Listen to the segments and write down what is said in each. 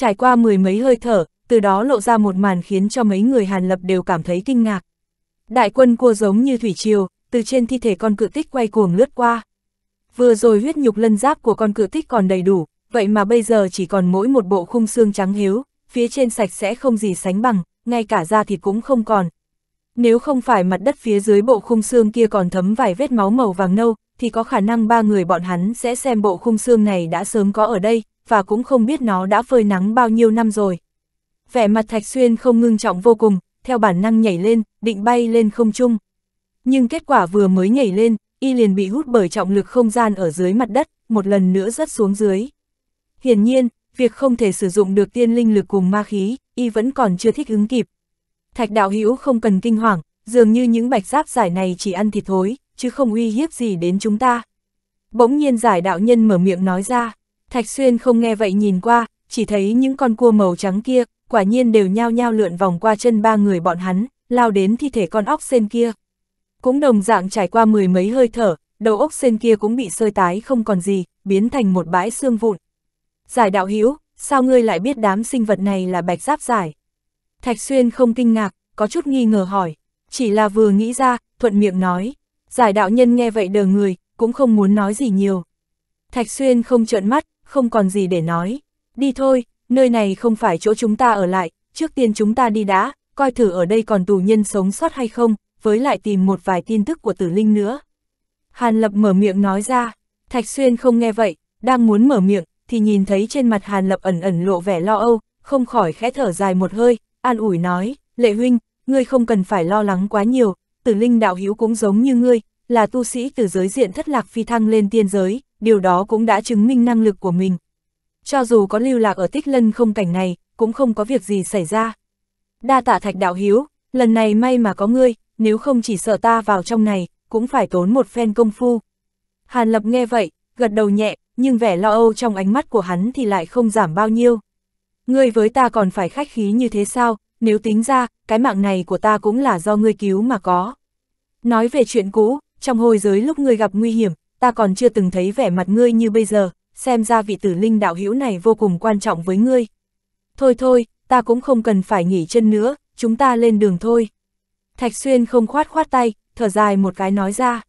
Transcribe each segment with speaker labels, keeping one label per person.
Speaker 1: trải qua mười mấy hơi thở, từ đó lộ ra một màn khiến cho mấy người Hàn Lập đều cảm thấy kinh ngạc. Đại quân cua giống như thủy triều, từ trên thi thể con cự tích quay cuồng lướt qua. Vừa rồi huyết nhục lân giáp của con cự tích còn đầy đủ, vậy mà bây giờ chỉ còn mỗi một bộ khung xương trắng hiếu, phía trên sạch sẽ không gì sánh bằng, ngay cả da thịt cũng không còn. Nếu không phải mặt đất phía dưới bộ khung xương kia còn thấm vài vết máu màu vàng nâu, thì có khả năng ba người bọn hắn sẽ xem bộ khung xương này đã sớm có ở đây, và cũng không biết nó đã phơi nắng bao nhiêu năm rồi. Vẻ mặt Thạch Xuyên không ngưng trọng vô cùng, theo bản năng nhảy lên, định bay lên không trung. Nhưng kết quả vừa mới nhảy lên, y liền bị hút bởi trọng lực không gian ở dưới mặt đất, một lần nữa rớt xuống dưới. Hiển nhiên, việc không thể sử dụng được tiên linh lực cùng ma khí, y vẫn còn chưa thích ứng kịp. Thạch đạo hữu không cần kinh hoàng, dường như những bạch giáp giải này chỉ ăn thịt thối, chứ không uy hiếp gì đến chúng ta. Bỗng nhiên giải đạo nhân mở miệng nói ra. Thạch Xuyên không nghe vậy nhìn qua, chỉ thấy những con cua màu trắng kia, quả nhiên đều nhao nhao lượn vòng qua chân ba người bọn hắn, lao đến thi thể con ốc sen kia. Cũng đồng dạng trải qua mười mấy hơi thở, đầu ốc sen kia cũng bị sơi tái không còn gì, biến thành một bãi xương vụn. Giải đạo hữu sao ngươi lại biết đám sinh vật này là bạch giáp giải? Thạch Xuyên không kinh ngạc, có chút nghi ngờ hỏi, chỉ là vừa nghĩ ra, thuận miệng nói. Giải đạo nhân nghe vậy đờ người, cũng không muốn nói gì nhiều. Thạch Xuyên không trợn mắt, không còn gì để nói. Đi thôi, nơi này không phải chỗ chúng ta ở lại, trước tiên chúng ta đi đã, coi thử ở đây còn tù nhân sống sót hay không, với lại tìm một vài tin tức của tử linh nữa. Hàn Lập mở miệng nói ra, Thạch Xuyên không nghe vậy, đang muốn mở miệng, thì nhìn thấy trên mặt Hàn Lập ẩn ẩn lộ vẻ lo âu, không khỏi khẽ thở dài một hơi, an ủi nói, lệ huynh, ngươi không cần phải lo lắng quá nhiều, tử linh đạo hữu cũng giống như ngươi, là tu sĩ từ giới diện thất lạc phi thăng lên tiên giới, điều đó cũng đã chứng minh năng lực của mình. Cho dù có lưu lạc ở tích lân không cảnh này, cũng không có việc gì xảy ra. Đa tạ thạch đạo hiếu, lần này may mà có ngươi, nếu không chỉ sợ ta vào trong này, cũng phải tốn một phen công phu. Hàn Lập nghe vậy, gật đầu nhẹ, nhưng vẻ lo âu trong ánh mắt của hắn thì lại không giảm bao nhiêu. Ngươi với ta còn phải khách khí như thế sao, nếu tính ra, cái mạng này của ta cũng là do ngươi cứu mà có. Nói về chuyện cũ, trong hôi giới lúc ngươi gặp nguy hiểm, ta còn chưa từng thấy vẻ mặt ngươi như bây giờ, xem ra vị tử linh đạo hữu này vô cùng quan trọng với ngươi. Thôi thôi, ta cũng không cần phải nghỉ chân nữa, chúng ta lên đường thôi. Thạch Xuyên không khoát khoát tay, thở dài một cái nói ra.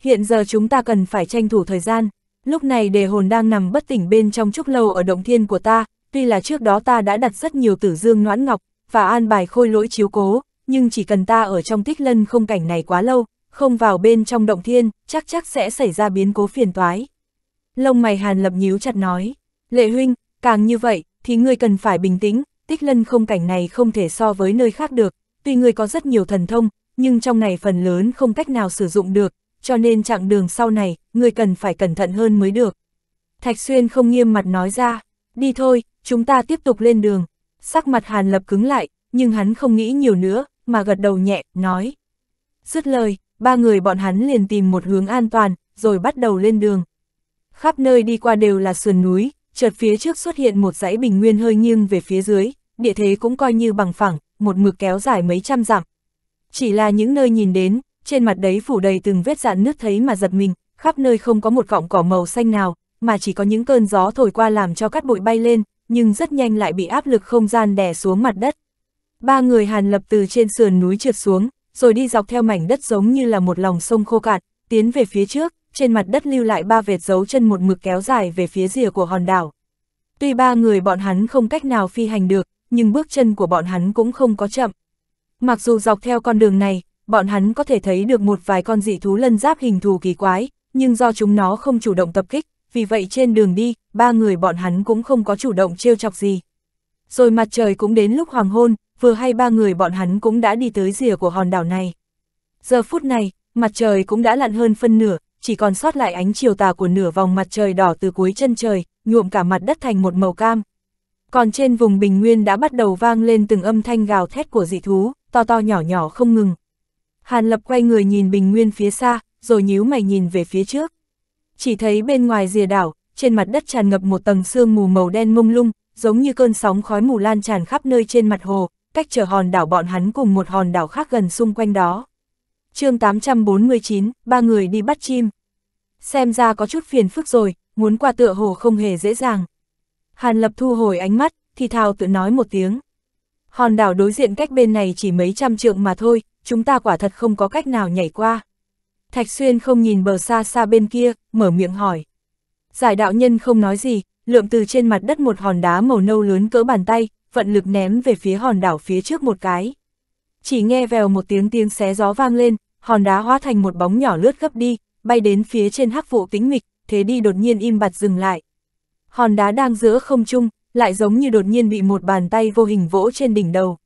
Speaker 1: Hiện giờ chúng ta cần phải tranh thủ thời gian, lúc này đề hồn đang nằm bất tỉnh bên trong trúc lâu ở động thiên của ta, tuy là trước đó ta đã đặt rất nhiều tử dương noãn ngọc, và an bài khôi lỗi chiếu cố, nhưng chỉ cần ta ở trong tích lân không cảnh này quá lâu, không vào bên trong động thiên, chắc chắc sẽ xảy ra biến cố phiền toái. Lông mày Hàn Lập nhíu chặt nói, Lệ Huynh, càng như vậy, thì ngươi cần phải bình tĩnh, tích lân không cảnh này không thể so với nơi khác được, tuy ngươi có rất nhiều thần thông, nhưng trong này phần lớn không cách nào sử dụng được, cho nên chặng đường sau này, ngươi cần phải cẩn thận hơn mới được. Thạch Xuyên không nghiêm mặt nói ra, đi thôi, chúng ta tiếp tục lên đường. Sắc mặt Hàn Lập cứng lại, nhưng hắn không nghĩ nhiều nữa, mà gật đầu nhẹ, nói. Dứt lời, ba người bọn hắn liền tìm một hướng an toàn, rồi bắt đầu lên đường. Khắp nơi đi qua đều là sườn núi, chợt phía trước xuất hiện một dãy bình nguyên hơi nghiêng về phía dưới, địa thế cũng coi như bằng phẳng, một mực kéo dài mấy trăm dặm. Chỉ là những nơi nhìn đến, trên mặt đấy phủ đầy từng vết dạn nước thấy mà giật mình, khắp nơi không có một cọng cỏ màu xanh nào, mà chỉ có những cơn gió thổi qua làm cho cát bụi bay lên, nhưng rất nhanh lại bị áp lực không gian đè xuống mặt đất. Ba người Hàn Lập từ trên sườn núi trượt xuống, rồi đi dọc theo mảnh đất giống như là một lòng sông khô cạn, tiến về phía trước, trên mặt đất lưu lại ba vệt dấu chân một mực kéo dài về phía rìa của hòn đảo. Tuy ba người bọn hắn không cách nào phi hành được, nhưng bước chân của bọn hắn cũng không có chậm. Mặc dù dọc theo con đường này, bọn hắn có thể thấy được một vài con dị thú lân giáp hình thù kỳ quái, nhưng do chúng nó không chủ động tập kích, vì vậy trên đường đi, ba người bọn hắn cũng không có chủ động trêu chọc gì. Rồi mặt trời cũng đến lúc hoàng hôn, vừa hay ba người bọn hắn cũng đã đi tới rìa của hòn đảo này. Giờ phút này, mặt trời cũng đã lặn hơn phân nửa, chỉ còn sót lại ánh chiều tà của nửa vòng mặt trời đỏ từ cuối chân trời, nhuộm cả mặt đất thành một màu cam. Còn trên vùng bình nguyên đã bắt đầu vang lên từng âm thanh gào thét của dị thú, to to nhỏ nhỏ không ngừng. Hàn Lập quay người nhìn bình nguyên phía xa, rồi nhíu mày nhìn về phía trước. Chỉ thấy bên ngoài rìa đảo, trên mặt đất tràn ngập một tầng sương mù màu đen mông lung, giống như cơn sóng khói mù lan tràn khắp nơi trên mặt hồ, cách chở hòn đảo bọn hắn cùng một hòn đảo khác gần xung quanh đó. chương 849, ba người đi bắt chim. Xem ra có chút phiền phức rồi, muốn qua tựa hồ không hề dễ dàng. Hàn Lập thu hồi ánh mắt, thì thào tự nói một tiếng. Hòn đảo đối diện cách bên này chỉ mấy trăm trượng mà thôi, chúng ta quả thật không có cách nào nhảy qua. Thạch Xuyên không nhìn bờ xa xa bên kia, mở miệng hỏi. Giải đạo nhân không nói gì, lượm từ trên mặt đất một hòn đá màu nâu lớn cỡ bàn tay, vận lực ném về phía hòn đảo phía trước một cái. Chỉ nghe vèo một tiếng tiếng xé gió vang lên, hòn đá hóa thành một bóng nhỏ lướt gấp đi, bay đến phía trên hắc vụ tĩnh mịch, thế đi đột nhiên im bặt dừng lại. Hòn đá đang giữa không trung, lại giống như đột nhiên bị một bàn tay vô hình vỗ trên đỉnh đầu.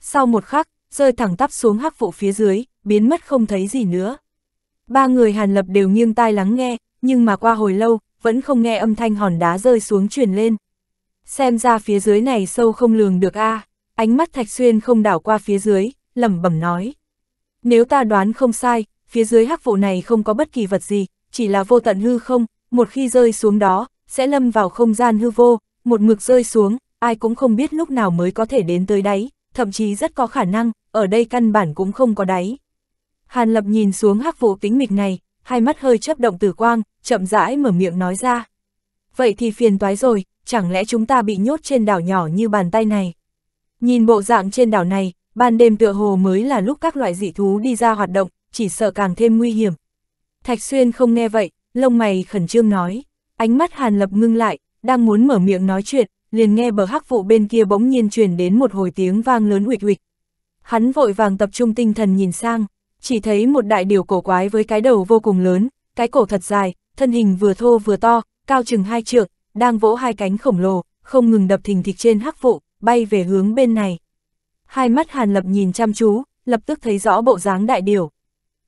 Speaker 1: Sau một khắc, rơi thẳng tắp xuống hắc vụ phía dưới, biến mất không thấy gì nữa. Ba người Hàn Lập đều nghiêng tai lắng nghe, nhưng mà qua hồi lâu, vẫn không nghe âm thanh hòn đá rơi xuống truyền lên xem ra phía dưới này sâu không lường được a à. ánh mắt Thạch Xuyên không đảo qua phía dưới, lẩm bẩm nói. Nếu ta đoán không sai, phía dưới hắc vụ này không có bất kỳ vật gì, chỉ là vô tận hư không, một khi rơi xuống đó, sẽ lâm vào không gian hư vô, một mực rơi xuống, ai cũng không biết lúc nào mới có thể đến tới đáy, thậm chí rất có khả năng, ở đây căn bản cũng không có đáy. Hàn Lập nhìn xuống hắc vụ tính mịch này, hai mắt hơi chấp động tử quang, chậm rãi mở miệng nói ra. Vậy thì phiền toái rồi, chẳng lẽ chúng ta bị nhốt trên đảo nhỏ như bàn tay này? Nhìn bộ dạng trên đảo này, ban đêm tựa hồ mới là lúc các loại dị thú đi ra hoạt động, chỉ sợ càng thêm nguy hiểm. Thạch Xuyên không nghe vậy, lông mày khẩn trương nói, ánh mắt Hàn Lập ngưng lại, đang muốn mở miệng nói chuyện, liền nghe bờ hắc vụ bên kia bỗng nhiên truyền đến một hồi tiếng vang lớn huyệt huyệt Hắn vội vàng tập trung tinh thần nhìn sang, chỉ thấy một đại điều cổ quái với cái đầu vô cùng lớn, cái cổ thật dài, thân hình vừa thô vừa to, cao chừng hai trượng, đang vỗ hai cánh khổng lồ, không ngừng đập thình thịch trên hắc vụ, bay về hướng bên này. Hai mắt Hàn Lập nhìn chăm chú, lập tức thấy rõ bộ dáng đại điểu.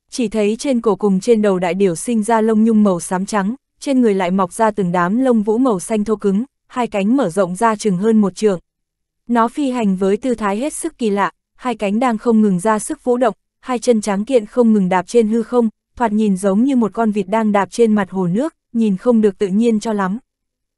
Speaker 1: Chỉ thấy trên cổ cùng trên đầu đại điểu sinh ra lông nhung màu xám trắng, trên người lại mọc ra từng đám lông vũ màu xanh thô cứng, hai cánh mở rộng ra chừng hơn một trường. Nó phi hành với tư thái hết sức kỳ lạ, hai cánh đang không ngừng ra sức vũ động, hai chân trắng kiện không ngừng đạp trên hư không, thoạt nhìn giống như một con vịt đang đạp trên mặt hồ nước, nhìn không được tự nhiên cho lắm.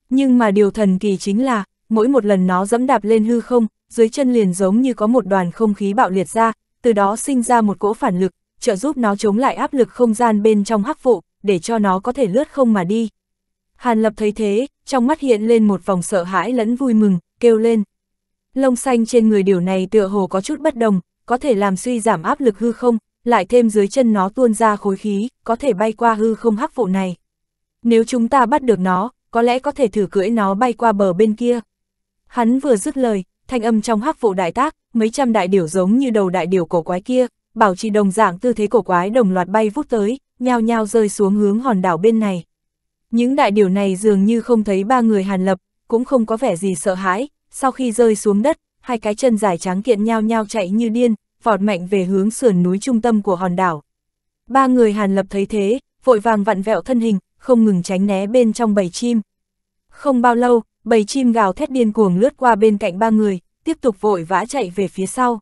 Speaker 1: Nhưng mà điều thần kỳ chính là, mỗi một lần nó dẫm đạp lên hư không, dưới chân liền giống như có một đoàn không khí bạo liệt ra, từ đó sinh ra một cỗ phản lực, trợ giúp nó chống lại áp lực không gian bên trong hắc vụ, để cho nó có thể lướt không mà đi. Hàn Lập thấy thế, trong mắt hiện lên một vòng sợ hãi lẫn vui mừng, kêu lên. Lông xanh trên người điều này tựa hồ có chút bất đồng, có thể làm suy giảm áp lực hư không, lại thêm dưới chân nó tuôn ra khối khí, có thể bay qua hư không hắc vụ này. Nếu chúng ta bắt được nó, có lẽ có thể thử cưỡi nó bay qua bờ bên kia. Hắn vừa dứt lời, thanh âm trong hắc vụ đại tác, mấy trăm đại điểu giống như đầu đại điểu cổ quái kia, bảo trì đồng dạng tư thế cổ quái đồng loạt bay vút tới, nhao nhao rơi xuống hướng hòn đảo bên này. Những đại điểu này dường như không thấy ba người Hàn Lập, cũng không có vẻ gì sợ hãi, sau khi rơi xuống đất, hai cái chân dài trắng kiện nhao nhao chạy như điên, vọt mạnh về hướng sườn núi trung tâm của hòn đảo. Ba người Hàn Lập thấy thế, vội vàng vặn vẹo thân hình, không ngừng tránh né bên trong bầy chim. Không bao lâu, bầy chim gào thét điên cuồng lướt qua bên cạnh ba người, tiếp tục vội vã chạy về phía sau.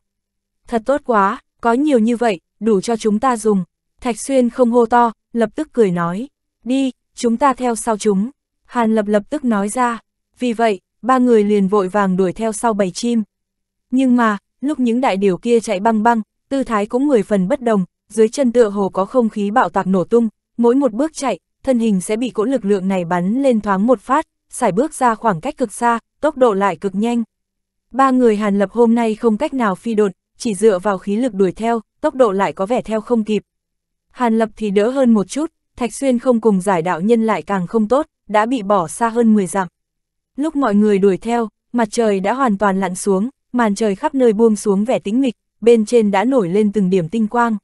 Speaker 1: Thật tốt quá, có nhiều như vậy, đủ cho chúng ta dùng. Thạch Xuyên không hô to, lập tức cười nói, đi, chúng ta theo sau chúng. Hàn Lập lập tức nói ra, vì vậy, ba người liền vội vàng đuổi theo sau bầy chim. Nhưng mà, lúc những đại điều kia chạy băng băng, tư thái cũng người phần bất đồng, dưới chân tựa hồ có không khí bạo tạc nổ tung, mỗi một bước chạy, thân hình sẽ bị cỗ lực lượng này bắn lên thoáng một phát, xài bước ra khoảng cách cực xa, tốc độ lại cực nhanh. Ba người Hàn Lập hôm nay không cách nào phi đột, chỉ dựa vào khí lực đuổi theo, tốc độ lại có vẻ theo không kịp. Hàn Lập thì đỡ hơn một chút, Thạch Xuyên không cùng giải đạo nhân lại càng không tốt, đã bị bỏ xa hơn 10 dặm. Lúc mọi người đuổi theo, mặt trời đã hoàn toàn lặn xuống, màn trời khắp nơi buông xuống vẻ tĩnh mịch, bên trên đã nổi lên từng điểm tinh quang.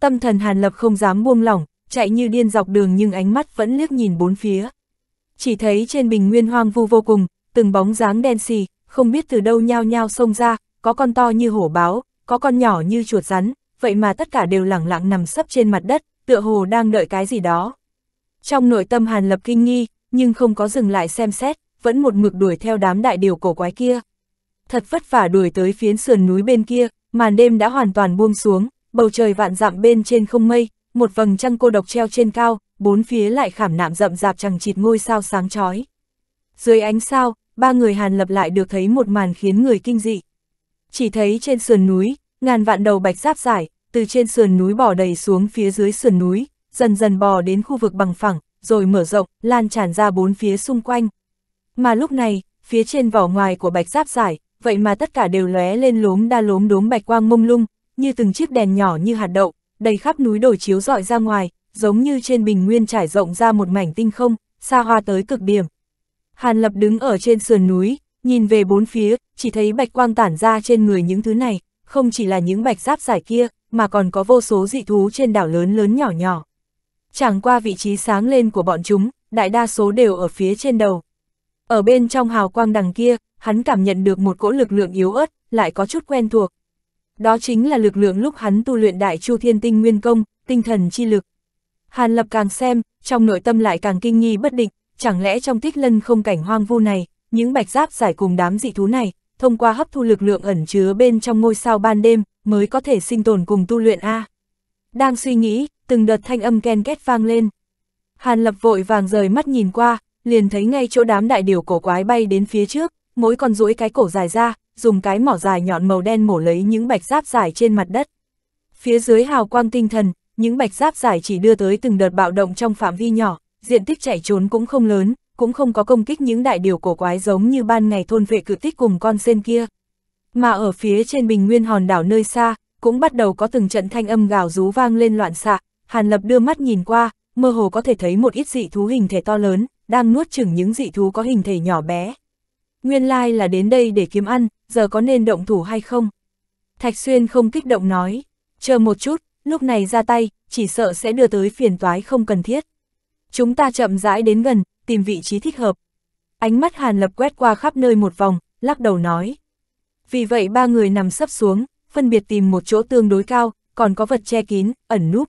Speaker 1: Tâm thần Hàn Lập không dám buông lỏng, chạy như điên dọc đường nhưng ánh mắt vẫn liếc nhìn bốn phía. Chỉ thấy trên bình nguyên hoang vu vô cùng, từng bóng dáng đen xì, không biết từ đâu nhao nhao xông ra, có con to như hổ báo, có con nhỏ như chuột rắn, vậy mà tất cả đều lẳng lặng nằm sấp trên mặt đất, tựa hồ đang đợi cái gì đó. Trong nội tâm Hàn Lập kinh nghi, nhưng không có dừng lại xem xét, vẫn một mực đuổi theo đám đại điều cổ quái kia. Thật vất vả đuổi tới phiến sườn núi bên kia, màn đêm đã hoàn toàn buông xuống, bầu trời vạn dặm bên trên không mây, một vầng trăng cô độc treo trên cao, bốn phía lại khảm nạm rậm rạp chẳng chịt ngôi sao sáng chói. Dưới ánh sao, ba người Hàn Lập lại được thấy một màn khiến người kinh dị. Chỉ thấy trên sườn núi, ngàn vạn đầu bạch giáp giải, từ trên sườn núi bò đầy xuống phía dưới sườn núi, dần dần bò đến khu vực bằng phẳng, rồi mở rộng, lan tràn ra bốn phía xung quanh. Mà lúc này, phía trên vỏ ngoài của bạch giáp giải, vậy mà tất cả đều lóe lên lốm đa lốm đốm bạch quang mông lung, như từng chiếc đèn nhỏ như hạt đậu, đầy khắp núi đồi chiếu rọi ra ngoài, giống như trên bình nguyên trải rộng ra một mảnh tinh không, xa hoa tới cực điểm. Hàn Lập đứng ở trên sườn núi, nhìn về bốn phía, chỉ thấy bạch quang tản ra trên người những thứ này, không chỉ là những bạch giáp giải kia, mà còn có vô số dị thú trên đảo lớn lớn nhỏ nhỏ. Chẳng qua vị trí sáng lên của bọn chúng, đại đa số đều ở phía trên đầu. Ở bên trong hào quang đằng kia, hắn cảm nhận được một cỗ lực lượng yếu ớt, lại có chút quen thuộc, đó chính là lực lượng lúc hắn tu luyện đại chu thiên tinh nguyên công, tinh thần chi lực. Hàn lập càng xem, trong nội tâm lại càng kinh nghi bất định, chẳng lẽ trong tích lân không cảnh hoang vu này, những bạch giáp giải cùng đám dị thú này, thông qua hấp thu lực lượng ẩn chứa bên trong ngôi sao ban đêm, mới có thể sinh tồn cùng tu luyện A. Đang suy nghĩ, từng đợt thanh âm ken két vang lên. Hàn lập vội vàng rời mắt nhìn qua, liền thấy ngay chỗ đám đại điều cổ quái bay đến phía trước, mỗi con rũi cái cổ dài ra, dùng cái mỏ dài nhọn màu đen mổ lấy những bạch giáp giải trên mặt đất. Phía dưới hào quang tinh thần, những bạch giáp giải chỉ đưa tới từng đợt bạo động trong phạm vi nhỏ, diện tích chạy trốn cũng không lớn, cũng không có công kích những đại điều cổ quái giống như ban ngày thôn vệ cự tích cùng con sen kia. Mà ở phía trên bình nguyên hòn đảo nơi xa, cũng bắt đầu có từng trận thanh âm gào rú vang lên loạn xạ, Hàn Lập đưa mắt nhìn qua, mơ hồ có thể thấy một ít dị thú hình thể to lớn, đang nuốt chửng những dị thú có hình thể nhỏ bé nguyên lai là đến đây để kiếm ăn, giờ có nên động thủ hay không? Thạch Xuyên không kích động nói, chờ một chút, lúc này ra tay, chỉ sợ sẽ đưa tới phiền toái không cần thiết. Chúng ta chậm rãi đến gần, tìm vị trí thích hợp. Ánh mắt Hàn Lập quét qua khắp nơi một vòng, lắc đầu nói. Vì vậy ba người nằm sấp xuống, phân biệt tìm một chỗ tương đối cao, còn có vật che kín, ẩn núp.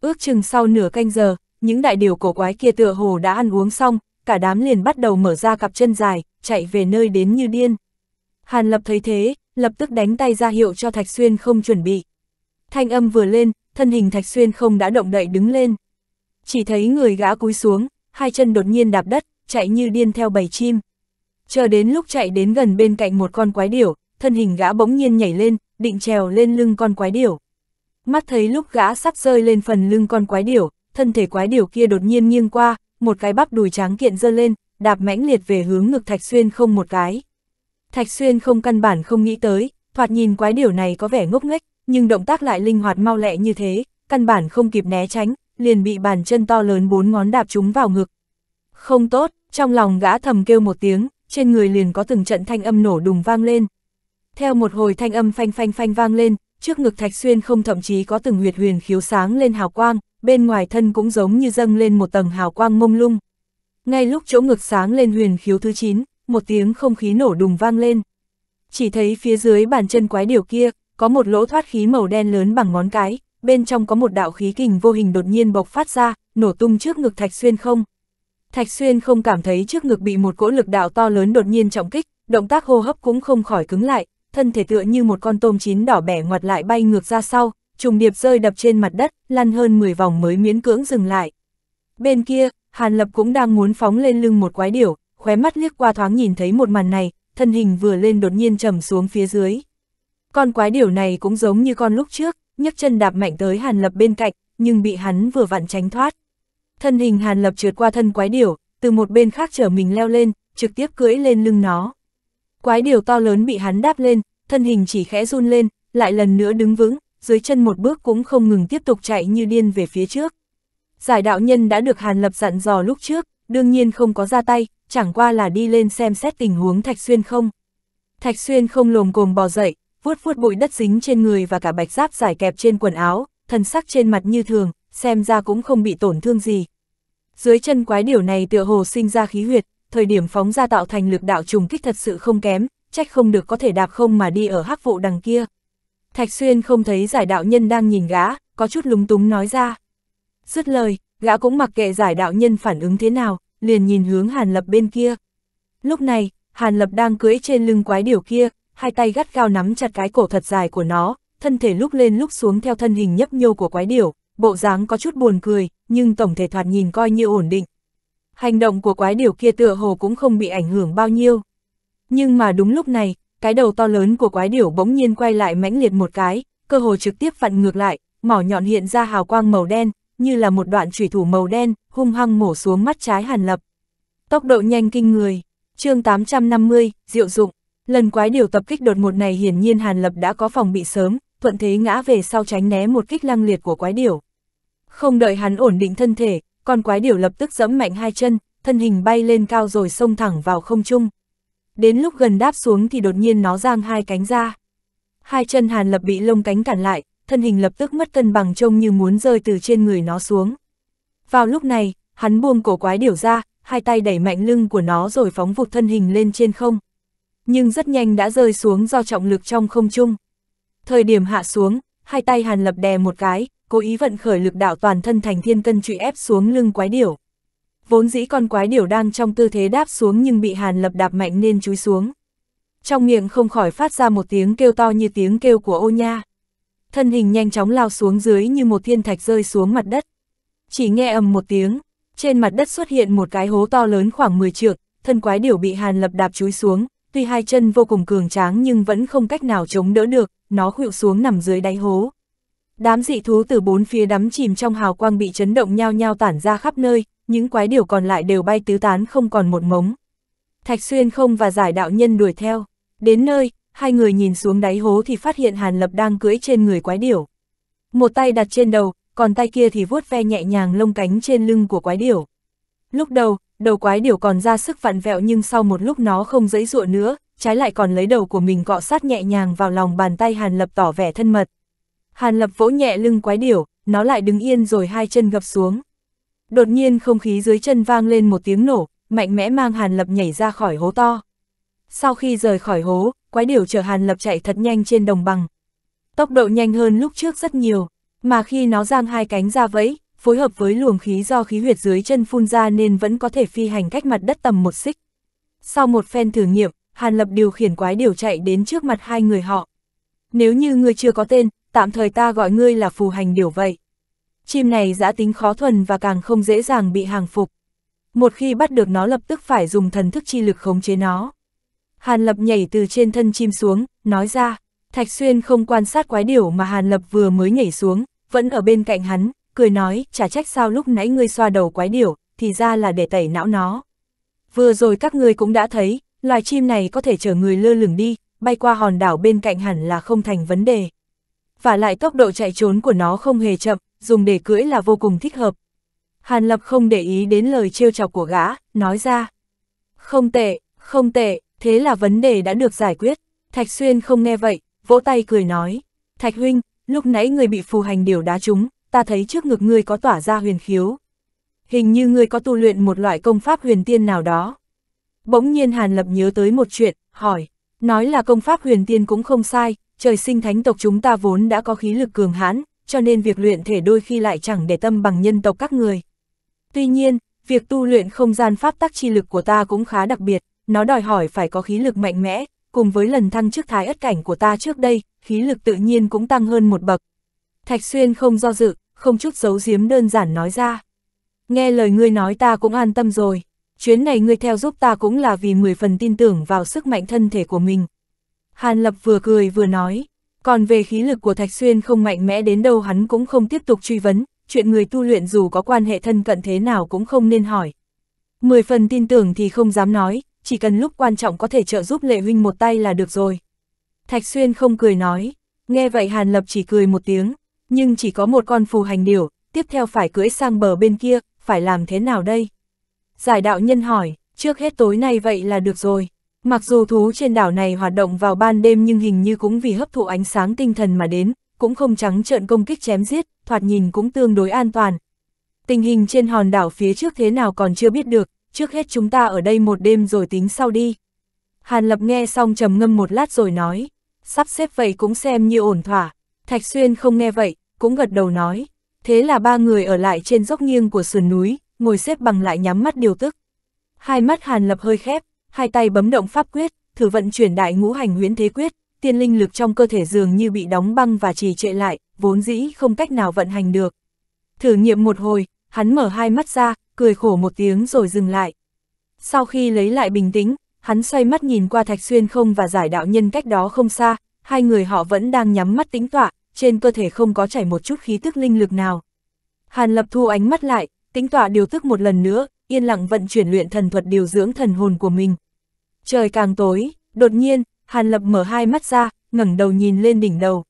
Speaker 1: Ước chừng sau nửa canh giờ, những đại điều cổ quái kia tựa hồ đã ăn uống xong, cả đám liền bắt đầu mở ra cặp chân dài, chạy về nơi đến như điên. Hàn Lập thấy thế, lập tức đánh tay ra hiệu cho Thạch Xuyên không chuẩn bị. Thanh âm vừa lên, thân hình Thạch Xuyên không đã động đậy đứng lên. Chỉ thấy người gã cúi xuống, hai chân đột nhiên đạp đất, chạy như điên theo bầy chim. Chờ đến lúc chạy đến gần bên cạnh một con quái điểu, thân hình gã bỗng nhiên nhảy lên, định trèo lên lưng con quái điểu. Mắt thấy lúc gã sắp rơi lên phần lưng con quái điểu, thân thể quái điểu kia đột nhiên nghiêng qua, một cái bắp đùi tráng kiện dơ lên, đạp mãnh liệt về hướng ngực Thạch Xuyên không một cái. Thạch Xuyên không căn bản không nghĩ tới, thoạt nhìn quái điều này có vẻ ngốc nghếch, nhưng động tác lại linh hoạt mau lẹ như thế, căn bản không kịp né tránh, liền bị bàn chân to lớn bốn ngón đạp chúng vào ngực. Không tốt, trong lòng gã thầm kêu một tiếng, trên người liền có từng trận thanh âm nổ đùng vang lên. Theo một hồi thanh âm phanh phanh phanh vang lên, trước ngực Thạch Xuyên không thậm chí có từng huyệt huyền khiếu sáng lên hào quang, bên ngoài thân cũng giống như dâng lên một tầng hào quang mông lung. Ngay lúc chỗ ngực sáng lên huyền khiếu thứ 9, một tiếng không khí nổ đùng vang lên. Chỉ thấy phía dưới bàn chân quái điều kia, có một lỗ thoát khí màu đen lớn bằng ngón cái, bên trong có một đạo khí kình vô hình đột nhiên bộc phát ra, nổ tung trước ngực Thạch Xuyên không. Thạch Xuyên không cảm thấy trước ngực bị một cỗ lực đạo to lớn đột nhiên trọng kích, động tác hô hấp cũng không khỏi cứng lại, thân thể tựa như một con tôm chín đỏ bẻ ngoặt lại bay ngược ra sau, trùng điệp rơi đập trên mặt đất, lăn hơn 10 vòng mới miễn cưỡng dừng lại. Bên kia, Hàn Lập cũng đang muốn phóng lên lưng một quái điểu, khóe mắt liếc qua thoáng nhìn thấy một màn này, thân hình vừa lên đột nhiên trầm xuống phía dưới. Con quái điểu này cũng giống như con lúc trước, nhấc chân đạp mạnh tới Hàn Lập bên cạnh, nhưng bị hắn vừa vặn tránh thoát. Thân hình Hàn Lập trượt qua thân quái điểu, từ một bên khác trở mình leo lên, trực tiếp cưỡi lên lưng nó. Quái điểu to lớn bị hắn đáp lên, thân hình chỉ khẽ run lên, lại lần nữa đứng vững, dưới chân một bước cũng không ngừng tiếp tục chạy như điên về phía trước. Giải đạo nhân đã được Hàn Lập dặn dò lúc trước, đương nhiên không có ra tay, chẳng qua là đi lên xem xét tình huống Thạch Xuyên không. Thạch Xuyên không lồm cồm bò dậy, vuốt vuốt bụi đất dính trên người và cả bạch giáp giải kẹp trên quần áo, thần sắc trên mặt như thường, xem ra cũng không bị tổn thương gì. Dưới chân quái điều này tựa hồ sinh ra khí huyệt, thời điểm phóng ra tạo thành lực đạo trùng kích thật sự không kém, trách không được có thể đạp không mà đi ở hắc vụ đằng kia. Thạch Xuyên không thấy giải đạo nhân đang nhìn gã, có chút lúng túng nói ra. Dứt lời, gã cũng mặc kệ giải đạo nhân phản ứng thế nào, liền nhìn hướng Hàn Lập bên kia. Lúc này, Hàn Lập đang cưỡi trên lưng quái điều kia, hai tay gắt gao nắm chặt cái cổ thật dài của nó, thân thể lúc lên lúc xuống theo thân hình nhấp nhô của quái điểu, bộ dáng có chút buồn cười, nhưng tổng thể thoạt nhìn coi như ổn định. Hành động của quái điểu kia tựa hồ cũng không bị ảnh hưởng bao nhiêu. Nhưng mà đúng lúc này, cái đầu to lớn của quái điểu bỗng nhiên quay lại mãnh liệt một cái, cơ hồ trực tiếp vặn ngược lại, mỏ nhọn hiện ra hào quang màu đen, như là một đoạn chủy thủ màu đen, hung hăng mổ xuống mắt trái Hàn Lập. Tốc độ nhanh kinh người. Chương 850, diệu dụng. Lần quái điểu tập kích đột ngột này hiển nhiên Hàn Lập đã có phòng bị sớm, thuận thế ngã về sau tránh né một kích lăng liệt của quái điểu. Không đợi hắn ổn định thân thể, con quái điểu lập tức giẫm mạnh hai chân, thân hình bay lên cao rồi xông thẳng vào không trung đến lúc gần đáp xuống thì đột nhiên nó giang hai cánh ra. Hai chân Hàn Lập bị lông cánh cản lại, thân hình lập tức mất cân bằng trông như muốn rơi từ trên người nó xuống. Vào lúc này, hắn buông cổ quái điểu ra, hai tay đẩy mạnh lưng của nó rồi phóng vụt thân hình lên trên không. Nhưng rất nhanh đã rơi xuống do trọng lực trong không trung. Thời điểm hạ xuống, hai tay Hàn Lập đè một cái, cố ý vận khởi lực đạo toàn thân thành thiên cân truy ép xuống lưng quái điểu vốn dĩ con quái điểu đang trong tư thế đáp xuống nhưng bị Hàn Lập đạp mạnh nên chúi xuống. Trong miệng không khỏi phát ra một tiếng kêu to như tiếng kêu của ô nha. Thân hình nhanh chóng lao xuống dưới như một thiên thạch rơi xuống mặt đất. Chỉ nghe ầm một tiếng, trên mặt đất xuất hiện một cái hố to lớn khoảng 10 trượng, thân quái điểu bị Hàn Lập đạp chúi xuống, tuy hai chân vô cùng cường tráng nhưng vẫn không cách nào chống đỡ được, nó khuỵu xuống nằm dưới đáy hố. Đám dị thú từ bốn phía đắm chìm trong hào quang bị chấn động nhao nhao tản ra khắp nơi, những quái điều còn lại đều bay tứ tán không còn một mống. Thạch xuyên không và giải đạo nhân đuổi theo. Đến nơi, hai người nhìn xuống đáy hố thì phát hiện Hàn Lập đang cưỡi trên người quái điểu. Một tay đặt trên đầu, còn tay kia thì vuốt ve nhẹ nhàng lông cánh trên lưng của quái điểu. Lúc đầu, đầu quái điểu còn ra sức vặn vẹo nhưng sau một lúc nó không dãy dụa nữa, trái lại còn lấy đầu của mình cọ sát nhẹ nhàng vào lòng bàn tay Hàn Lập tỏ vẻ thân mật. Hàn Lập vỗ nhẹ lưng quái điểu, nó lại đứng yên rồi hai chân gập xuống. Đột nhiên không khí dưới chân vang lên một tiếng nổ, mạnh mẽ mang Hàn Lập nhảy ra khỏi hố to. Sau khi rời khỏi hố, quái điểu chở Hàn Lập chạy thật nhanh trên đồng bằng. Tốc độ nhanh hơn lúc trước rất nhiều, mà khi nó giang hai cánh ra vẫy, phối hợp với luồng khí do khí huyệt dưới chân phun ra nên vẫn có thể phi hành cách mặt đất tầm một xích. Sau một phen thử nghiệm, Hàn Lập điều khiển quái điều chạy đến trước mặt hai người họ. Nếu như người chưa có tên, tạm thời ta gọi ngươi là phù hành điểu vậy. Chim này giã tính khó thuần và càng không dễ dàng bị hàng phục. Một khi bắt được nó lập tức phải dùng thần thức chi lực khống chế nó. Hàn Lập nhảy từ trên thân chim xuống, nói ra, Thạch Xuyên không quan sát quái điểu mà Hàn Lập vừa mới nhảy xuống, vẫn ở bên cạnh hắn, cười nói, chả trách sao lúc nãy ngươi xoa đầu quái điểu, thì ra là để tẩy não nó. Vừa rồi các ngươi cũng đã thấy, loài chim này có thể chở người lơ lửng đi, bay qua hòn đảo bên cạnh hẳn là không thành vấn đề và lại tốc độ chạy trốn của nó không hề chậm, dùng để cưỡi là vô cùng thích hợp. Hàn Lập không để ý đến lời trêu chọc của gã, nói ra. Không tệ, không tệ, thế là vấn đề đã được giải quyết. Thạch Xuyên không nghe vậy, vỗ tay cười nói. Thạch Huynh, lúc nãy người bị phù hành điều đá trúng, ta thấy trước ngực ngươi có tỏa ra huyền khiếu. Hình như ngươi có tu luyện một loại công pháp huyền tiên nào đó. Bỗng nhiên Hàn Lập nhớ tới một chuyện, hỏi. Nói là công pháp huyền tiên cũng không sai, trời sinh thánh tộc chúng ta vốn đã có khí lực cường hãn, cho nên việc luyện thể đôi khi lại chẳng để tâm bằng nhân tộc các người. Tuy nhiên, việc tu luyện không gian pháp tắc chi lực của ta cũng khá đặc biệt, nó đòi hỏi phải có khí lực mạnh mẽ, cùng với lần thăng chức thái ất cảnh của ta trước đây, khí lực tự nhiên cũng tăng hơn một bậc. Thạch Xuyên không do dự, không chút giấu giếm đơn giản nói ra. Nghe lời ngươi nói ta cũng an tâm rồi, chuyến này ngươi theo giúp ta cũng là vì 10 phần tin tưởng vào sức mạnh thân thể của mình, Hàn Lập vừa cười vừa nói, còn về khí lực của Thạch Xuyên không mạnh mẽ đến đâu hắn cũng không tiếp tục truy vấn, chuyện người tu luyện dù có quan hệ thân cận thế nào cũng không nên hỏi. Mười phần tin tưởng thì không dám nói, chỉ cần lúc quan trọng có thể trợ giúp Lệ Huynh một tay là được rồi. Thạch Xuyên không cười nói, nghe vậy Hàn Lập chỉ cười một tiếng, nhưng chỉ có một con phù hành điểu, tiếp theo phải cưỡi sang bờ bên kia, phải làm thế nào đây? Giải đạo nhân hỏi, trước hết tối nay vậy là được rồi. Mặc dù thú trên đảo này hoạt động vào ban đêm nhưng hình như cũng vì hấp thụ ánh sáng tinh thần mà đến, cũng không trắng trợn công kích chém giết, thoạt nhìn cũng tương đối an toàn. Tình hình trên hòn đảo phía trước thế nào còn chưa biết được, trước hết chúng ta ở đây một đêm rồi tính sau đi. Hàn Lập nghe xong trầm ngâm một lát rồi nói, sắp xếp vậy cũng xem như ổn thỏa. Thạch Xuyên không nghe vậy, cũng gật đầu nói. Thế là ba người ở lại trên dốc nghiêng của sườn núi, ngồi xếp bằng lại nhắm mắt điều tức. Hai mắt Hàn Lập hơi khép, hai tay bấm động pháp quyết, thử vận chuyển đại ngũ hành huyễn thế quyết, tiên linh lực trong cơ thể dường như bị đóng băng và trì trệ lại, vốn dĩ không cách nào vận hành được. Thử nghiệm một hồi, hắn mở hai mắt ra, cười khổ một tiếng rồi dừng lại. Sau khi lấy lại bình tĩnh, hắn xoay mắt nhìn qua Thạch Xuyên không và giải đạo nhân cách đó không xa, hai người họ vẫn đang nhắm mắt tĩnh tọa, trên cơ thể không có chảy một chút khí tức linh lực nào. Hàn Lập thu ánh mắt lại, tĩnh tọa điều tức một lần nữa, yên lặng vận chuyển luyện thần thuật điều dưỡng thần hồn của mình. Trời càng tối, đột nhiên, Hàn Lập mở hai mắt ra, ngẩng đầu nhìn lên đỉnh đầu.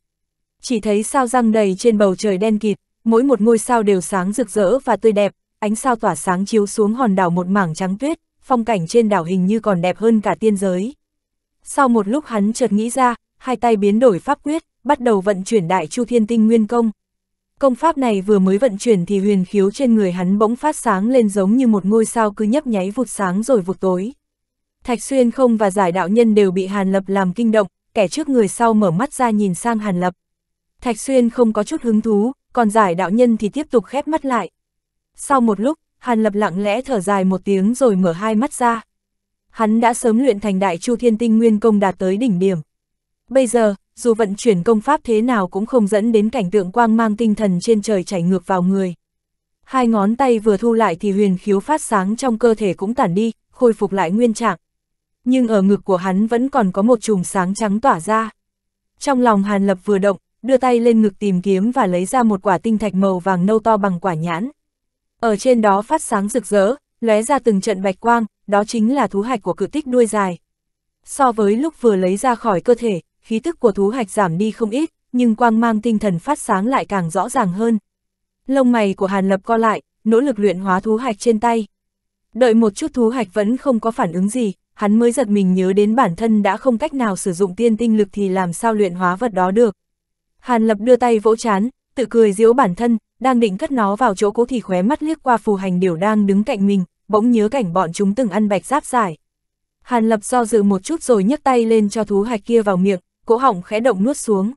Speaker 1: Chỉ thấy sao răng đầy trên bầu trời đen kịt, mỗi một ngôi sao đều sáng rực rỡ và tươi đẹp, ánh sao tỏa sáng chiếu xuống hòn đảo một mảng trắng tuyết, phong cảnh trên đảo hình như còn đẹp hơn cả tiên giới. Sau một lúc hắn chợt nghĩ ra, hai tay biến đổi pháp quyết, bắt đầu vận chuyển đại chu thiên tinh nguyên công. Công pháp này vừa mới vận chuyển thì huyền khiếu trên người hắn bỗng phát sáng lên giống như một ngôi sao cứ nhấp nháy vụt sáng rồi vụt tối. Thạch xuyên không và giải đạo nhân đều bị Hàn Lập làm kinh động, kẻ trước người sau mở mắt ra nhìn sang Hàn Lập. Thạch xuyên không có chút hứng thú, còn giải đạo nhân thì tiếp tục khép mắt lại. Sau một lúc, Hàn Lập lặng lẽ thở dài một tiếng rồi mở hai mắt ra. Hắn đã sớm luyện thành đại chu thiên tinh nguyên công đạt tới đỉnh điểm. Bây giờ, dù vận chuyển công pháp thế nào cũng không dẫn đến cảnh tượng quang mang tinh thần trên trời chảy ngược vào người. Hai ngón tay vừa thu lại thì huyền khiếu phát sáng trong cơ thể cũng tản đi, khôi phục lại nguyên trạng. Nhưng ở ngực của hắn vẫn còn có một chùm sáng trắng tỏa ra. Trong lòng Hàn Lập vừa động, đưa tay lên ngực tìm kiếm và lấy ra một quả tinh thạch màu vàng nâu to bằng quả nhãn. Ở trên đó phát sáng rực rỡ, lóe ra từng trận bạch quang, đó chính là thú hạch của cự tích đuôi dài. So với lúc vừa lấy ra khỏi cơ thể, khí tức của thú hạch giảm đi không ít, nhưng quang mang tinh thần phát sáng lại càng rõ ràng hơn. Lông mày của Hàn Lập co lại, nỗ lực luyện hóa thú hạch trên tay. Đợi một chút thú hạch vẫn không có phản ứng gì, hắn mới giật mình nhớ đến bản thân đã không cách nào sử dụng tiên tinh lực thì làm sao luyện hóa vật đó được. Hàn Lập đưa tay vỗ chán, tự cười giễu bản thân, đang định cất nó vào chỗ cố thì khóe mắt liếc qua phù hành điểu đang đứng cạnh mình, bỗng nhớ cảnh bọn chúng từng ăn bạch giáp giải. Hàn Lập do dự một chút rồi nhấc tay lên cho thú hạch kia vào miệng, cố họng khẽ động nuốt xuống.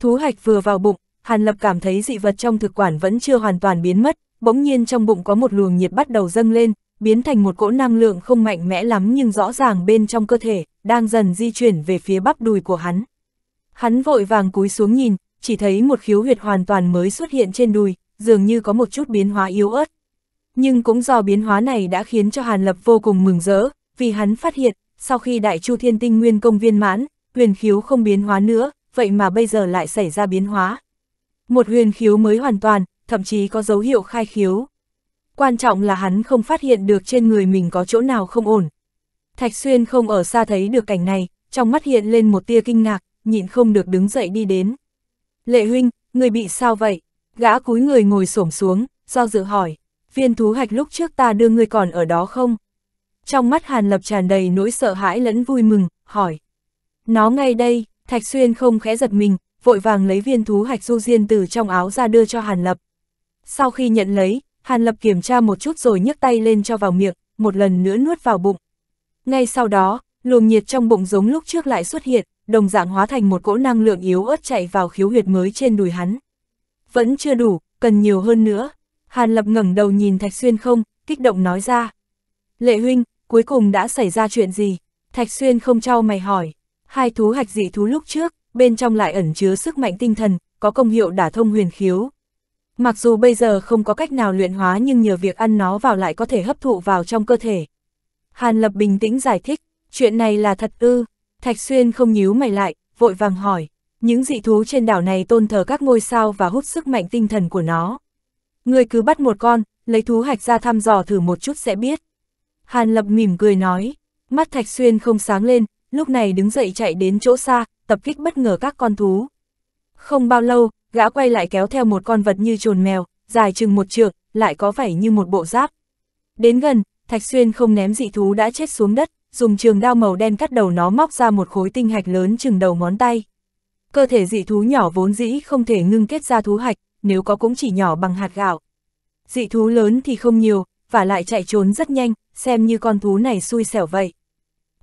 Speaker 1: Thú hạch vừa vào bụng, Hàn Lập cảm thấy dị vật trong thực quản vẫn chưa hoàn toàn biến mất, bỗng nhiên trong bụng có một luồng nhiệt bắt đầu dâng lên, biến thành một cỗ năng lượng không mạnh mẽ lắm nhưng rõ ràng bên trong cơ thể, đang dần di chuyển về phía bắp đùi của hắn. Hắn vội vàng cúi xuống nhìn, chỉ thấy một khiếu huyệt hoàn toàn mới xuất hiện trên đùi, dường như có một chút biến hóa yếu ớt. Nhưng cũng do biến hóa này đã khiến cho Hàn Lập vô cùng mừng rỡ, vì hắn phát hiện, sau khi Đại Chu Thiên Tinh Nguyên công viên mãn, huyền khiếu không biến hóa nữa, vậy mà bây giờ lại xảy ra biến hóa. Một huyền khiếu mới hoàn toàn, thậm chí có dấu hiệu khai khiếu. Quan trọng là hắn không phát hiện được trên người mình có chỗ nào không ổn. Thạch Xuyên không ở xa thấy được cảnh này, trong mắt hiện lên một tia kinh ngạc, nhịn không được đứng dậy đi đến. Lệ huynh, người bị sao vậy? Gã cúi người ngồi xổm xuống, do dự hỏi, viên thú hạch lúc trước ta đưa người còn ở đó không? Trong mắt Hàn Lập tràn đầy nỗi sợ hãi lẫn vui mừng, hỏi. Nó ngay đây, Thạch Xuyên không khẽ giật mình, vội vàng lấy viên thú hạch du diên từ trong áo ra đưa cho Hàn Lập. Sau khi nhận lấy, Hàn Lập kiểm tra một chút rồi nhấc tay lên cho vào miệng, một lần nữa nuốt vào bụng. Ngay sau đó, luồng nhiệt trong bụng giống lúc trước lại xuất hiện, đồng dạng hóa thành một cỗ năng lượng yếu ớt chạy vào khiếu huyệt mới trên đùi hắn. Vẫn chưa đủ, cần nhiều hơn nữa. Hàn Lập ngẩng đầu nhìn Thạch Xuyên không, kích động nói ra. Lệ huynh, cuối cùng đã xảy ra chuyện gì? Thạch Xuyên không trao mày hỏi hai thú hạch dị thú lúc trước, bên trong lại ẩn chứa sức mạnh tinh thần, có công hiệu đả thông huyền khiếu. Mặc dù bây giờ không có cách nào luyện hóa nhưng nhờ việc ăn nó vào lại có thể hấp thụ vào trong cơ thể. Hàn Lập bình tĩnh giải thích, chuyện này là thật ư, Thạch Xuyên không nhíu mày lại, vội vàng hỏi, những dị thú trên đảo này tôn thờ các ngôi sao và hút sức mạnh tinh thần của nó. Người cứ bắt một con, lấy thú hạch ra thăm dò thử một chút sẽ biết. Hàn Lập mỉm cười nói, mắt Thạch Xuyên không sáng lên, lúc này đứng dậy chạy đến chỗ xa, tập kích bất ngờ các con thú. Không bao lâu, gã quay lại kéo theo một con vật như trồn mèo, dài chừng một trượng, lại có vẻ như một bộ giáp. Đến gần, Thạch Xuyên không ném dị thú đã chết xuống đất, dùng trường đao màu đen cắt đầu nó móc ra một khối tinh hạch lớn chừng đầu ngón tay. Cơ thể dị thú nhỏ vốn dĩ không thể ngưng kết ra thú hạch, nếu có cũng chỉ nhỏ bằng hạt gạo. Dị thú lớn thì không nhiều, và lại chạy trốn rất nhanh, xem như con thú này xui xẻo vậy.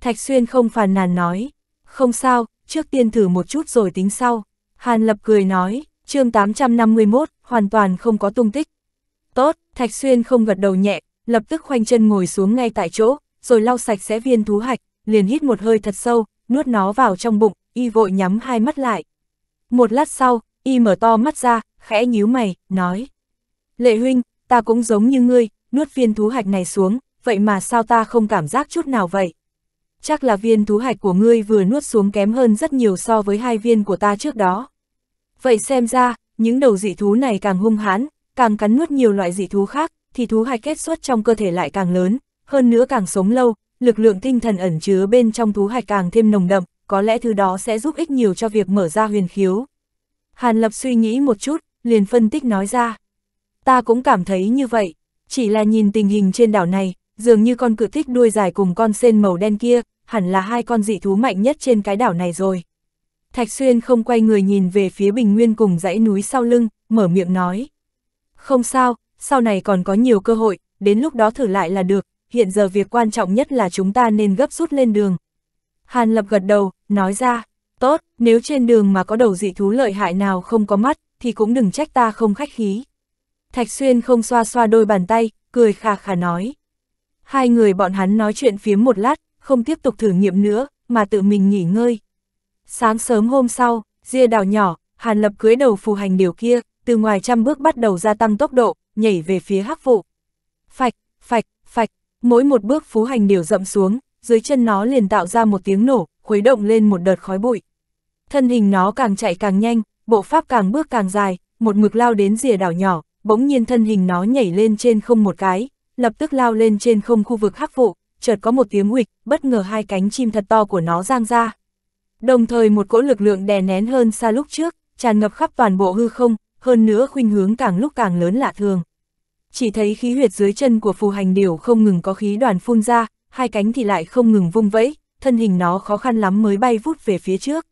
Speaker 1: Thạch Xuyên không phàn nàn nói, không sao, trước tiên thử một chút rồi tính sau. Hàn Lập cười nói, chương 851, hoàn toàn không có tung tích. Tốt, Thạch Xuyên không gật đầu nhẹ, lập tức khoanh chân ngồi xuống ngay tại chỗ, rồi lau sạch sẽ viên thú hạch, liền hít một hơi thật sâu, nuốt nó vào trong bụng, y vội nhắm hai mắt lại. Một lát sau, y mở to mắt ra, khẽ nhíu mày, nói. Lệ huynh, ta cũng giống như ngươi, nuốt viên thú hạch này xuống, vậy mà sao ta không cảm giác chút nào vậy? chắc là viên thú hạch của ngươi vừa nuốt xuống kém hơn rất nhiều so với hai viên của ta trước đó. Vậy xem ra, những đầu dị thú này càng hung hãn, càng cắn nuốt nhiều loại dị thú khác, thì thú hạch kết xuất trong cơ thể lại càng lớn, hơn nữa càng sống lâu, lực lượng tinh thần ẩn chứa bên trong thú hạch càng thêm nồng đậm, có lẽ thứ đó sẽ giúp ích nhiều cho việc mở ra huyền khiếu. Hàn Lập suy nghĩ một chút, liền phân tích nói ra. Ta cũng cảm thấy như vậy, chỉ là nhìn tình hình trên đảo này, dường như con cự thích đuôi dài cùng con sen màu đen kia, hẳn là hai con dị thú mạnh nhất trên cái đảo này rồi. Thạch Xuyên không quay người nhìn về phía bình nguyên cùng dãy núi sau lưng, mở miệng nói. Không sao, sau này còn có nhiều cơ hội, đến lúc đó thử lại là được, hiện giờ việc quan trọng nhất là chúng ta nên gấp rút lên đường. Hàn Lập gật đầu, nói ra, tốt, nếu trên đường mà có đầu dị thú lợi hại nào không có mắt, thì cũng đừng trách ta không khách khí. Thạch Xuyên không xoa xoa đôi bàn tay, cười khà khà nói. Hai người bọn hắn nói chuyện phía một lát, không tiếp tục thử nghiệm nữa, mà tự mình nghỉ ngơi. Sáng sớm hôm sau, ria đảo nhỏ, Hàn Lập cưới đầu phù hành điều kia, từ ngoài trăm bước bắt đầu gia tăng tốc độ, nhảy về phía hắc vụ. Phạch, phạch, phạch, mỗi một bước phú hành điều rậm xuống, dưới chân nó liền tạo ra một tiếng nổ, khuấy động lên một đợt khói bụi. Thân hình nó càng chạy càng nhanh, bộ pháp càng bước càng dài, một mực lao đến rìa đảo nhỏ, bỗng nhiên thân hình nó nhảy lên trên không một cái, lập tức lao lên trên không khu vực hắc vụ, chợt có một tiếng huịch, bất ngờ hai cánh chim thật to của nó giang ra. Đồng thời một cỗ lực lượng đè nén hơn xa lúc trước, tràn ngập khắp toàn bộ hư không, hơn nữa khuynh hướng càng lúc càng lớn lạ thường. Chỉ thấy khí huyệt dưới chân của phù hành điểu không ngừng có khí đoàn phun ra, hai cánh thì lại không ngừng vung vẫy, thân hình nó khó khăn lắm mới bay vút về phía trước.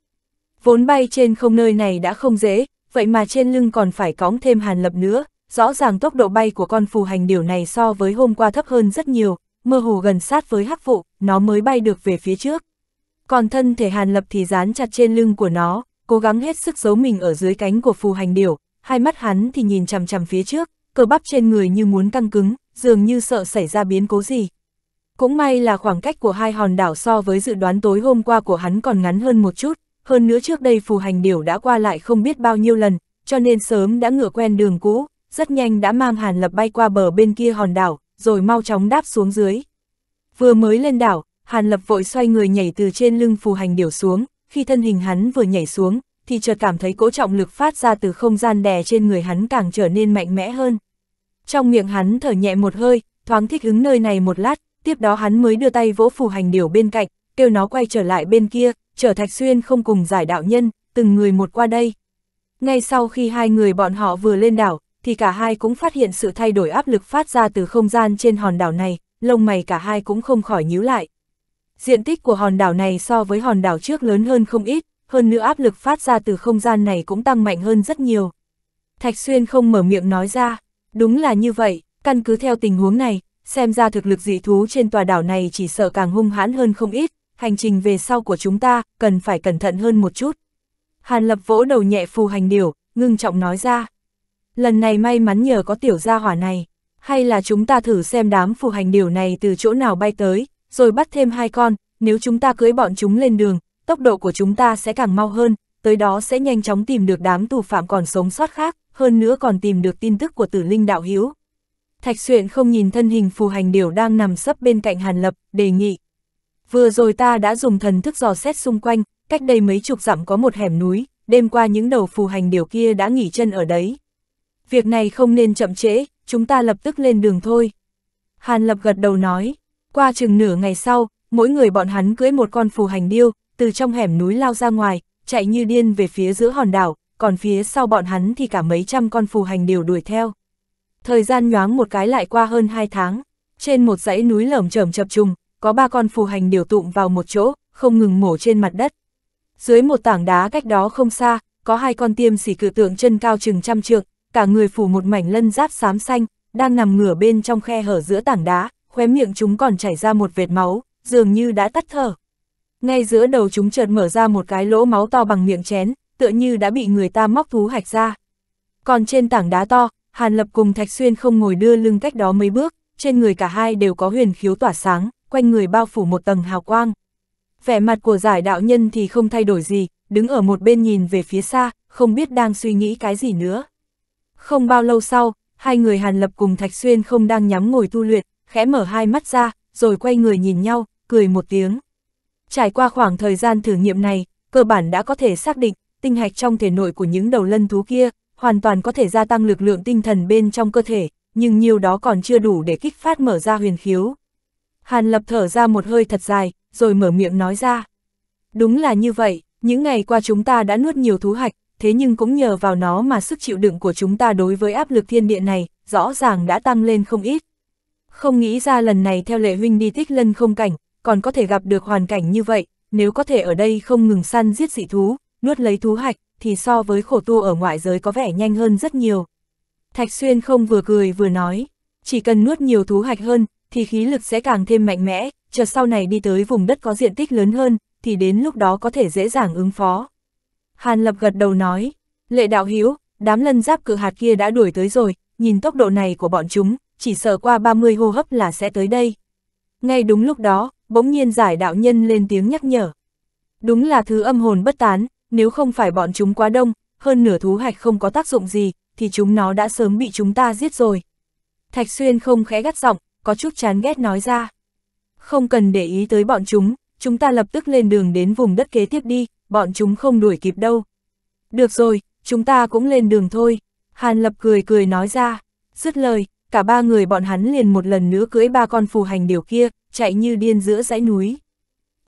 Speaker 1: Vốn bay trên không nơi này đã không dễ, vậy mà trên lưng còn phải cõng thêm hàn lập nữa, rõ ràng tốc độ bay của con phù hành điểu này so với hôm qua thấp hơn rất nhiều, mơ hồ gần sát với hắc vụ, nó mới bay được về phía trước. Còn thân thể Hàn Lập thì dán chặt trên lưng của nó, cố gắng hết sức giấu mình ở dưới cánh của phù hành điểu, hai mắt hắn thì nhìn chằm chằm phía trước, cơ bắp trên người như muốn căng cứng, dường như sợ xảy ra biến cố gì. Cũng may là khoảng cách của hai hòn đảo so với dự đoán tối hôm qua của hắn còn ngắn hơn một chút, hơn nữa trước đây phù hành điểu đã qua lại không biết bao nhiêu lần, cho nên sớm đã ngựa quen đường cũ, rất nhanh đã mang Hàn Lập bay qua bờ bên kia hòn đảo, rồi mau chóng đáp xuống dưới. Vừa mới lên đảo, Hàn Lập vội xoay người nhảy từ trên lưng phù hành điểu xuống, khi thân hình hắn vừa nhảy xuống, thì chợt cảm thấy cỗ trọng lực phát ra từ không gian đè trên người hắn càng trở nên mạnh mẽ hơn. Trong miệng hắn thở nhẹ một hơi, thoáng thích ứng nơi này một lát, tiếp đó hắn mới đưa tay vỗ phù hành điểu bên cạnh, kêu nó quay trở lại bên kia, trở thạch xuyên không cùng giải đạo nhân, từng người một qua đây. Ngay sau khi hai người bọn họ vừa lên đảo, thì cả hai cũng phát hiện sự thay đổi áp lực phát ra từ không gian trên hòn đảo này, lông mày cả hai cũng không khỏi nhíu lại. Diện tích của hòn đảo này so với hòn đảo trước lớn hơn không ít, hơn nữa áp lực phát ra từ không gian này cũng tăng mạnh hơn rất nhiều. Thạch Xuyên không mở miệng nói ra, đúng là như vậy, căn cứ theo tình huống này, xem ra thực lực dị thú trên tòa đảo này chỉ sợ càng hung hãn hơn không ít, hành trình về sau của chúng ta cần phải cẩn thận hơn một chút. Hàn Lập vỗ đầu nhẹ phù hành điều, ngưng trọng nói ra. Lần này may mắn nhờ có tiểu gia hỏa này, hay là chúng ta thử xem đám phù hành điều này từ chỗ nào bay tới, rồi bắt thêm hai con, nếu chúng ta cưới bọn chúng lên đường, tốc độ của chúng ta sẽ càng mau hơn, tới đó sẽ nhanh chóng tìm được đám tù phạm còn sống sót khác, hơn nữa còn tìm được tin tức của tử linh đạo hiếu. Thạch Xuyện không nhìn thân hình phù hành điều đang nằm sấp bên cạnh Hàn Lập, đề nghị. Vừa rồi ta đã dùng thần thức dò xét xung quanh, cách đây mấy chục dặm có một hẻm núi, đêm qua những đầu phù hành điều kia đã nghỉ chân ở đấy việc này không nên chậm trễ, chúng ta lập tức lên đường thôi. Hàn Lập gật đầu nói, qua chừng nửa ngày sau, mỗi người bọn hắn cưỡi một con phù hành điêu, từ trong hẻm núi lao ra ngoài, chạy như điên về phía giữa hòn đảo, còn phía sau bọn hắn thì cả mấy trăm con phù hành đều đuổi theo. Thời gian nhoáng một cái lại qua hơn hai tháng, trên một dãy núi lởm chởm chập trùng, có ba con phù hành điều tụm vào một chỗ, không ngừng mổ trên mặt đất. Dưới một tảng đá cách đó không xa, có hai con tiêm xỉ cử tượng chân cao chừng trăm trượng, cả người phủ một mảnh lân giáp xám xanh, đang nằm ngửa bên trong khe hở giữa tảng đá, khóe miệng chúng còn chảy ra một vệt máu, dường như đã tắt thở. Ngay giữa đầu chúng chợt mở ra một cái lỗ máu to bằng miệng chén, tựa như đã bị người ta móc thú hạch ra. Còn trên tảng đá to, Hàn Lập cùng Thạch Xuyên không ngồi đưa lưng cách đó mấy bước, trên người cả hai đều có huyền khiếu tỏa sáng, quanh người bao phủ một tầng hào quang. Vẻ mặt của giải đạo nhân thì không thay đổi gì, đứng ở một bên nhìn về phía xa, không biết đang suy nghĩ cái gì nữa. Không bao lâu sau, hai người Hàn Lập cùng Thạch Xuyên không đang nhắm ngồi tu luyện, khẽ mở hai mắt ra, rồi quay người nhìn nhau, cười một tiếng. Trải qua khoảng thời gian thử nghiệm này, cơ bản đã có thể xác định, tinh hạch trong thể nội của những đầu lân thú kia, hoàn toàn có thể gia tăng lực lượng tinh thần bên trong cơ thể, nhưng nhiều đó còn chưa đủ để kích phát mở ra huyền khiếu. Hàn Lập thở ra một hơi thật dài, rồi mở miệng nói ra. Đúng là như vậy, những ngày qua chúng ta đã nuốt nhiều thú hạch, thế nhưng cũng nhờ vào nó mà sức chịu đựng của chúng ta đối với áp lực thiên địa này, rõ ràng đã tăng lên không ít. Không nghĩ ra lần này theo lệ huynh đi tích lân không cảnh, còn có thể gặp được hoàn cảnh như vậy, nếu có thể ở đây không ngừng săn giết dị thú, nuốt lấy thú hạch, thì so với khổ tu ở ngoại giới có vẻ nhanh hơn rất nhiều. Thạch Xuyên không vừa cười vừa nói, chỉ cần nuốt nhiều thú hạch hơn, thì khí lực sẽ càng thêm mạnh mẽ, chờ sau này đi tới vùng đất có diện tích lớn hơn, thì đến lúc đó có thể dễ dàng ứng phó. Hàn Lập gật đầu nói, lệ đạo hiếu, đám lân giáp cự hạt kia đã đuổi tới rồi, nhìn tốc độ này của bọn chúng, chỉ sợ qua 30 hô hấp là sẽ tới đây. Ngay đúng lúc đó, bỗng nhiên giải đạo nhân lên tiếng nhắc nhở. Đúng là thứ âm hồn bất tán, nếu không phải bọn chúng quá đông, hơn nửa thú hạch không có tác dụng gì, thì chúng nó đã sớm bị chúng ta giết rồi. Thạch Xuyên không khẽ gắt giọng, có chút chán ghét nói ra. Không cần để ý tới bọn chúng, chúng ta lập tức lên đường đến vùng đất kế tiếp đi, bọn chúng không đuổi kịp đâu. Được rồi, chúng ta cũng lên đường thôi. Hàn Lập cười cười nói ra. Dứt lời, cả ba người bọn hắn liền một lần nữa cưỡi ba con phù hành điều kia, chạy như điên giữa dãy núi.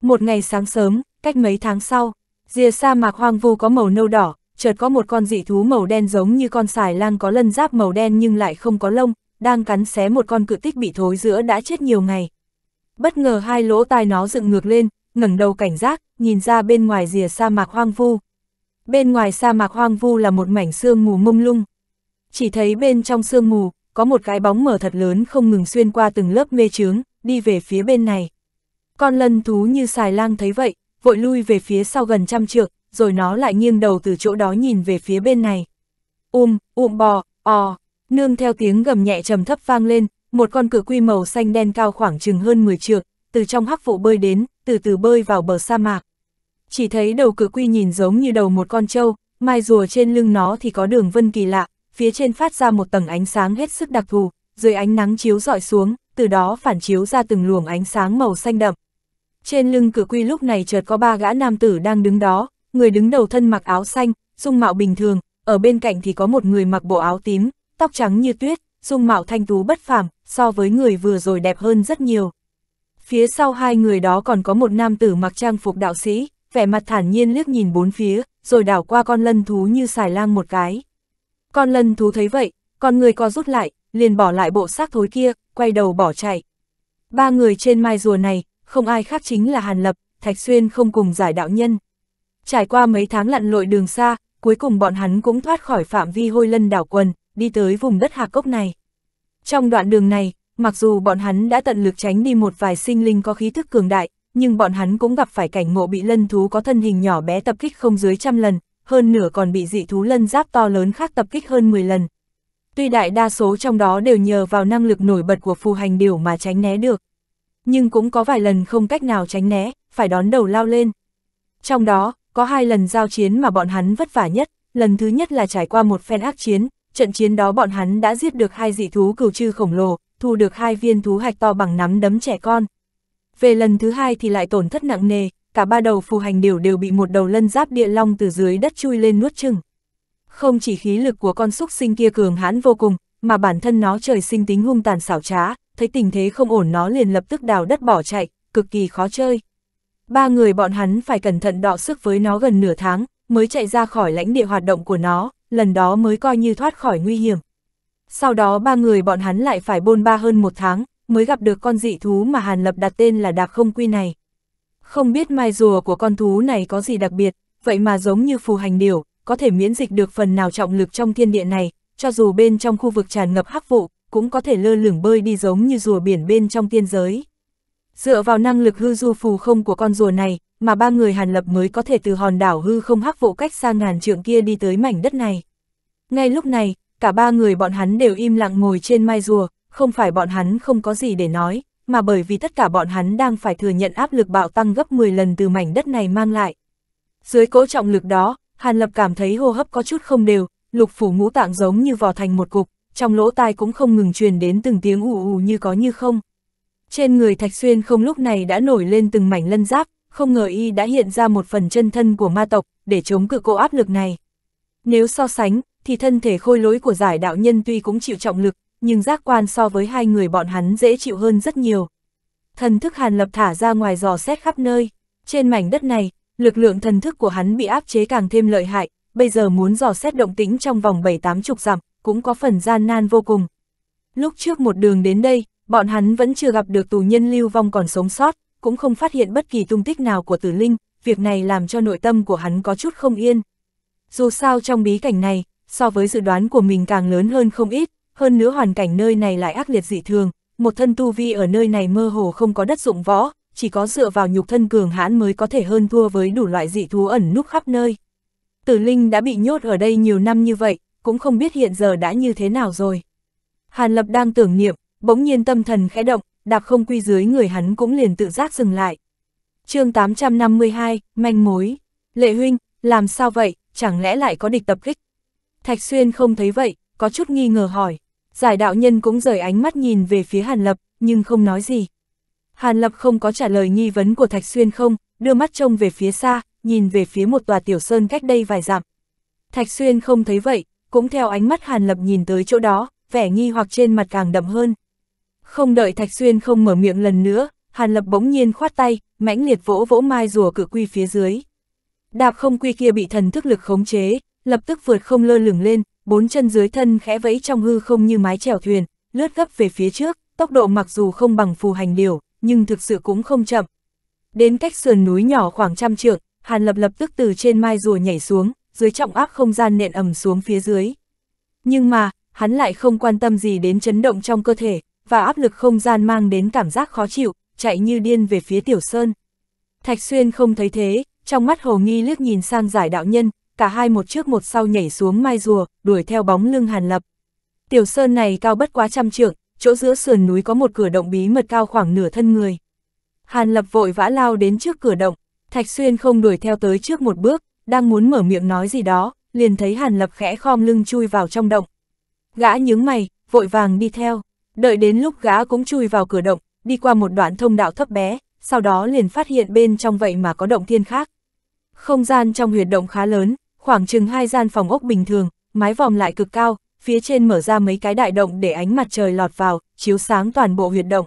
Speaker 1: Một ngày sáng sớm, cách mấy tháng sau, rìa sa mạc hoang vu có màu nâu đỏ, chợt có một con dị thú màu đen giống như con xài lang có lân giáp màu đen nhưng lại không có lông, đang cắn xé một con cự tích bị thối giữa đã chết nhiều ngày. Bất ngờ hai lỗ tai nó dựng ngược lên, ngẩng đầu cảnh giác, nhìn ra bên ngoài rìa sa mạc hoang vu. Bên ngoài sa mạc hoang vu là một mảnh sương mù mông lung. Chỉ thấy bên trong sương mù, có một cái bóng mở thật lớn không ngừng xuyên qua từng lớp mê trướng, đi về phía bên này. Con lân thú như xài lang thấy vậy, vội lui về phía sau gần trăm trượng, rồi nó lại nghiêng đầu từ chỗ đó nhìn về phía bên này. Um, um bò, o, nương theo tiếng gầm nhẹ trầm thấp vang lên, một con cửa quy màu xanh đen cao khoảng chừng hơn 10 trượng, từ trong hắc vụ bơi đến, từ từ bơi vào bờ sa mạc. Chỉ thấy đầu cự quy nhìn giống như đầu một con trâu, mai rùa trên lưng nó thì có đường vân kỳ lạ, phía trên phát ra một tầng ánh sáng hết sức đặc thù, dưới ánh nắng chiếu dọi xuống, từ đó phản chiếu ra từng luồng ánh sáng màu xanh đậm. Trên lưng cự quy lúc này chợt có ba gã nam tử đang đứng đó, người đứng đầu thân mặc áo xanh, dung mạo bình thường, ở bên cạnh thì có một người mặc bộ áo tím, tóc trắng như tuyết, dung mạo thanh tú bất phàm, so với người vừa rồi đẹp hơn rất nhiều. Phía sau hai người đó còn có một nam tử mặc trang phục đạo sĩ, vẻ mặt thản nhiên liếc nhìn bốn phía, rồi đảo qua con lân thú như xài lang một cái. Con lân thú thấy vậy, con người co rút lại, liền bỏ lại bộ xác thối kia, quay đầu bỏ chạy. Ba người trên mai rùa này, không ai khác chính là Hàn Lập, Thạch Xuyên không cùng giải đạo nhân. Trải qua mấy tháng lặn lội đường xa, cuối cùng bọn hắn cũng thoát khỏi phạm vi hôi lân đảo quần, đi tới vùng đất Hà Cốc này. Trong đoạn đường này, mặc dù bọn hắn đã tận lực tránh đi một vài sinh linh có khí thức cường đại, nhưng bọn hắn cũng gặp phải cảnh ngộ bị lân thú có thân hình nhỏ bé tập kích không dưới trăm lần, hơn nửa còn bị dị thú lân giáp to lớn khác tập kích hơn 10 lần. Tuy đại đa số trong đó đều nhờ vào năng lực nổi bật của phù hành điều mà tránh né được, nhưng cũng có vài lần không cách nào tránh né, phải đón đầu lao lên. Trong đó, có hai lần giao chiến mà bọn hắn vất vả nhất, lần thứ nhất là trải qua một phen ác chiến, trận chiến đó bọn hắn đã giết được hai dị thú cửu trư khổng lồ, thu được hai viên thú hạch to bằng nắm đấm trẻ con. Về lần thứ hai thì lại tổn thất nặng nề, cả ba đầu phù hành đều đều bị một đầu lân giáp địa long từ dưới đất chui lên nuốt chừng. Không chỉ khí lực của con xúc sinh kia cường hãn vô cùng, mà bản thân nó trời sinh tính hung tàn xảo trá, thấy tình thế không ổn nó liền lập tức đào đất bỏ chạy, cực kỳ khó chơi. Ba người bọn hắn phải cẩn thận đọ sức với nó gần nửa tháng, mới chạy ra khỏi lãnh địa hoạt động của nó, lần đó mới coi như thoát khỏi nguy hiểm sau đó ba người bọn hắn lại phải bôn ba hơn một tháng, mới gặp được con dị thú mà Hàn Lập đặt tên là đạp không quy này. Không biết mai rùa của con thú này có gì đặc biệt, vậy mà giống như phù hành điều, có thể miễn dịch được phần nào trọng lực trong thiên địa này, cho dù bên trong khu vực tràn ngập hắc vụ, cũng có thể lơ lửng bơi đi giống như rùa biển bên trong tiên giới. Dựa vào năng lực hư du phù không của con rùa này, mà ba người Hàn Lập mới có thể từ hòn đảo hư không hắc vụ cách xa ngàn trượng kia đi tới mảnh đất này. Ngay lúc này, cả ba người bọn hắn đều im lặng ngồi trên mai rùa, không phải bọn hắn không có gì để nói, mà bởi vì tất cả bọn hắn đang phải thừa nhận áp lực bạo tăng gấp 10 lần từ mảnh đất này mang lại. Dưới cỗ trọng lực đó, Hàn Lập cảm thấy hô hấp có chút không đều, lục phủ ngũ tạng giống như vò thành một cục, trong lỗ tai cũng không ngừng truyền đến từng tiếng ù ù như có như không. Trên người Thạch Xuyên không lúc này đã nổi lên từng mảnh lân giáp, không ngờ y đã hiện ra một phần chân thân của ma tộc để chống cự cỗ áp lực này. Nếu so sánh, thì thân thể khôi lối của giải đạo nhân tuy cũng chịu trọng lực, nhưng giác quan so với hai người bọn hắn dễ chịu hơn rất nhiều. Thần thức hàn lập thả ra ngoài dò xét khắp nơi, trên mảnh đất này, lực lượng thần thức của hắn bị áp chế càng thêm lợi hại, bây giờ muốn dò xét động tĩnh trong vòng 7-8 chục dặm, cũng có phần gian nan vô cùng. Lúc trước một đường đến đây, bọn hắn vẫn chưa gặp được tù nhân lưu vong còn sống sót, cũng không phát hiện bất kỳ tung tích nào của tử linh, việc này làm cho nội tâm của hắn có chút không yên. Dù sao trong bí cảnh này, so với dự đoán của mình càng lớn hơn không ít, hơn nữa hoàn cảnh nơi này lại ác liệt dị thường, một thân tu vi ở nơi này mơ hồ không có đất dụng võ, chỉ có dựa vào nhục thân cường hãn mới có thể hơn thua với đủ loại dị thú ẩn núp khắp nơi. Tử Linh đã bị nhốt ở đây nhiều năm như vậy, cũng không biết hiện giờ đã như thế nào rồi. Hàn Lập đang tưởng niệm, bỗng nhiên tâm thần khẽ động, đạp không quy dưới người hắn cũng liền tự giác dừng lại. chương 852, manh mối. Lệ huynh, làm sao vậy, chẳng lẽ lại có địch tập kích, Thạch Xuyên không thấy vậy, có chút nghi ngờ hỏi. Giải đạo nhân cũng rời ánh mắt nhìn về phía Hàn Lập, nhưng không nói gì. Hàn Lập không có trả lời nghi vấn của Thạch Xuyên không, đưa mắt trông về phía xa, nhìn về phía một tòa tiểu sơn cách đây vài dặm. Thạch Xuyên không thấy vậy, cũng theo ánh mắt Hàn Lập nhìn tới chỗ đó, vẻ nghi hoặc trên mặt càng đậm hơn. Không đợi Thạch Xuyên không mở miệng lần nữa, Hàn Lập bỗng nhiên khoát tay, mãnh liệt vỗ vỗ mai rùa cự quy phía dưới. Đạp không quy kia bị thần thức lực khống chế, lập tức vượt không lơ lửng lên, bốn chân dưới thân khẽ vẫy trong hư không như mái chèo thuyền, lướt gấp về phía trước, tốc độ mặc dù không bằng phù hành điều, nhưng thực sự cũng không chậm. Đến cách sườn núi nhỏ khoảng trăm trượng, Hàn Lập lập tức từ trên mai rùa nhảy xuống, dưới trọng áp không gian nện ầm xuống phía dưới. Nhưng mà, hắn lại không quan tâm gì đến chấn động trong cơ thể, và áp lực không gian mang đến cảm giác khó chịu, chạy như điên về phía Tiểu Sơn. Thạch Xuyên không thấy thế, trong mắt Hồ Nghi liếc nhìn sang giải đạo nhân, cả hai một trước một sau nhảy xuống mai rùa, đuổi theo bóng lưng Hàn Lập. Tiểu sơn này cao bất quá trăm trượng, chỗ giữa sườn núi có một cửa động bí mật cao khoảng nửa thân người. Hàn Lập vội vã lao đến trước cửa động, Thạch Xuyên không đuổi theo tới trước một bước, đang muốn mở miệng nói gì đó, liền thấy Hàn Lập khẽ khom lưng chui vào trong động. Gã nhướng mày, vội vàng đi theo, đợi đến lúc gã cũng chui vào cửa động, đi qua một đoạn thông đạo thấp bé, sau đó liền phát hiện bên trong vậy mà có động thiên khác. Không gian trong huyệt động khá lớn, khoảng chừng hai gian phòng ốc bình thường, mái vòm lại cực cao, phía trên mở ra mấy cái đại động để ánh mặt trời lọt vào, chiếu sáng toàn bộ huyệt động.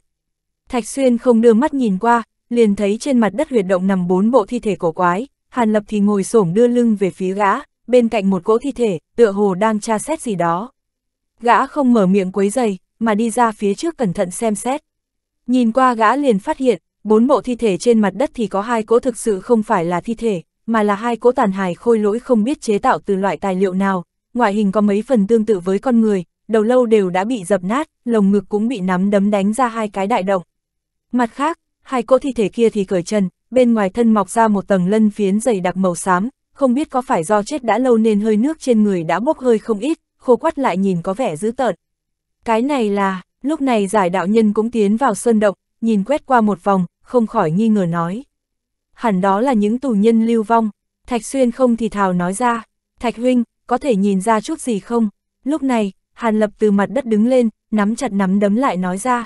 Speaker 1: Thạch Xuyên không đưa mắt nhìn qua, liền thấy trên mặt đất huyệt động nằm bốn bộ thi thể cổ quái, Hàn Lập thì ngồi xổm đưa lưng về phía gã, bên cạnh một cỗ thi thể, tựa hồ đang tra xét gì đó. Gã không mở miệng quấy giày, mà đi ra phía trước cẩn thận xem xét. Nhìn qua gã liền phát hiện, bốn bộ thi thể trên mặt đất thì có hai cỗ thực sự không phải là thi thể, mà là hai cỗ tàn hài khôi lỗi không biết chế tạo từ loại tài liệu nào, ngoại hình có mấy phần tương tự với con người, đầu lâu đều đã bị dập nát, lồng ngực cũng bị nắm đấm đánh ra hai cái đại động. Mặt khác, hai cỗ thi thể kia thì cởi trần, bên ngoài thân mọc ra một tầng lân phiến dày đặc màu xám, không biết có phải do chết đã lâu nên hơi nước trên người đã bốc hơi không ít, khô quắt lại nhìn có vẻ dữ tợn. Cái này là, lúc này giải đạo nhân cũng tiến vào sơn động, nhìn quét qua một vòng, không khỏi nghi ngờ nói hẳn đó là những tù nhân lưu vong. Thạch Xuyên không thì thào nói ra, Thạch Huynh, có thể nhìn ra chút gì không? Lúc này, Hàn Lập từ mặt đất đứng lên, nắm chặt nắm đấm lại nói ra.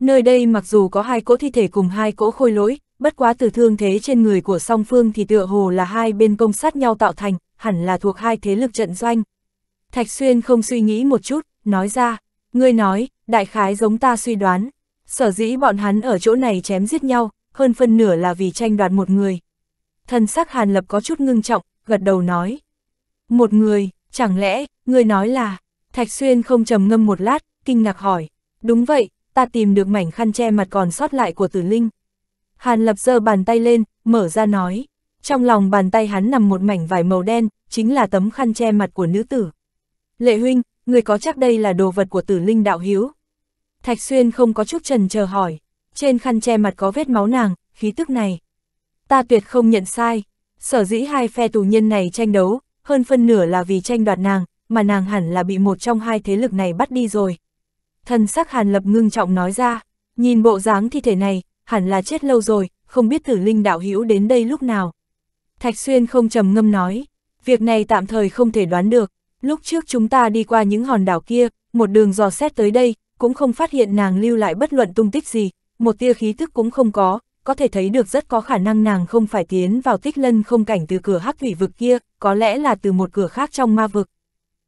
Speaker 1: Nơi đây mặc dù có hai cỗ thi thể cùng hai cỗ khôi lỗi, bất quá từ thương thế trên người của song phương thì tựa hồ là hai bên công sát nhau tạo thành, hẳn là thuộc hai thế lực trận doanh. Thạch Xuyên không suy nghĩ một chút, nói ra, ngươi nói, đại khái giống ta suy đoán, sở dĩ bọn hắn ở chỗ này chém giết nhau, hơn phân nửa là vì tranh đoạt một người. Thần sắc Hàn Lập có chút ngưng trọng, gật đầu nói. Một người, chẳng lẽ, người nói là... Thạch Xuyên không trầm ngâm một lát, kinh ngạc hỏi. Đúng vậy, ta tìm được mảnh khăn che mặt còn sót lại của tử linh. Hàn Lập giơ bàn tay lên, mở ra nói. Trong lòng bàn tay hắn nằm một mảnh vải màu đen, chính là tấm khăn che mặt của nữ tử. Lệ huynh, người có chắc đây là đồ vật của tử linh đạo hiếu? Thạch Xuyên không có chút trần chờ hỏi trên khăn che mặt có vết máu nàng, khí tức này. Ta tuyệt không nhận sai, sở dĩ hai phe tù nhân này tranh đấu, hơn phân nửa là vì tranh đoạt nàng, mà nàng hẳn là bị một trong hai thế lực này bắt đi rồi. Thần sắc Hàn Lập ngưng trọng nói ra, nhìn bộ dáng thi thể này, hẳn là chết lâu rồi, không biết tử linh đạo hữu đến đây lúc nào. Thạch Xuyên không trầm ngâm nói, việc này tạm thời không thể đoán được, lúc trước chúng ta đi qua những hòn đảo kia, một đường dò xét tới đây, cũng không phát hiện nàng lưu lại bất luận tung tích gì, một tia khí thức cũng không có, có thể thấy được rất có khả năng nàng không phải tiến vào tích lân không cảnh từ cửa hắc thủy vực kia, có lẽ là từ một cửa khác trong ma vực.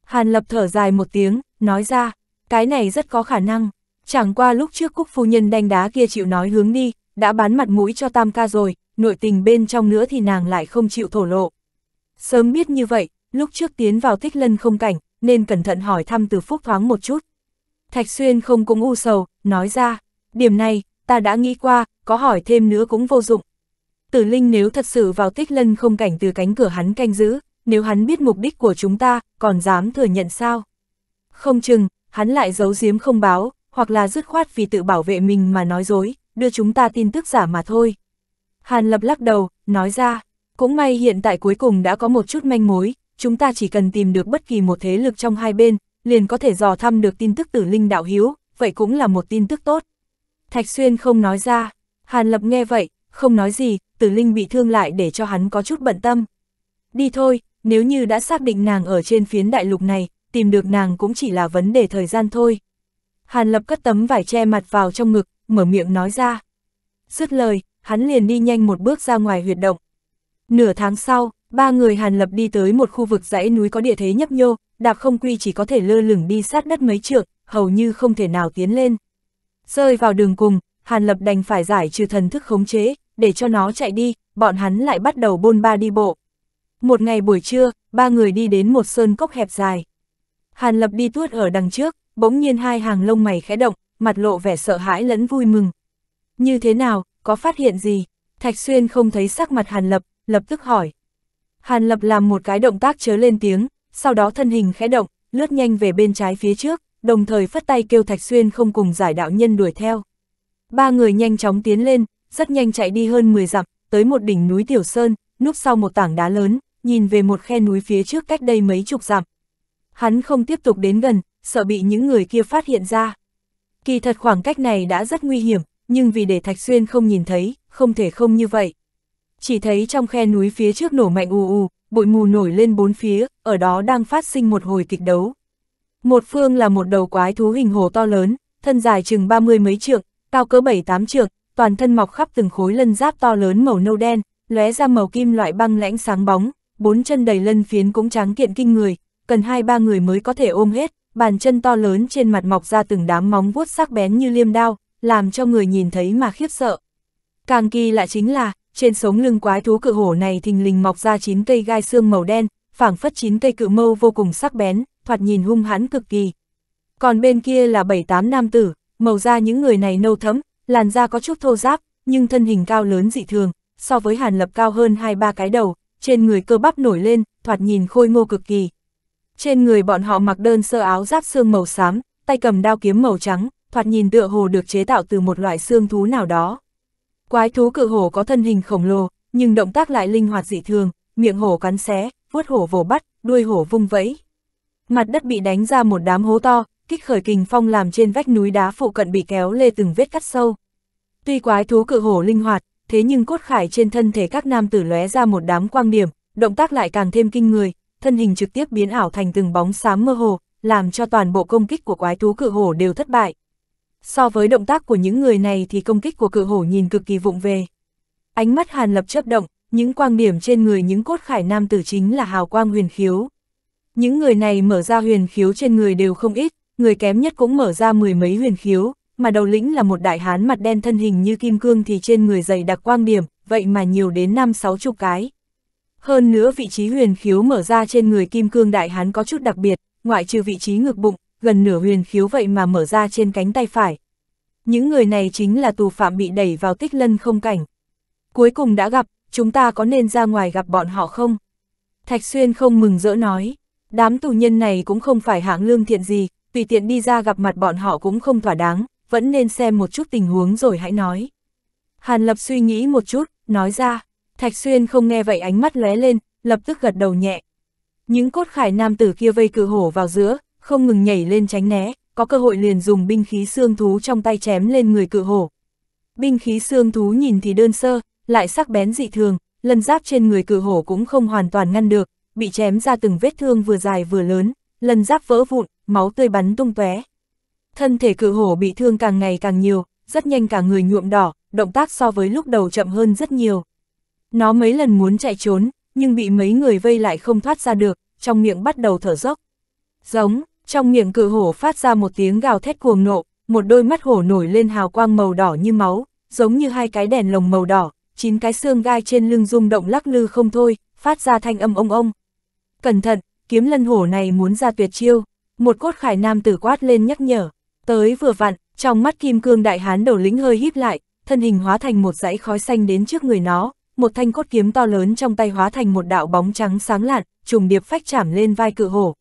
Speaker 1: Hàn lập thở dài một tiếng, nói ra, cái này rất có khả năng, chẳng qua lúc trước cúc phu nhân đanh đá kia chịu nói hướng đi, đã bán mặt mũi cho tam ca rồi, nội tình bên trong nữa thì nàng lại không chịu thổ lộ. Sớm biết như vậy, lúc trước tiến vào tích lân không cảnh, nên cẩn thận hỏi thăm từ phúc thoáng một chút. Thạch Xuyên không cũng u sầu, nói ra, điểm này, ta đã nghĩ qua, có hỏi thêm nữa cũng vô dụng. Tử Linh nếu thật sự vào tích lân không cảnh từ cánh cửa hắn canh giữ, nếu hắn biết mục đích của chúng ta, còn dám thừa nhận sao? Không chừng, hắn lại giấu giếm không báo, hoặc là dứt khoát vì tự bảo vệ mình mà nói dối, đưa chúng ta tin tức giả mà thôi. Hàn Lập lắc đầu, nói ra, cũng may hiện tại cuối cùng đã có một chút manh mối, chúng ta chỉ cần tìm được bất kỳ một thế lực trong hai bên, liền có thể dò thăm được tin tức tử linh đạo hiếu, vậy cũng là một tin tức tốt. Thạch Xuyên không nói ra, Hàn Lập nghe vậy, không nói gì, tử linh bị thương lại để cho hắn có chút bận tâm. Đi thôi, nếu như đã xác định nàng ở trên phiến đại lục này, tìm được nàng cũng chỉ là vấn đề thời gian thôi. Hàn Lập cất tấm vải che mặt vào trong ngực, mở miệng nói ra. Dứt lời, hắn liền đi nhanh một bước ra ngoài huyệt động. Nửa tháng sau, ba người Hàn Lập đi tới một khu vực dãy núi có địa thế nhấp nhô, đạp không quy chỉ có thể lơ lửng đi sát đất mấy trượng, hầu như không thể nào tiến lên. Rơi vào đường cùng, Hàn Lập đành phải giải trừ thần thức khống chế, để cho nó chạy đi, bọn hắn lại bắt đầu bôn ba đi bộ. Một ngày buổi trưa, ba người đi đến một sơn cốc hẹp dài. Hàn Lập đi tuốt ở đằng trước, bỗng nhiên hai hàng lông mày khẽ động, mặt lộ vẻ sợ hãi lẫn vui mừng. Như thế nào, có phát hiện gì? Thạch Xuyên không thấy sắc mặt Hàn Lập, lập tức hỏi. Hàn Lập làm một cái động tác chớ lên tiếng, sau đó thân hình khẽ động, lướt nhanh về bên trái phía trước, đồng thời phất tay kêu Thạch Xuyên không cùng giải đạo nhân đuổi theo. Ba người nhanh chóng tiến lên, rất nhanh chạy đi hơn 10 dặm, tới một đỉnh núi Tiểu Sơn, núp sau một tảng đá lớn, nhìn về một khe núi phía trước cách đây mấy chục dặm. Hắn không tiếp tục đến gần, sợ bị những người kia phát hiện ra. Kỳ thật khoảng cách này đã rất nguy hiểm, nhưng vì để Thạch Xuyên không nhìn thấy, không thể không như vậy. Chỉ thấy trong khe núi phía trước nổ mạnh ù ù, bụi mù nổi lên bốn phía, ở đó đang phát sinh một hồi kịch đấu. Một phương là một đầu quái thú hình hồ to lớn, thân dài chừng 30 mấy trượng, cao cỡ 7-8 trượng, toàn thân mọc khắp từng khối lân giáp to lớn màu nâu đen, lóe ra màu kim loại băng lãnh sáng bóng, bốn chân đầy lân phiến cũng tráng kiện kinh người, cần hai ba người mới có thể ôm hết, bàn chân to lớn trên mặt mọc ra từng đám móng vuốt sắc bén như liêm đao, làm cho người nhìn thấy mà khiếp sợ. Càng kỳ lạ chính là, trên sống lưng quái thú cự hổ này thình lình mọc ra chín cây gai xương màu đen, phảng phất chín cây cự mâu vô cùng sắc bén, thoạt nhìn hung hãn cực kỳ. Còn bên kia là bảy tám nam tử, màu da những người này nâu thấm, làn da có chút thô ráp, nhưng thân hình cao lớn dị thường, so với Hàn Lập cao hơn hai ba cái đầu, trên người cơ bắp nổi lên, thoạt nhìn khôi ngô cực kỳ. Trên người bọn họ mặc đơn sơ áo giáp xương màu xám, tay cầm đao kiếm màu trắng, thoạt nhìn tựa hồ được chế tạo từ một loại xương thú nào đó. Quái thú cự hổ có thân hình khổng lồ, nhưng động tác lại linh hoạt dị thường, miệng hổ cắn xé, vuốt hổ vồ bắt, đuôi hổ vung vẫy mặt đất bị đánh ra một đám hố to, kích khởi kình phong làm trên vách núi đá phụ cận bị kéo lê từng vết cắt sâu. Tuy quái thú cự hổ linh hoạt, thế nhưng cốt khải trên thân thể các nam tử lóe ra một đám quang điểm, động tác lại càng thêm kinh người, thân hình trực tiếp biến ảo thành từng bóng xám mơ hồ, làm cho toàn bộ công kích của quái thú cự hổ đều thất bại. So với động tác của những người này thì công kích của cự hổ nhìn cực kỳ vụng về. Ánh mắt Hàn Lập chớp động, những quang điểm trên người những cốt khải nam tử chính là hào quang huyền khiếu. Những người này mở ra huyền khiếu trên người đều không ít, người kém nhất cũng mở ra mười mấy huyền khiếu, mà đầu lĩnh là một đại hán mặt đen thân hình như kim cương thì trên người dày đặc quang điểm, vậy mà nhiều đến năm sáu chục cái. Hơn nữa vị trí huyền khiếu mở ra trên người kim cương đại hán có chút đặc biệt, ngoại trừ vị trí ngực bụng, gần nửa huyền khiếu vậy mà mở ra trên cánh tay phải. Những người này chính là tù phạm bị đẩy vào tích lân không cảnh. Cuối cùng đã gặp, chúng ta có nên ra ngoài gặp bọn họ không? Thạch Xuyên không mừng rỡ nói. Đám tù nhân này cũng không phải hạng lương thiện gì, tùy tiện đi ra gặp mặt bọn họ cũng không thỏa đáng, vẫn nên xem một chút tình huống rồi hãy nói. Hàn Lập suy nghĩ một chút, nói ra, Thạch Xuyên không nghe vậy ánh mắt lóe lên, lập tức gật đầu nhẹ. Những cốt khải nam tử kia vây cự hổ vào giữa, không ngừng nhảy lên tránh né, có cơ hội liền dùng binh khí xương thú trong tay chém lên người cự hổ. Binh khí xương thú nhìn thì đơn sơ, lại sắc bén dị thường, lân giáp trên người cự hổ cũng không hoàn toàn ngăn được, bị chém ra từng vết thương vừa dài vừa lớn, lần giáp vỡ vụn, máu tươi bắn tung tóe. Thân thể cự hổ bị thương càng ngày càng nhiều, rất nhanh cả người nhuộm đỏ, động tác so với lúc đầu chậm hơn rất nhiều. Nó mấy lần muốn chạy trốn, nhưng bị mấy người vây lại không thoát ra được, trong miệng bắt đầu thở dốc. Giống, trong miệng cự hổ phát ra một tiếng gào thét cuồng nộ, một đôi mắt hổ nổi lên hào quang màu đỏ như máu, giống như hai cái đèn lồng màu đỏ, chín cái xương gai trên lưng rung động lắc lư không thôi, phát ra thanh âm ông ông cẩn thận, kiếm lân hổ này muốn ra tuyệt chiêu, một cốt khải nam tử quát lên nhắc nhở, tới vừa vặn, trong mắt kim cương đại hán đầu lĩnh hơi híp lại, thân hình hóa thành một dãy khói xanh đến trước người nó, một thanh cốt kiếm to lớn trong tay hóa thành một đạo bóng trắng sáng lạn, trùng điệp phách chạm lên vai cự hổ.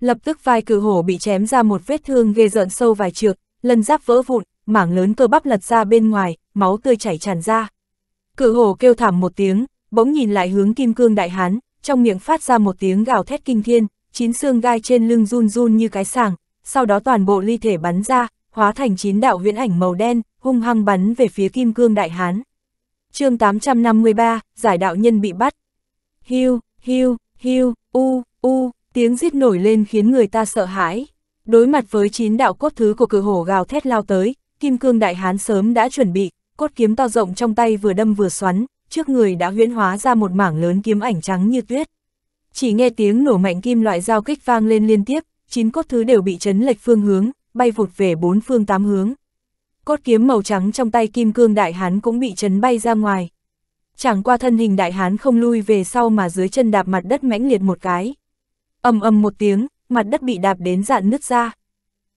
Speaker 1: Lập tức vai cự hổ bị chém ra một vết thương ghê rợn sâu vài trượng, lân giáp vỡ vụn, mảng lớn cơ bắp lật ra bên ngoài, máu tươi chảy tràn ra. Cự hổ kêu thảm một tiếng, bỗng nhìn lại hướng kim cương đại hán, trong miệng phát ra một tiếng gào thét kinh thiên, chín xương gai trên lưng run run như cái sàng, sau đó toàn bộ ly thể bắn ra, hóa thành chín đạo huyễn ảnh màu đen, hung hăng bắn về phía Kim Cương Đại Hán. chương 853, giải đạo nhân bị bắt. Hiu, hiu, hiu, u, u, tiếng giết nổi lên khiến người ta sợ hãi. Đối mặt với chín đạo cốt thứ của cửa hổ gào thét lao tới, Kim Cương Đại Hán sớm đã chuẩn bị, cốt kiếm to rộng trong tay vừa đâm vừa xoắn, trước người đã huyễn hóa ra một mảng lớn kiếm ảnh trắng như tuyết. Chỉ nghe tiếng nổ mạnh kim loại giao kích vang lên liên tiếp, chín cốt thứ đều bị chấn lệch phương hướng, bay vụt về bốn phương tám hướng. Cốt kiếm màu trắng trong tay kim cương đại hán cũng bị chấn bay ra ngoài. Chẳng qua thân hình đại hán không lui về sau mà dưới chân đạp mặt đất mãnh liệt một cái. ầm ầm một tiếng, mặt đất bị đạp đến dạn nứt ra.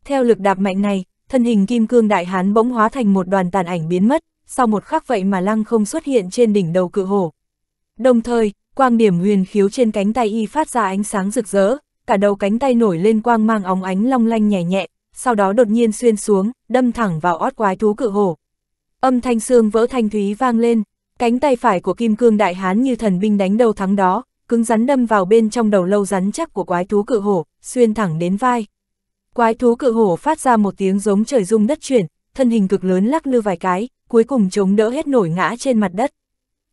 Speaker 1: Theo lực đạp mạnh này, thân hình kim cương đại hán bỗng hóa thành một đoàn tàn ảnh biến mất, sau một khắc vậy mà lăng không xuất hiện trên đỉnh đầu cự hổ. Đồng thời, quang điểm huyền khiếu trên cánh tay y phát ra ánh sáng rực rỡ, cả đầu cánh tay nổi lên quang mang óng ánh long lanh nhẹ nhẹ, sau đó đột nhiên xuyên xuống, đâm thẳng vào ót quái thú cự hổ. Âm thanh xương vỡ thanh thúy vang lên, cánh tay phải của kim cương đại hán như thần binh đánh đầu thắng đó, cứng rắn đâm vào bên trong đầu lâu rắn chắc của quái thú cự hổ, xuyên thẳng đến vai. Quái thú cự hổ phát ra một tiếng giống trời rung đất chuyển, thân hình cực lớn lắc lư vài cái, cuối cùng chống đỡ hết nổi ngã trên mặt đất.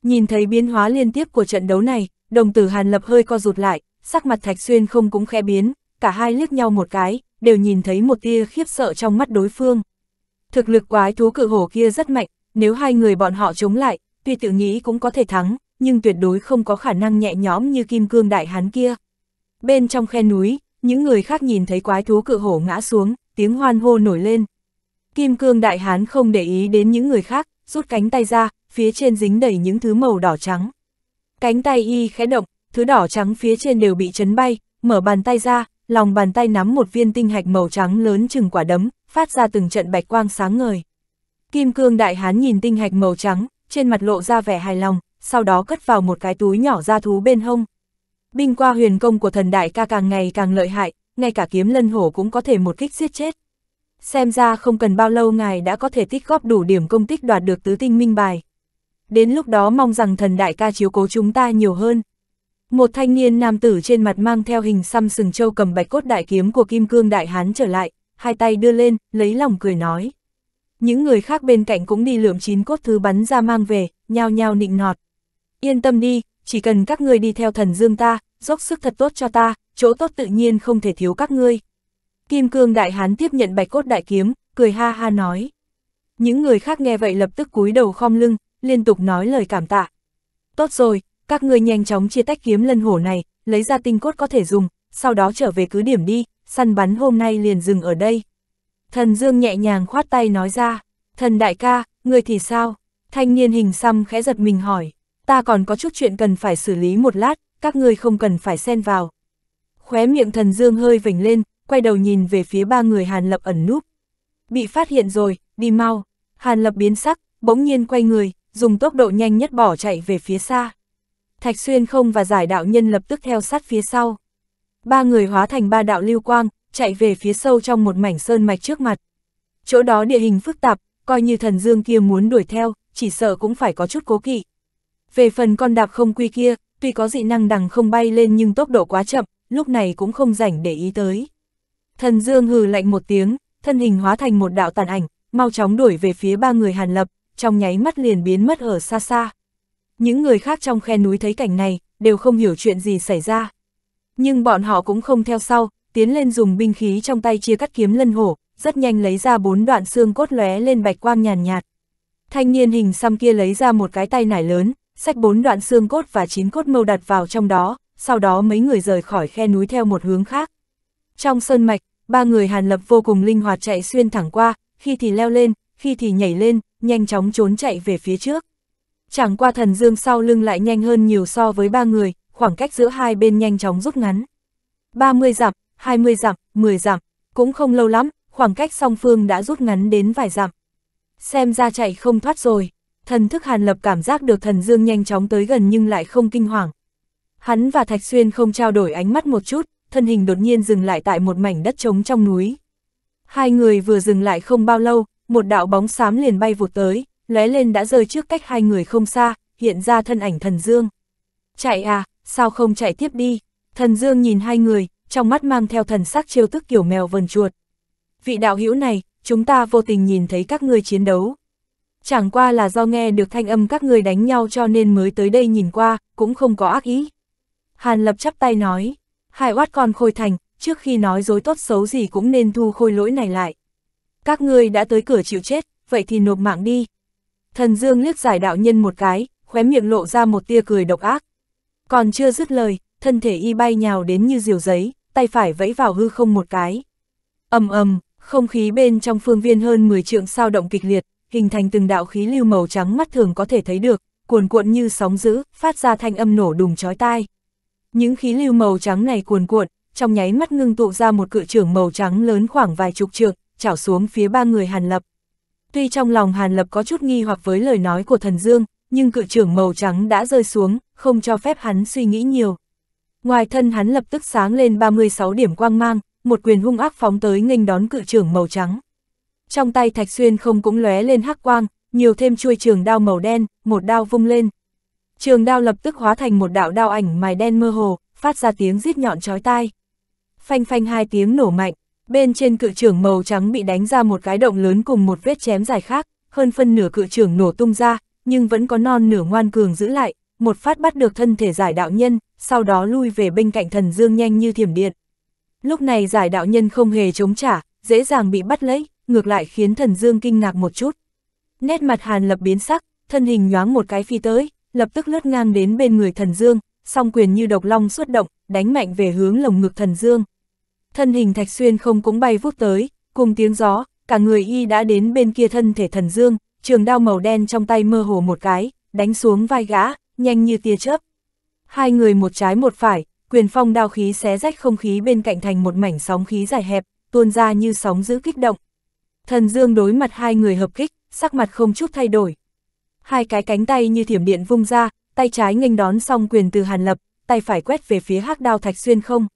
Speaker 1: Nhìn thấy biến hóa liên tiếp của trận đấu này, đồng tử Hàn Lập hơi co rụt lại, sắc mặt Thạch Xuyên không cũng khẽ biến, cả hai liếc nhau một cái, đều nhìn thấy một tia khiếp sợ trong mắt đối phương. Thực lực quái thú cự hổ kia rất mạnh, nếu hai người bọn họ chống lại, tuy tự nghĩ cũng có thể thắng, nhưng tuyệt đối không có khả năng nhẹ nhõm như kim cương đại hán kia. Bên trong khe núi, những người khác nhìn thấy quái thú cự hổ ngã xuống, tiếng hoan hô nổi lên, Kim cương đại hán không để ý đến những người khác, rút cánh tay ra, phía trên dính đầy những thứ màu đỏ trắng. Cánh tay y khẽ động, thứ đỏ trắng phía trên đều bị chấn bay, mở bàn tay ra, lòng bàn tay nắm một viên tinh hạch màu trắng lớn chừng quả đấm, phát ra từng trận bạch quang sáng ngời. Kim cương đại hán nhìn tinh hạch màu trắng, trên mặt lộ ra vẻ hài lòng, sau đó cất vào một cái túi nhỏ ra thú bên hông. Binh qua huyền công của thần đại ca càng ngày càng lợi hại, ngay cả kiếm lân hổ cũng có thể một kích giết chết xem ra không cần bao lâu ngài đã có thể tích góp đủ điểm công tích đoạt được tứ tinh minh bài. Đến lúc đó mong rằng thần đại ca chiếu cố chúng ta nhiều hơn. Một thanh niên nam tử trên mặt mang theo hình xăm sừng châu cầm bạch cốt đại kiếm của Kim Cương Đại Hán trở lại, hai tay đưa lên, lấy lòng cười nói. Những người khác bên cạnh cũng đi lượm chín cốt thứ bắn ra mang về, nhao nhao nịnh nọt. Yên tâm đi, chỉ cần các ngươi đi theo thần dương ta, dốc sức thật tốt cho ta, chỗ tốt tự nhiên không thể thiếu các ngươi. Kim cương đại hán tiếp nhận bạch cốt đại kiếm, cười ha ha nói. Những người khác nghe vậy lập tức cúi đầu khom lưng, liên tục nói lời cảm tạ. Tốt rồi, các ngươi nhanh chóng chia tách kiếm lân hổ này, lấy ra tinh cốt có thể dùng, sau đó trở về cứ điểm đi, săn bắn hôm nay liền dừng ở đây. Thần Dương nhẹ nhàng khoát tay nói ra, thần đại ca, người thì sao? Thanh niên hình xăm khẽ giật mình hỏi, ta còn có chút chuyện cần phải xử lý một lát, các ngươi không cần phải xen vào. Khóe miệng thần Dương hơi vểnh lên, quay đầu nhìn về phía ba người Hàn Lập ẩn núp. Bị phát hiện rồi, đi mau. Hàn Lập biến sắc, bỗng nhiên quay người, dùng tốc độ nhanh nhất bỏ chạy về phía xa. Thạch Xuyên không và giải đạo nhân lập tức theo sát phía sau. Ba người hóa thành ba đạo lưu quang, chạy về phía sâu trong một mảnh sơn mạch trước mặt. Chỗ đó địa hình phức tạp, coi như thần dương kia muốn đuổi theo, chỉ sợ cũng phải có chút cố kỵ. Về phần con đạp không quy kia, tuy có dị năng đằng không bay lên nhưng tốc độ quá chậm, lúc này cũng không rảnh để ý tới. Thần Dương hừ lạnh một tiếng, thân hình hóa thành một đạo tàn ảnh, mau chóng đuổi về phía ba người Hàn Lập, trong nháy mắt liền biến mất ở xa xa. Những người khác trong khe núi thấy cảnh này, đều không hiểu chuyện gì xảy ra. Nhưng bọn họ cũng không theo sau, tiến lên dùng binh khí trong tay chia cắt kiếm lân hổ, rất nhanh lấy ra bốn đoạn xương cốt lóe lên bạch quang nhàn nhạt, Thanh niên hình xăm kia lấy ra một cái tay nải lớn, xách bốn đoạn xương cốt và chín cốt mâu đặt vào trong đó, sau đó mấy người rời khỏi khe núi theo một hướng khác. Trong sơn mạch, ba người Hàn Lập vô cùng linh hoạt chạy xuyên thẳng qua, khi thì leo lên, khi thì nhảy lên, nhanh chóng trốn chạy về phía trước. Chẳng qua thần dương sau lưng lại nhanh hơn nhiều so với ba người, khoảng cách giữa hai bên nhanh chóng rút ngắn. 30 dặm, 20 dặm, 10 dặm, cũng không lâu lắm, khoảng cách song phương đã rút ngắn đến vài dặm. Xem ra chạy không thoát rồi, thần thức Hàn Lập cảm giác được thần dương nhanh chóng tới gần nhưng lại không kinh hoàng. Hắn và Thạch Xuyên không trao đổi ánh mắt một chút, thân hình đột nhiên dừng lại tại một mảnh đất trống trong núi. Hai người vừa dừng lại không bao lâu, một đạo bóng xám liền bay vụt tới, lóe lên đã rơi trước cách hai người không xa, hiện ra thân ảnh thần dương. Chạy à, sao không chạy tiếp đi? Thần dương nhìn hai người, trong mắt mang theo thần sắc trêu tức kiểu mèo vần chuột. Vị đạo hữu này, chúng ta vô tình nhìn thấy các ngươi chiến đấu. Chẳng qua là do nghe được thanh âm các ngươi đánh nhau cho nên mới tới đây nhìn qua, cũng không có ác ý. Hàn lập chắp tay nói hai oát con khôi thành, trước khi nói dối tốt xấu gì cũng nên thu khôi lỗi này lại. Các ngươi đã tới cửa chịu chết, vậy thì nộp mạng đi. Thần Dương liếc giải đạo nhân một cái, khóe miệng lộ ra một tia cười độc ác. Còn chưa dứt lời, thân thể y bay nhào đến như diều giấy, tay phải vẫy vào hư không một cái. ầm ầm, không khí bên trong phương viên hơn 10 trượng sao động kịch liệt, hình thành từng đạo khí lưu màu trắng mắt thường có thể thấy được, cuồn cuộn như sóng dữ, phát ra thanh âm nổ đùng chói tai. Những khí lưu màu trắng này cuồn cuộn, trong nháy mắt ngưng tụ ra một cự trưởng màu trắng lớn khoảng vài chục trượng, chảo xuống phía ba người Hàn Lập. Tuy trong lòng Hàn Lập có chút nghi hoặc với lời nói của thần Dương, nhưng cự trưởng màu trắng đã rơi xuống, không cho phép hắn suy nghĩ nhiều. Ngoài thân hắn lập tức sáng lên 36 điểm quang mang, một quyền hung ác phóng tới nghênh đón cự trưởng màu trắng. Trong tay Thạch Xuyên không cũng lóe lên hắc quang, nhiều thêm chuôi trường đao màu đen, một đao vung lên, Trường đao lập tức hóa thành một đạo đao ảnh mài đen mơ hồ, phát ra tiếng rít nhọn chói tai. Phanh phanh hai tiếng nổ mạnh, bên trên cự trường màu trắng bị đánh ra một cái động lớn cùng một vết chém dài khác, hơn phân nửa cự trường nổ tung ra, nhưng vẫn có non nửa ngoan cường giữ lại, một phát bắt được thân thể giải đạo nhân, sau đó lui về bên cạnh thần dương nhanh như thiểm điện. Lúc này giải đạo nhân không hề chống trả, dễ dàng bị bắt lấy, ngược lại khiến thần dương kinh ngạc một chút. Nét mặt hàn lập biến sắc, thân hình nhoáng một cái phi tới, lập tức lướt ngang đến bên người thần dương, song quyền như độc long xuất động, đánh mạnh về hướng lồng ngực thần dương. Thân hình thạch xuyên không cũng bay vút tới, cùng tiếng gió, cả người y đã đến bên kia thân thể thần dương, trường đao màu đen trong tay mơ hồ một cái, đánh xuống vai gã, nhanh như tia chớp. Hai người một trái một phải, quyền phong đao khí xé rách không khí bên cạnh thành một mảnh sóng khí dài hẹp, tuôn ra như sóng giữ kích động. Thần Dương đối mặt hai người hợp kích, sắc mặt không chút thay đổi, hai cái cánh tay như thiểm điện vung ra, tay trái nghênh đón song quyền từ Hàn Lập, tay phải quét về phía hắc đao thạch xuyên không.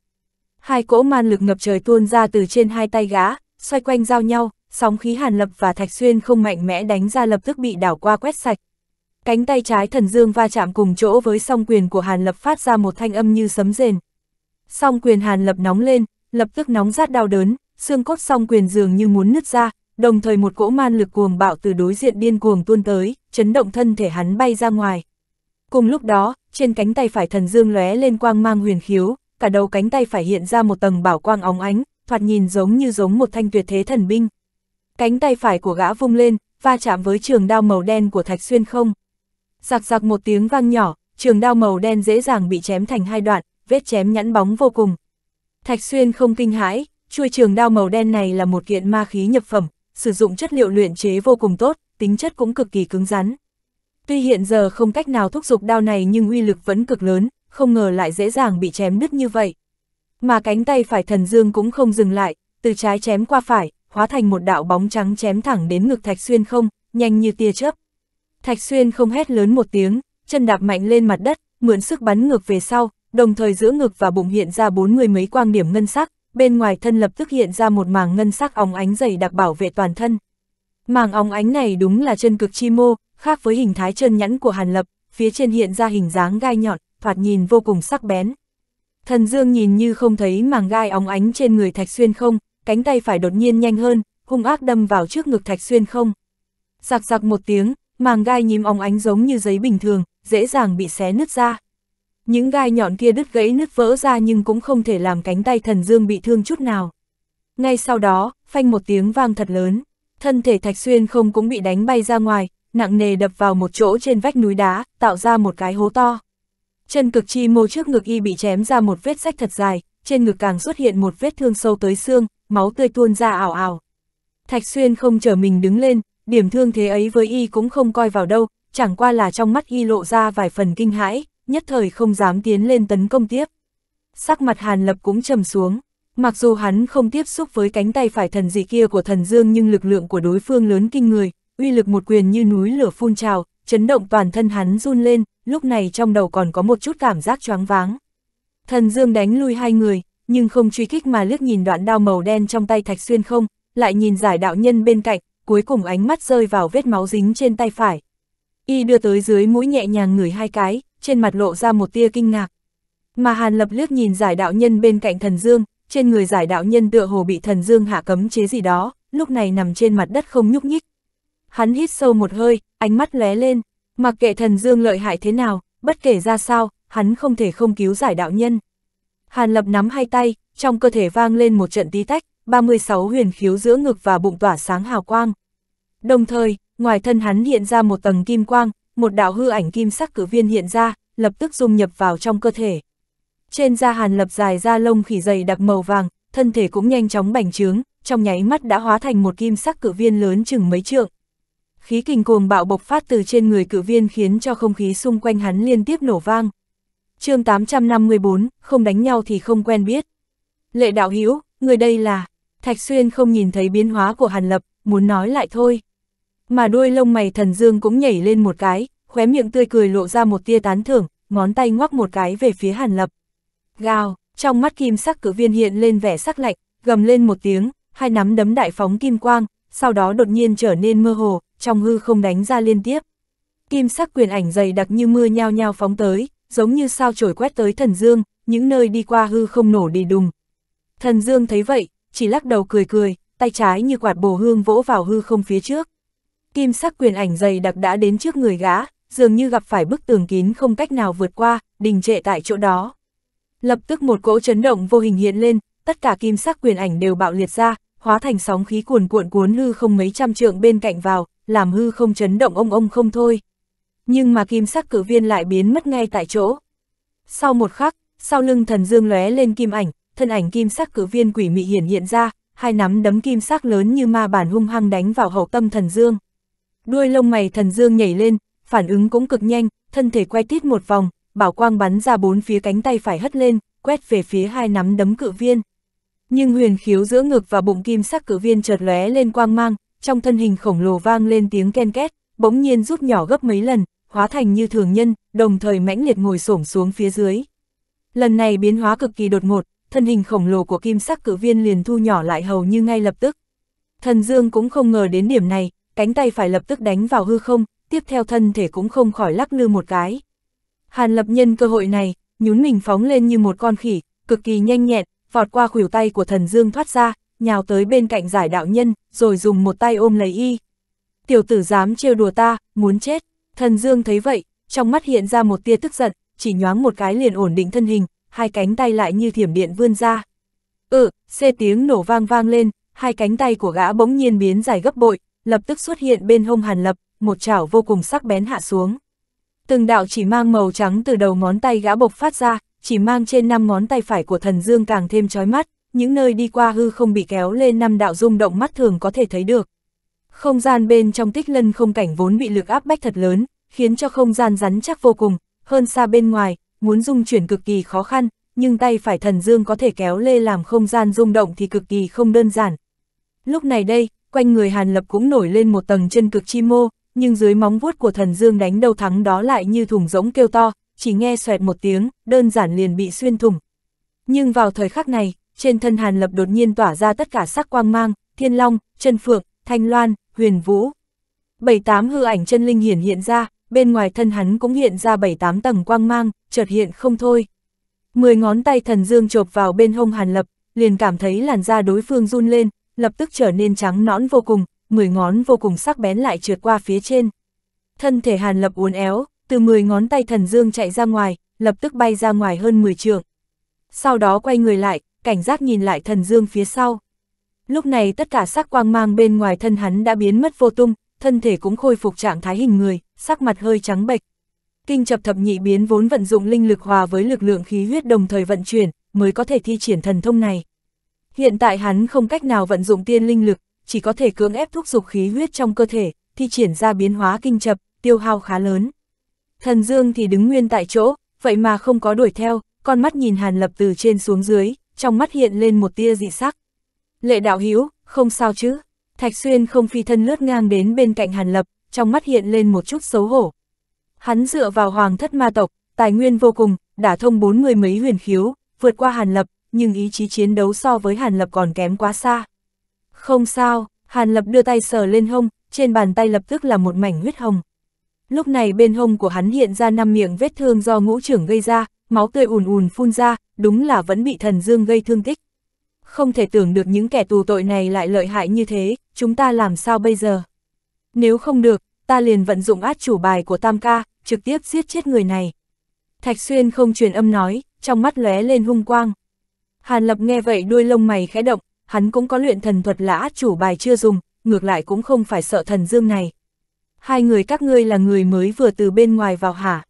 Speaker 1: Hai cỗ man lực ngập trời tuôn ra từ trên hai tay gã, xoay quanh giao nhau, sóng khí Hàn Lập và thạch xuyên không mạnh mẽ đánh ra lập tức bị đảo qua quét sạch. Cánh tay trái thần dương va chạm cùng chỗ với song quyền của Hàn Lập phát ra một thanh âm như sấm rền. Song quyền Hàn Lập nóng lên, lập tức nóng rát đau đớn, xương cốt song quyền dường như muốn nứt ra, đồng thời một cỗ man lực cuồng bạo từ đối diện điên cuồng tuôn tới, chấn động thân thể hắn bay ra ngoài. Cùng lúc đó, trên cánh tay phải thần dương lóe lên quang mang huyền khiếu, cả đầu cánh tay phải hiện ra một tầng bảo quang óng ánh, thoạt nhìn giống như giống một thanh tuyệt thế thần binh. Cánh tay phải của gã vung lên, va chạm với trường đao màu đen của Thạch Xuyên không. Giặc giặc một tiếng vang nhỏ, trường đao màu đen dễ dàng bị chém thành hai đoạn, vết chém nhẵn bóng vô cùng. Thạch Xuyên không kinh hãi, chui trường đao màu đen này là một kiện ma khí nhập phẩm, sử dụng chất liệu luyện chế vô cùng tốt, tính chất cũng cực kỳ cứng rắn. Tuy hiện giờ không cách nào thúc giục đao này nhưng uy lực vẫn cực lớn, không ngờ lại dễ dàng bị chém đứt như vậy. Mà cánh tay phải thần dương cũng không dừng lại, từ trái chém qua phải, hóa thành một đạo bóng trắng chém thẳng đến ngực Thạch Xuyên không, nhanh như tia chớp. Thạch Xuyên không hét lớn một tiếng, chân đạp mạnh lên mặt đất, mượn sức bắn ngược về sau, đồng thời giữa ngực và bụng hiện ra bốn người mấy quang điểm ngân sắc, bên ngoài thân lập tức hiện ra một màng ngân sắc óng ánh dày đặc bảo vệ toàn thân. Màng óng ánh này đúng là chân cực chi mô, khác với hình thái chân nhẫn của Hàn Lập, phía trên hiện ra hình dáng gai nhọn, thoạt nhìn vô cùng sắc bén. Thần Dương nhìn như không thấy màng gai óng ánh trên người Thạch Xuyên không, cánh tay phải đột nhiên nhanh hơn, hung ác đâm vào trước ngực Thạch Xuyên không. Giặc giặc một tiếng, màng gai nhím óng ánh giống như giấy bình thường, dễ dàng bị xé nứt ra những gai nhọn kia đứt gãy nứt vỡ ra nhưng cũng không thể làm cánh tay thần dương bị thương chút nào. Ngay sau đó, phanh một tiếng vang thật lớn, thân thể thạch xuyên không cũng bị đánh bay ra ngoài, nặng nề đập vào một chỗ trên vách núi đá, tạo ra một cái hố to. Chân cực chi mô trước ngực y bị chém ra một vết rách thật dài, trên ngực càng xuất hiện một vết thương sâu tới xương, máu tươi tuôn ra ảo ảo. Thạch xuyên không chờ mình đứng lên, điểm thương thế ấy với y cũng không coi vào đâu, chẳng qua là trong mắt y lộ ra vài phần kinh hãi, nhất thời không dám tiến lên tấn công tiếp. Sắc mặt Hàn Lập cũng trầm xuống, mặc dù hắn không tiếp xúc với cánh tay phải thần dị kia của thần Dương nhưng lực lượng của đối phương lớn kinh người, uy lực một quyền như núi lửa phun trào, chấn động toàn thân hắn run lên, lúc này trong đầu còn có một chút cảm giác choáng váng. Thần Dương đánh lui hai người, nhưng không truy kích mà liếc nhìn đoạn đao màu đen trong tay Thạch Xuyên không, lại nhìn giải đạo nhân bên cạnh, cuối cùng ánh mắt rơi vào vết máu dính trên tay phải. Y đưa tới dưới mũi nhẹ nhàng ngửi hai cái, trên mặt lộ ra một tia kinh ngạc. Mà Hàn Lập liếc nhìn giải đạo nhân bên cạnh thần dương, trên người giải đạo nhân tựa hồ bị thần dương hạ cấm chế gì đó, lúc này nằm trên mặt đất không nhúc nhích. Hắn hít sâu một hơi, ánh mắt lóe lên, mặc kệ thần dương lợi hại thế nào, bất kể ra sao, hắn không thể không cứu giải đạo nhân. Hàn Lập nắm hai tay, trong cơ thể vang lên một trận tí tách, 36 huyền khiếu giữa ngực và bụng tỏa sáng hào quang. Đồng thời, ngoài thân hắn hiện ra một tầng kim quang, một đạo hư ảnh kim sắc cử viên hiện ra, lập tức dung nhập vào trong cơ thể. Trên da hàn lập dài da lông khỉ dày đặc màu vàng, thân thể cũng nhanh chóng bành trướng, trong nháy mắt đã hóa thành một kim sắc cử viên lớn chừng mấy trượng. Khí kình cuồng bạo bộc phát từ trên người cử viên khiến cho không khí xung quanh hắn liên tiếp nổ vang. chương 854, không đánh nhau thì không quen biết. Lệ đạo hữu người đây là, Thạch Xuyên không nhìn thấy biến hóa của Hàn Lập, muốn nói lại thôi mà đuôi lông mày thần dương cũng nhảy lên một cái, khóe miệng tươi cười lộ ra một tia tán thưởng, ngón tay ngoắc một cái về phía Hàn Lập. Gào, trong mắt kim sắc cử viên hiện lên vẻ sắc lạnh, gầm lên một tiếng, hai nắm đấm đại phóng kim quang, sau đó đột nhiên trở nên mơ hồ, trong hư không đánh ra liên tiếp. Kim sắc quyền ảnh dày đặc như mưa nhao nhao phóng tới, giống như sao trổi quét tới thần dương, những nơi đi qua hư không nổ đi đùng. Thần dương thấy vậy, chỉ lắc đầu cười cười, tay trái như quạt bồ hương vỗ vào hư không phía trước kim sắc quyền ảnh dày đặc đã đến trước người gã, dường như gặp phải bức tường kín không cách nào vượt qua, đình trệ tại chỗ đó. Lập tức một cỗ chấn động vô hình hiện lên, tất cả kim sắc quyền ảnh đều bạo liệt ra, hóa thành sóng khí cuồn cuộn cuốn hư không mấy trăm trượng bên cạnh vào, làm hư không chấn động ông ông không thôi. Nhưng mà kim sắc cử viên lại biến mất ngay tại chỗ. Sau một khắc, sau lưng thần dương lóe lên kim ảnh, thân ảnh kim sắc cử viên quỷ mị hiển hiện ra, hai nắm đấm kim sắc lớn như ma bản hung hăng đánh vào hậu tâm thần dương đuôi lông mày thần dương nhảy lên, phản ứng cũng cực nhanh, thân thể quay tít một vòng, bảo quang bắn ra bốn phía cánh tay phải hất lên, quét về phía hai nắm đấm cự viên. Nhưng huyền khiếu giữa ngực và bụng kim sắc cự viên chợt lóe lên quang mang, trong thân hình khổng lồ vang lên tiếng ken két, bỗng nhiên rút nhỏ gấp mấy lần, hóa thành như thường nhân, đồng thời mãnh liệt ngồi xổm xuống phía dưới. Lần này biến hóa cực kỳ đột ngột, thân hình khổng lồ của kim sắc cự viên liền thu nhỏ lại hầu như ngay lập tức. Thần Dương cũng không ngờ đến điểm này, cánh tay phải lập tức đánh vào hư không, tiếp theo thân thể cũng không khỏi lắc lư một cái. Hàn lập nhân cơ hội này, nhún mình phóng lên như một con khỉ, cực kỳ nhanh nhẹn, vọt qua khuỷu tay của thần dương thoát ra, nhào tới bên cạnh giải đạo nhân, rồi dùng một tay ôm lấy y. Tiểu tử dám trêu đùa ta, muốn chết. Thần dương thấy vậy, trong mắt hiện ra một tia tức giận, chỉ nhoáng một cái liền ổn định thân hình, hai cánh tay lại như thiểm điện vươn ra. Ừ, xê tiếng nổ vang vang lên, hai cánh tay của gã bỗng nhiên biến dài gấp bội, lập tức xuất hiện bên hông Hàn Lập, một chảo vô cùng sắc bén hạ xuống. Từng đạo chỉ mang màu trắng từ đầu ngón tay gã bộc phát ra, chỉ mang trên năm ngón tay phải của thần dương càng thêm chói mắt, những nơi đi qua hư không bị kéo lên năm đạo rung động mắt thường có thể thấy được. Không gian bên trong tích lân không cảnh vốn bị lực áp bách thật lớn, khiến cho không gian rắn chắc vô cùng, hơn xa bên ngoài, muốn dung chuyển cực kỳ khó khăn, nhưng tay phải thần dương có thể kéo lê làm không gian rung động thì cực kỳ không đơn giản. Lúc này đây, quanh người Hàn Lập cũng nổi lên một tầng chân cực chi mô, nhưng dưới móng vuốt của thần dương đánh đầu thắng đó lại như thùng rỗng kêu to, chỉ nghe xoẹt một tiếng, đơn giản liền bị xuyên thủng. Nhưng vào thời khắc này, trên thân Hàn Lập đột nhiên tỏa ra tất cả sắc quang mang, thiên long, chân phượng, thanh loan, huyền vũ. Bảy tám hư ảnh chân linh hiển hiện ra, bên ngoài thân hắn cũng hiện ra bảy tám tầng quang mang, chợt hiện không thôi. Mười ngón tay thần dương chộp vào bên hông Hàn Lập, liền cảm thấy làn da đối phương run lên, lập tức trở nên trắng nõn vô cùng, mười ngón vô cùng sắc bén lại trượt qua phía trên. Thân thể Hàn Lập uốn éo, từ mười ngón tay thần dương chạy ra ngoài, lập tức bay ra ngoài hơn mười trường. Sau đó quay người lại, cảnh giác nhìn lại thần dương phía sau. Lúc này tất cả sắc quang mang bên ngoài thân hắn đã biến mất vô tung, thân thể cũng khôi phục trạng thái hình người, sắc mặt hơi trắng bệch. Kinh chập thập nhị biến vốn vận dụng linh lực hòa với lực lượng khí huyết đồng thời vận chuyển, mới có thể thi triển thần thông này. Hiện tại hắn không cách nào vận dụng tiên linh lực, chỉ có thể cưỡng ép thúc dục khí huyết trong cơ thể, thì triển ra biến hóa kinh chập, tiêu hao khá lớn. Thần Dương thì đứng nguyên tại chỗ, vậy mà không có đuổi theo, con mắt nhìn Hàn Lập từ trên xuống dưới, trong mắt hiện lên một tia dị sắc. Lệ đạo hữu, không sao chứ? Thạch Xuyên không phi thân lướt ngang đến bên cạnh Hàn Lập, trong mắt hiện lên một chút xấu hổ. Hắn dựa vào hoàng thất ma tộc, tài nguyên vô cùng, đã thông bốn người mấy huyền khiếu, vượt qua Hàn Lập, nhưng ý chí chiến đấu so với Hàn Lập còn kém quá xa. Không sao, Hàn Lập đưa tay sờ lên hông, trên bàn tay lập tức là một mảnh huyết hồng. Lúc này bên hông của hắn hiện ra năm miệng vết thương do ngũ trưởng gây ra, máu tươi ùn ùn phun ra, đúng là vẫn bị thần dương gây thương tích. Không thể tưởng được những kẻ tù tội này lại lợi hại như thế, chúng ta làm sao bây giờ? Nếu không được, ta liền vận dụng át chủ bài của Tam Ca, trực tiếp giết chết người này. Thạch Xuyên không truyền âm nói, trong mắt lóe lên hung quang. Hàn Lập nghe vậy đuôi lông mày khẽ động, hắn cũng có luyện thần thuật là át chủ bài chưa dùng, ngược lại cũng không phải sợ thần dương này. Hai người các ngươi là người mới vừa từ bên ngoài vào hả?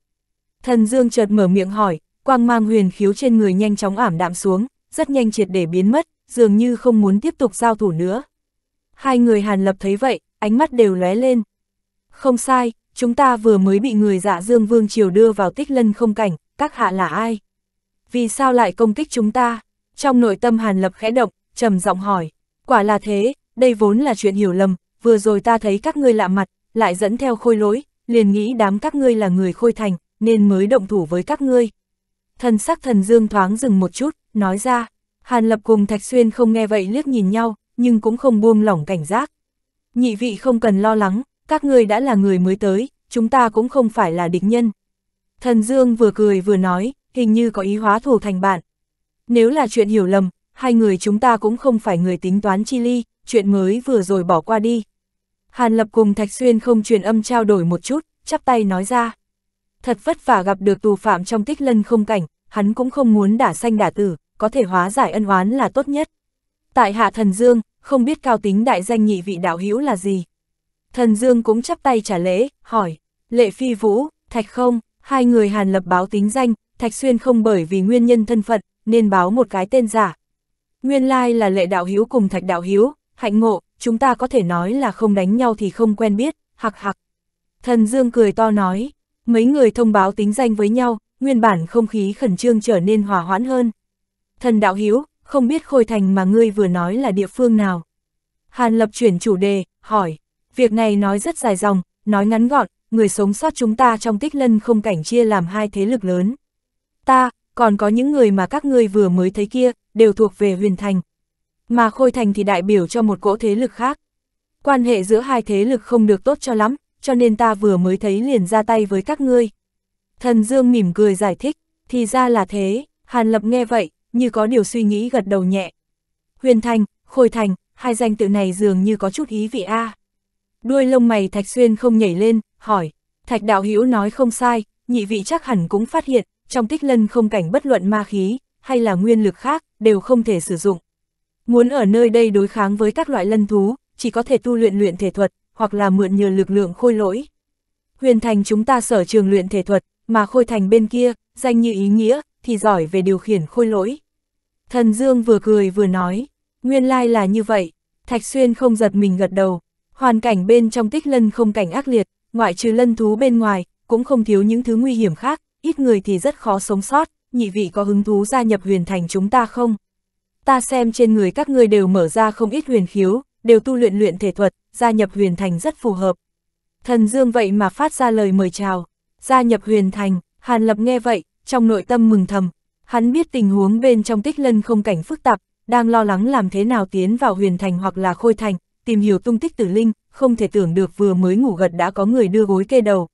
Speaker 1: Thần dương chợt mở miệng hỏi, quang mang huyền khiếu trên người nhanh chóng ảm đạm xuống, rất nhanh triệt để biến mất, dường như không muốn tiếp tục giao thủ nữa. Hai người Hàn Lập thấy vậy, ánh mắt đều lóe lên. Không sai, chúng ta vừa mới bị người dạ dương vương triều đưa vào tích lân không cảnh, các hạ là ai? Vì sao lại công kích chúng ta? Trong nội tâm Hàn Lập khẽ động, trầm giọng hỏi, quả là thế, đây vốn là chuyện hiểu lầm, vừa rồi ta thấy các ngươi lạ mặt, lại dẫn theo khôi lỗi, liền nghĩ đám các ngươi là người khôi thành, nên mới động thủ với các ngươi. Thần sắc thần dương thoáng dừng một chút, nói ra, Hàn Lập cùng Thạch Xuyên không nghe vậy liếc nhìn nhau, nhưng cũng không buông lỏng cảnh giác. Nhị vị không cần lo lắng, các ngươi đã là người mới tới, chúng ta cũng không phải là địch nhân. Thần Dương vừa cười vừa nói, hình như có ý hóa thù thành bạn, nếu là chuyện hiểu lầm, hai người chúng ta cũng không phải người tính toán chi ly, chuyện mới vừa rồi bỏ qua đi. Hàn Lập cùng Thạch Xuyên không truyền âm trao đổi một chút, chắp tay nói ra. Thật vất vả gặp được tù phạm trong tích lân không cảnh, hắn cũng không muốn đả sanh đả tử, có thể hóa giải ân oán là tốt nhất. Tại Hạ Thần Dương, không biết cao tính đại danh nhị vị đạo hữu là gì. Thần Dương cũng chắp tay trả lễ, hỏi, lệ phi vũ, thạch không, hai người Hàn Lập báo tính danh, Thạch Xuyên không bởi vì nguyên nhân thân phận, nên báo một cái tên giả. Nguyên lai là lệ đạo hiếu cùng thạch đạo hiếu, hạnh ngộ, chúng ta có thể nói là không đánh nhau thì không quen biết, hạc hạc. Thần Dương cười to nói, mấy người thông báo tính danh với nhau, nguyên bản không khí khẩn trương trở nên hòa hoãn hơn. Thần đạo hiếu, không biết khôi thành mà ngươi vừa nói là địa phương nào. Hàn lập chuyển chủ đề, hỏi, việc này nói rất dài dòng, nói ngắn gọn, người sống sót chúng ta trong tích lân không cảnh chia làm hai thế lực lớn. Ta, còn có những người mà các ngươi vừa mới thấy kia, đều thuộc về huyền thành. Mà khôi thành thì đại biểu cho một cỗ thế lực khác. Quan hệ giữa hai thế lực không được tốt cho lắm, cho nên ta vừa mới thấy liền ra tay với các ngươi. Thần Dương mỉm cười giải thích, thì ra là thế, Hàn Lập nghe vậy, như có điều suy nghĩ gật đầu nhẹ. Huyền Thành, Khôi Thành, hai danh tự này dường như có chút ý vị a. À. Đuôi lông mày Thạch Xuyên không nhảy lên, hỏi, Thạch Đạo Hữu nói không sai, nhị vị chắc hẳn cũng phát hiện, trong tích lân không cảnh bất luận ma khí, hay là nguyên lực khác, đều không thể sử dụng. Muốn ở nơi đây đối kháng với các loại lân thú, chỉ có thể tu luyện luyện thể thuật, hoặc là mượn nhờ lực lượng khôi lỗi. Huyền thành chúng ta sở trường luyện thể thuật, mà khôi thành bên kia, danh như ý nghĩa, thì giỏi về điều khiển khôi lỗi. Thần Dương vừa cười vừa nói, nguyên lai là như vậy, Thạch Xuyên không giật mình gật đầu, hoàn cảnh bên trong tích lân không cảnh ác liệt, ngoại trừ lân thú bên ngoài, cũng không thiếu những thứ nguy hiểm khác, ít người thì rất khó sống sót, nhị vị có hứng thú gia nhập huyền thành chúng ta không? Ta xem trên người các ngươi đều mở ra không ít huyền khiếu, đều tu luyện luyện thể thuật, gia nhập huyền thành rất phù hợp. Thần Dương vậy mà phát ra lời mời chào, gia nhập huyền thành, Hàn Lập nghe vậy, trong nội tâm mừng thầm, hắn biết tình huống bên trong tích lân không cảnh phức tạp, đang lo lắng làm thế nào tiến vào huyền thành hoặc là khôi thành, tìm hiểu tung tích tử linh, không thể tưởng được vừa mới ngủ gật đã có người đưa gối kê đầu.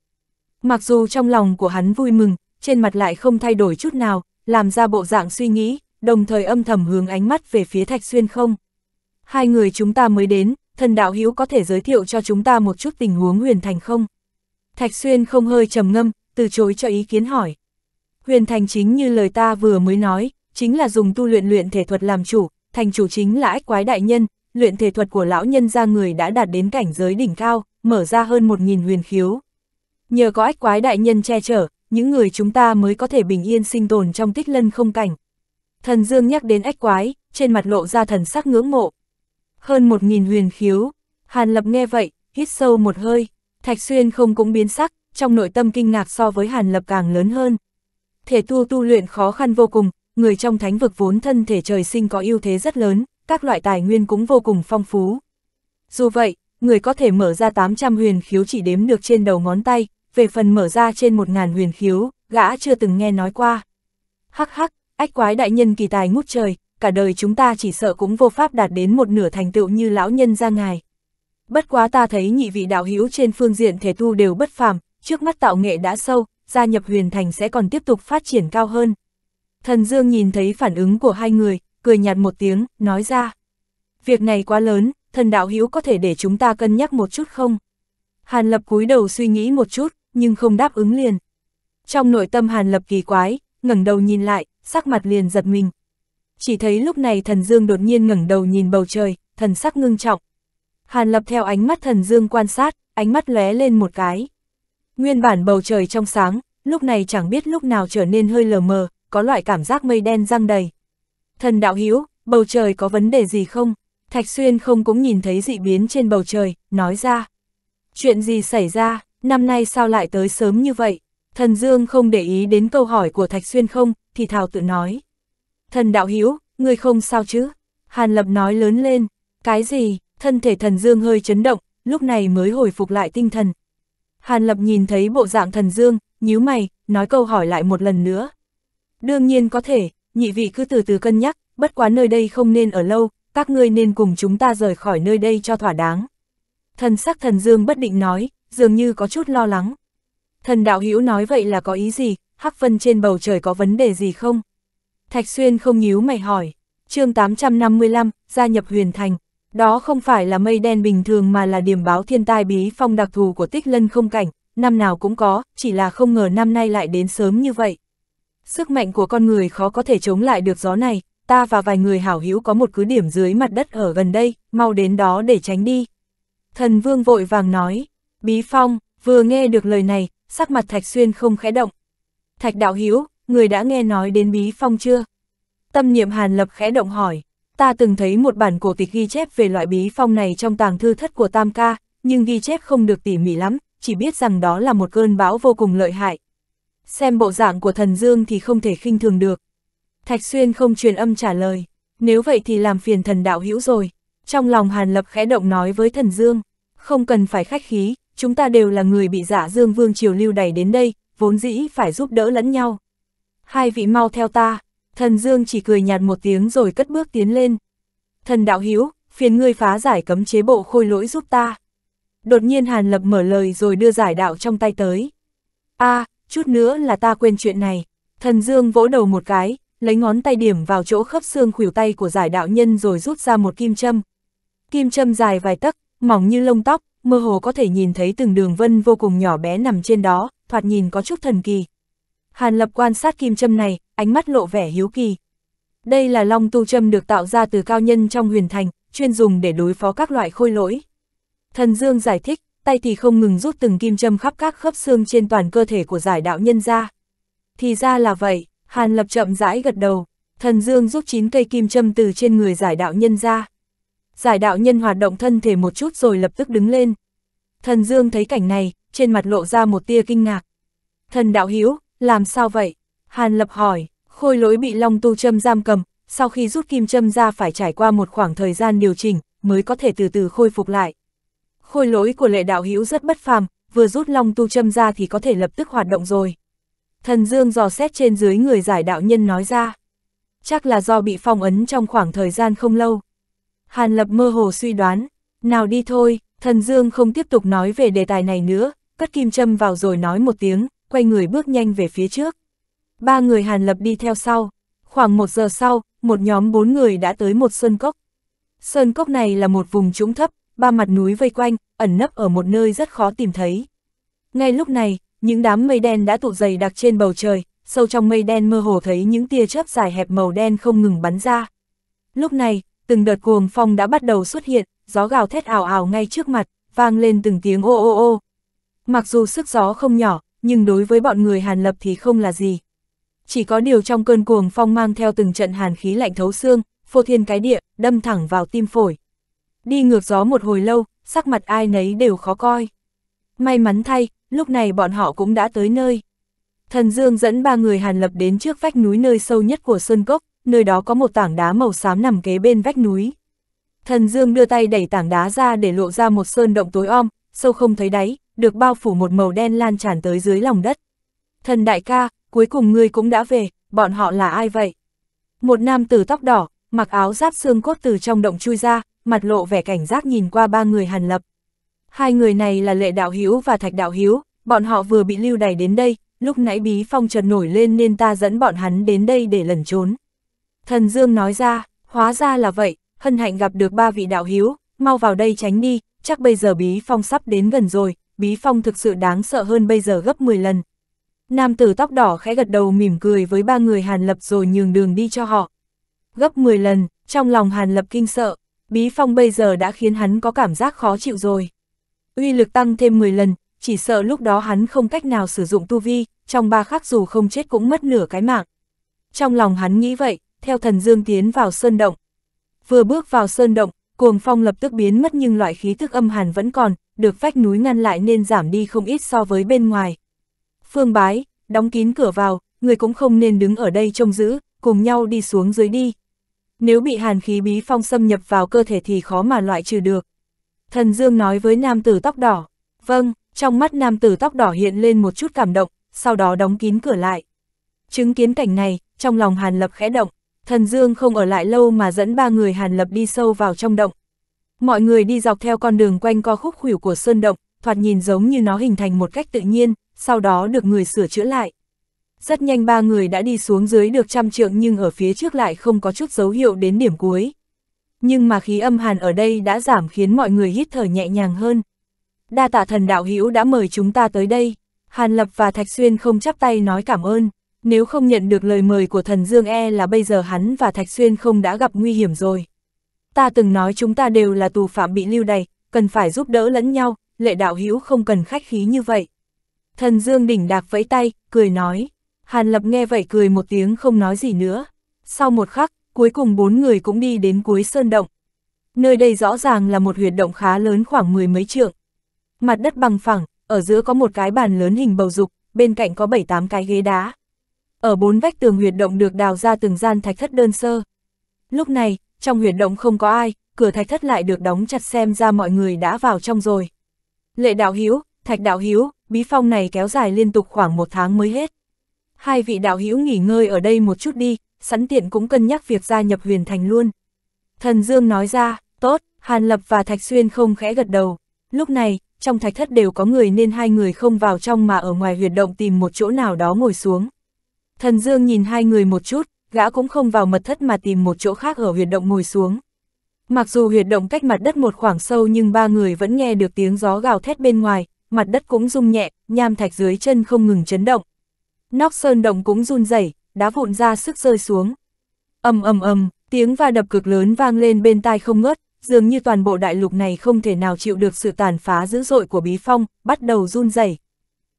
Speaker 1: Mặc dù trong lòng của hắn vui mừng, trên mặt lại không thay đổi chút nào, làm ra bộ dạng suy nghĩ, đồng thời âm thầm hướng ánh mắt về phía Thạch Xuyên không. Hai người chúng ta mới đến, thần đạo hữu có thể giới thiệu cho chúng ta một chút tình huống huyền thành không? Thạch Xuyên không hơi trầm ngâm, từ chối cho ý kiến hỏi. Huyền thành chính như lời ta vừa mới nói, chính là dùng tu luyện luyện thể thuật làm chủ, thành chủ chính là ách quái đại nhân, luyện thể thuật của lão nhân ra người đã đạt đến cảnh giới đỉnh cao, mở ra hơn 1.000 huyền khiếu. Nhờ có ách quái đại nhân che chở, những người chúng ta mới có thể bình yên sinh tồn trong tích lân không cảnh. Thần Dương nhắc đến ách quái, trên mặt lộ ra thần sắc ngưỡng mộ. Hơn một nghìn huyền khiếu, Hàn Lập nghe vậy, hít sâu một hơi, Thạch Xuyên không cũng biến sắc, trong nội tâm kinh ngạc so với Hàn Lập càng lớn hơn. Thể tu tu luyện khó khăn vô cùng, người trong thánh vực vốn thân thể trời sinh có ưu thế rất lớn, các loại tài nguyên cũng vô cùng phong phú. Dù vậy, người có thể mở ra 800 huyền khiếu chỉ đếm được trên đầu ngón tay, về phần mở ra trên một ngàn huyền khiếu, gã chưa từng nghe nói qua. Hắc hắc, ách quái đại nhân kỳ tài ngút trời, cả đời chúng ta chỉ sợ cũng vô pháp đạt đến một nửa thành tựu như lão nhân ra ngài. Bất quá ta thấy nhị vị đạo hữu trên phương diện thể tu đều bất phàm, trước mắt tạo nghệ đã sâu, gia nhập huyền thành sẽ còn tiếp tục phát triển cao hơn. Thần Dương nhìn thấy phản ứng của hai người, cười nhạt một tiếng, nói ra. Việc này quá lớn, thần đạo hữu có thể để chúng ta cân nhắc một chút không? Hàn Lập cúi đầu suy nghĩ một chút, nhưng không đáp ứng liền. Trong nội tâm Hàn Lập kỳ quái, ngẩng đầu nhìn lại, sắc mặt liền giật mình. Chỉ thấy lúc này thần Dương đột nhiên ngẩng đầu nhìn bầu trời, thần sắc ngưng trọng. Hàn Lập theo ánh mắt thần Dương quan sát, ánh mắt lóe lên một cái. Nguyên bản bầu trời trong sáng, lúc này chẳng biết lúc nào trở nên hơi lờ mờ, có loại cảm giác mây đen răng đầy. Thần đạo Hiếu bầu trời có vấn đề gì không? Thạch Xuyên không cũng nhìn thấy dị biến trên bầu trời, nói ra. Chuyện gì xảy ra? năm nay sao lại tới sớm như vậy? Thần Dương không để ý đến câu hỏi của Thạch Xuyên không, thì thào tự nói. Thần đạo hiếu, người không sao chứ? Hàn Lập nói lớn lên, cái gì? Thân thể thần Dương hơi chấn động, lúc này mới hồi phục lại tinh thần. Hàn Lập nhìn thấy bộ dạng thần Dương, nhíu mày, nói câu hỏi lại một lần nữa. Đương nhiên có thể, nhị vị cứ từ từ cân nhắc, bất quá nơi đây không nên ở lâu, các ngươi nên cùng chúng ta rời khỏi nơi đây cho thỏa đáng. Thần sắc thần dương bất định nói, dường như có chút lo lắng. Thần đạo hữu nói vậy là có ý gì, hắc vân trên bầu trời có vấn đề gì không? Thạch Xuyên không nhíu mày hỏi, chương 855, gia nhập huyền thành, đó không phải là mây đen bình thường mà là điểm báo thiên tai bí phong đặc thù của tích lân không cảnh, năm nào cũng có, chỉ là không ngờ năm nay lại đến sớm như vậy. Sức mạnh của con người khó có thể chống lại được gió này, ta và vài người hảo hữu có một cứ điểm dưới mặt đất ở gần đây, mau đến đó để tránh đi. Thần vương vội vàng nói, Bí Phong, vừa nghe được lời này, sắc mặt Thạch Xuyên không khẽ động. Thạch Đạo Hiếu, người đã nghe nói đến Bí Phong chưa? Tâm niệm Hàn Lập khẽ động hỏi, ta từng thấy một bản cổ tịch ghi chép về loại Bí Phong này trong tàng thư thất của Tam Ca, nhưng ghi chép không được tỉ mỉ lắm, chỉ biết rằng đó là một cơn bão vô cùng lợi hại. Xem bộ dạng của thần Dương thì không thể khinh thường được. Thạch Xuyên không truyền âm trả lời, nếu vậy thì làm phiền thần đạo Hiếu rồi. Trong lòng Hàn Lập khẽ động nói với thần Dương, không cần phải khách khí, chúng ta đều là người bị giả dương vương triều lưu đẩy đến đây, vốn dĩ phải giúp đỡ lẫn nhau. Hai vị mau theo ta, thần dương chỉ cười nhạt một tiếng rồi cất bước tiến lên. Thần đạo hiếu, phiền ngươi phá giải cấm chế bộ khôi lỗi giúp ta. Đột nhiên Hàn Lập mở lời rồi đưa giải đạo trong tay tới. a à, chút nữa là ta quên chuyện này. Thần Dương vỗ đầu một cái, lấy ngón tay điểm vào chỗ khớp xương khuỷu tay của giải đạo nhân rồi rút ra một kim châm. Kim châm dài vài tấc, mỏng như lông tóc, mơ hồ có thể nhìn thấy từng đường vân vô cùng nhỏ bé nằm trên đó, thoạt nhìn có chút thần kỳ. Hàn Lập quan sát kim châm này, ánh mắt lộ vẻ hiếu kỳ. Đây là long tu châm được tạo ra từ cao nhân trong huyền thành, chuyên dùng để đối phó các loại khôi lỗi. Thần Dương giải thích, tay thì không ngừng rút từng kim châm khắp các khớp xương trên toàn cơ thể của giải đạo nhân ra. Thì ra là vậy, Hàn Lập chậm rãi gật đầu, thần Dương rút 9 cây kim châm từ trên người giải đạo nhân ra. Giải đạo nhân hoạt động thân thể một chút rồi lập tức đứng lên. Thần Dương thấy cảnh này, trên mặt lộ ra một tia kinh ngạc. Thần đạo hiếu làm sao vậy? Hàn lập hỏi, khôi lỗi bị long tu châm giam cầm, sau khi rút kim châm ra phải trải qua một khoảng thời gian điều chỉnh, mới có thể từ từ khôi phục lại. Khôi lỗi của lệ đạo hiếu rất bất phàm, vừa rút long tu châm ra thì có thể lập tức hoạt động rồi. Thần Dương dò xét trên dưới người giải đạo nhân nói ra. Chắc là do bị phong ấn trong khoảng thời gian không lâu. Hàn Lập mơ hồ suy đoán, nào đi thôi, thần Dương không tiếp tục nói về đề tài này nữa, cất kim châm vào rồi nói một tiếng, quay người bước nhanh về phía trước. Ba người Hàn Lập đi theo sau, khoảng một giờ sau, một nhóm bốn người đã tới một sơn cốc. Sơn cốc này là một vùng trũng thấp, ba mặt núi vây quanh, ẩn nấp ở một nơi rất khó tìm thấy. Ngay lúc này, những đám mây đen đã tụ dày đặc trên bầu trời, sâu trong mây đen mơ hồ thấy những tia chớp dài hẹp màu đen không ngừng bắn ra. Lúc này, từng đợt cuồng phong đã bắt đầu xuất hiện, gió gào thét ảo ảo ngay trước mặt, vang lên từng tiếng ô ô ô. Mặc dù sức gió không nhỏ, nhưng đối với bọn người Hàn Lập thì không là gì. Chỉ có điều trong cơn cuồng phong mang theo từng trận hàn khí lạnh thấu xương, phô thiên cái địa, đâm thẳng vào tim phổi. Đi ngược gió một hồi lâu, sắc mặt ai nấy đều khó coi. May mắn thay, lúc này bọn họ cũng đã tới nơi. Thần Dương dẫn ba người Hàn Lập đến trước vách núi nơi sâu nhất của Sơn Cốc, nơi đó có một tảng đá màu xám nằm kế bên vách núi. Thần Dương đưa tay đẩy tảng đá ra để lộ ra một sơn động tối om, sâu không thấy đáy, được bao phủ một màu đen lan tràn tới dưới lòng đất. Thần đại ca, cuối cùng ngươi cũng đã về, bọn họ là ai vậy? Một nam tử tóc đỏ, mặc áo giáp xương cốt từ trong động chui ra, mặt lộ vẻ cảnh giác nhìn qua ba người Hàn Lập. Hai người này là Lệ Đạo Hiếu và Thạch Đạo Hiếu, bọn họ vừa bị lưu đày đến đây, lúc nãy bí phong trần nổi lên nên ta dẫn bọn hắn đến đây để lẩn trốn. Thần Dương nói ra, hóa ra là vậy, hân hạnh gặp được ba vị đạo hiếu, mau vào đây tránh đi, chắc bây giờ Bí Phong sắp đến gần rồi, Bí Phong thực sự đáng sợ hơn bây giờ gấp 10 lần. Nam tử tóc đỏ khẽ gật đầu mỉm cười với ba người Hàn Lập rồi nhường đường đi cho họ. Gấp 10 lần, trong lòng Hàn Lập kinh sợ, Bí Phong bây giờ đã khiến hắn có cảm giác khó chịu rồi. Uy lực tăng thêm 10 lần, chỉ sợ lúc đó hắn không cách nào sử dụng tu vi, trong ba khắc dù không chết cũng mất nửa cái mạng. Trong lòng hắn nghĩ vậy, theo thần dương tiến vào sơn động. Vừa bước vào sơn động, cuồng phong lập tức biến mất nhưng loại khí thức âm hàn vẫn còn, được vách núi ngăn lại nên giảm đi không ít so với bên ngoài. Phương bái, đóng kín cửa vào, người cũng không nên đứng ở đây trông giữ, cùng nhau đi xuống dưới đi. Nếu bị hàn khí bí phong xâm nhập vào cơ thể thì khó mà loại trừ được. Thần Dương nói với nam tử tóc đỏ. Vâng, trong mắt nam tử tóc đỏ hiện lên một chút cảm động, sau đó đóng kín cửa lại. Chứng kiến cảnh này, trong lòng Hàn Lập khẽ động, Thần Dương không ở lại lâu mà dẫn ba người Hàn Lập đi sâu vào trong động. Mọi người đi dọc theo con đường quanh co khúc khủy của sơn động, thoạt nhìn giống như nó hình thành một cách tự nhiên, sau đó được người sửa chữa lại. Rất nhanh ba người đã đi xuống dưới được trăm trượng nhưng ở phía trước lại không có chút dấu hiệu đến điểm cuối. Nhưng mà khí âm hàn ở đây đã giảm khiến mọi người hít thở nhẹ nhàng hơn. Đa tạ thần đạo hữu đã mời chúng ta tới đây. Hàn Lập và Thạch Xuyên không chắp tay nói cảm ơn nếu không nhận được lời mời của thần Dương e là bây giờ hắn và Thạch Xuyên không đã gặp nguy hiểm rồi. Ta từng nói chúng ta đều là tù phạm bị lưu đày, cần phải giúp đỡ lẫn nhau, lệ đạo hữu không cần khách khí như vậy. Thần Dương đỉnh đạc vẫy tay, cười nói. Hàn Lập nghe vậy cười một tiếng không nói gì nữa. Sau một khắc, cuối cùng bốn người cũng đi đến cuối sơn động. Nơi đây rõ ràng là một huyệt động khá lớn khoảng mười mấy trượng. Mặt đất bằng phẳng, ở giữa có một cái bàn lớn hình bầu dục, bên cạnh có bảy tám cái ghế đá. Ở bốn vách tường huyệt động được đào ra từng gian thạch thất đơn sơ. Lúc này, trong huyệt động không có ai, cửa thạch thất lại được đóng chặt xem ra mọi người đã vào trong rồi. Lệ đạo hiếu, thạch đạo hiếu, bí phong này kéo dài liên tục khoảng một tháng mới hết. Hai vị đạo hiếu nghỉ ngơi ở đây một chút đi, sẵn tiện cũng cân nhắc việc gia nhập huyền thành luôn. Thần Dương nói ra, tốt, Hàn Lập và Thạch Xuyên không khẽ gật đầu. Lúc này, trong thạch thất đều có người nên hai người không vào trong mà ở ngoài huyệt động tìm một chỗ nào đó ngồi xuống. Thần Dương nhìn hai người một chút, gã cũng không vào mật thất mà tìm một chỗ khác ở huyệt động ngồi xuống. Mặc dù huyệt động cách mặt đất một khoảng sâu nhưng ba người vẫn nghe được tiếng gió gào thét bên ngoài, mặt đất cũng rung nhẹ, nham thạch dưới chân không ngừng chấn động. Nóc sơn động cũng run rẩy, đá vụn ra sức rơi xuống. Ầm ầm ầm, tiếng va đập cực lớn vang lên bên tai không ngớt, dường như toàn bộ đại lục này không thể nào chịu được sự tàn phá dữ dội của Bí Phong, bắt đầu run rẩy.